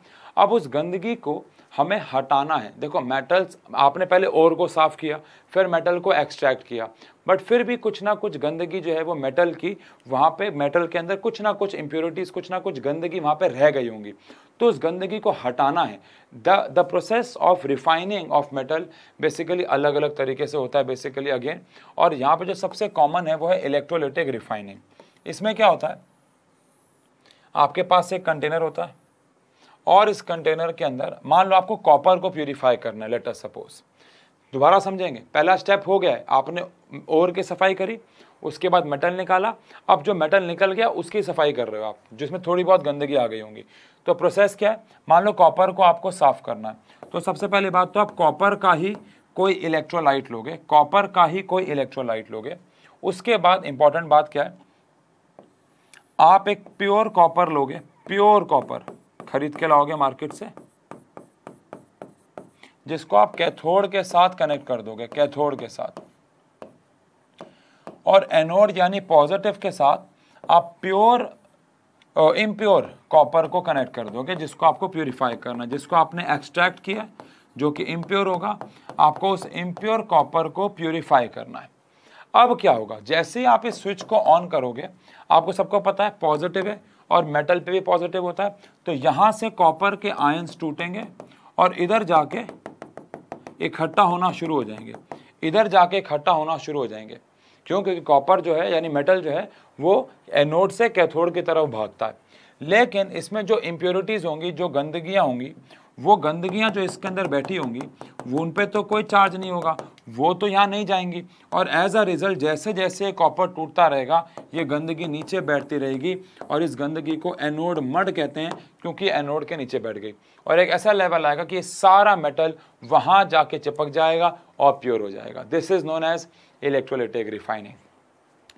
अब उस गंदगी को हमें हटाना है देखो मेटल्स आपने पहले ओर को साफ़ किया फिर मेटल को एक्सट्रैक्ट किया बट फिर भी कुछ ना कुछ गंदगी जो है वो मेटल की वहाँ पे मेटल के अंदर कुछ ना कुछ इम्प्योरिटीज़ कुछ ना कुछ गंदगी वहाँ पे रह गई होंगी तो उस गंदगी को हटाना है the the process of refining of metal basically अलग अलग तरीके से होता है बेसिकली अगेन और यहाँ पर जो सबसे कॉमन है वो है इलेक्ट्रोलिटिक रिफाइनिंग इसमें क्या होता है आपके पास एक कंटेनर होता है और इस कंटेनर के अंदर मान लो आपको कॉपर को प्योरीफाई करना है लेटर सपोज दोबारा समझेंगे पहला स्टेप हो गया है आपने ओर की सफाई करी उसके बाद मेटल निकाला अब जो मेटल निकल गया उसकी सफाई कर रहे हो आप जिसमें थोड़ी बहुत गंदगी आ गई होंगी तो प्रोसेस क्या है मान लो कॉपर को आपको साफ करना है तो सबसे पहले बात तो आप कॉपर का ही कोई इलेक्ट्रोलाइट लोगे कॉपर का ही कोई इलेक्ट्रोलाइट लोगे उसके बाद इंपॉर्टेंट बात क्या है आप एक प्योर कॉपर लोगे प्योर कॉपर खरीद के लाओगे मार्केट से जिसको आप कैथोड के साथ कनेक्ट कर दोगे कैथोड के साथ और एनोड यानी पॉजिटिव के साथ आप प्योर इम्प्योर कॉपर को कनेक्ट कर दोगे जिसको आपको प्योरीफाई करना जिसको आपने एक्सट्रैक्ट किया जो कि इम्प्योर होगा आपको उस इम्प्योर कॉपर को प्योरीफाई करना है अब क्या होगा जैसे ही आप इस स्विच को ऑन करोगे आपको सबको पता है पॉजिटिव है और मेटल पे भी पॉजिटिव होता है तो यहाँ से कॉपर के आयन्स टूटेंगे और इधर जाके इकट्ठा होना शुरू हो जाएंगे इधर जाके इकट्ठा होना शुरू हो जाएंगे क्यों क्योंकि कॉपर जो है यानी मेटल जो है वो एनोड से कैथोड की तरफ भागता है लेकिन इसमें जो इम्प्योरिटीज़ होंगी जो गंदगियाँ होंगी वो गंदगियाँ जो इसके अंदर बैठी होंगी वो उन पर तो कोई चार्ज नहीं होगा वो तो यहाँ नहीं जाएंगी और एज अ रिज़ल्ट जैसे जैसे कॉपर टूटता रहेगा ये गंदगी नीचे बैठती रहेगी और इस गंदगी को एनोड मड कहते हैं क्योंकि एनोड के नीचे बैठ गई और एक ऐसा लेवल आएगा कि ये सारा मेटल वहाँ जाके चिपक जाएगा और प्योर हो जाएगा this is known as electrolytic refining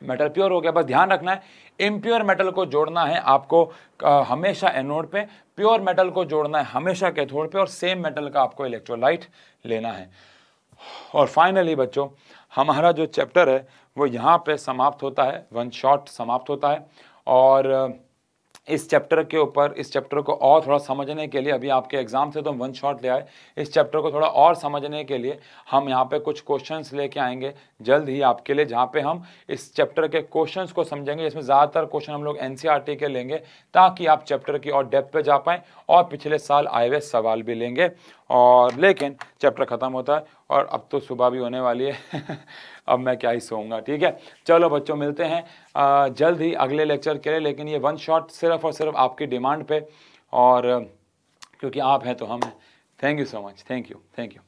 metal pure हो गया बस ध्यान रखना है इम्प्योर मेटल को जोड़ना है आपको आ, हमेशा एनोड पे प्योर मेटल को जोड़ना है हमेशा कैथोड पे और सेम मेटल का आपको इलेक्ट्रोलाइट लेना है और फाइनली बच्चों हमारा जो चैप्टर है वो यहाँ पे समाप्त होता है वन शॉट समाप्त होता है और इस चैप्टर के ऊपर इस चैप्टर को और थोड़ा समझने के लिए अभी आपके एग्जाम से तो हम वन शॉट ले आए इस चैप्टर को थोड़ा और समझने के लिए हम यहाँ पे कुछ क्वेश्चंस लेके आएंगे जल्द ही आपके लिए जहाँ पे हम इस चैप्टर के क्वेश्चंस को समझेंगे इसमें ज़्यादातर क्वेश्चन हम लोग एन e के लेंगे ताकि आप चैप्टर की और डेप्थ पर जा पाएँ और पिछले साल आए हुए सवाल भी लेंगे और लेकिन चैप्टर ख़त्म होता है और अब तो सुबह भी होने वाली है [laughs] अब मैं क्या ही सोऊंगा ठीक है चलो बच्चों मिलते हैं जल्द ही अगले लेक्चर के लिए लेकिन ये वन शॉट सिर्फ और सिर्फ आपकी डिमांड पे और क्योंकि आप हैं तो हम हैं thank you so much thank you thank you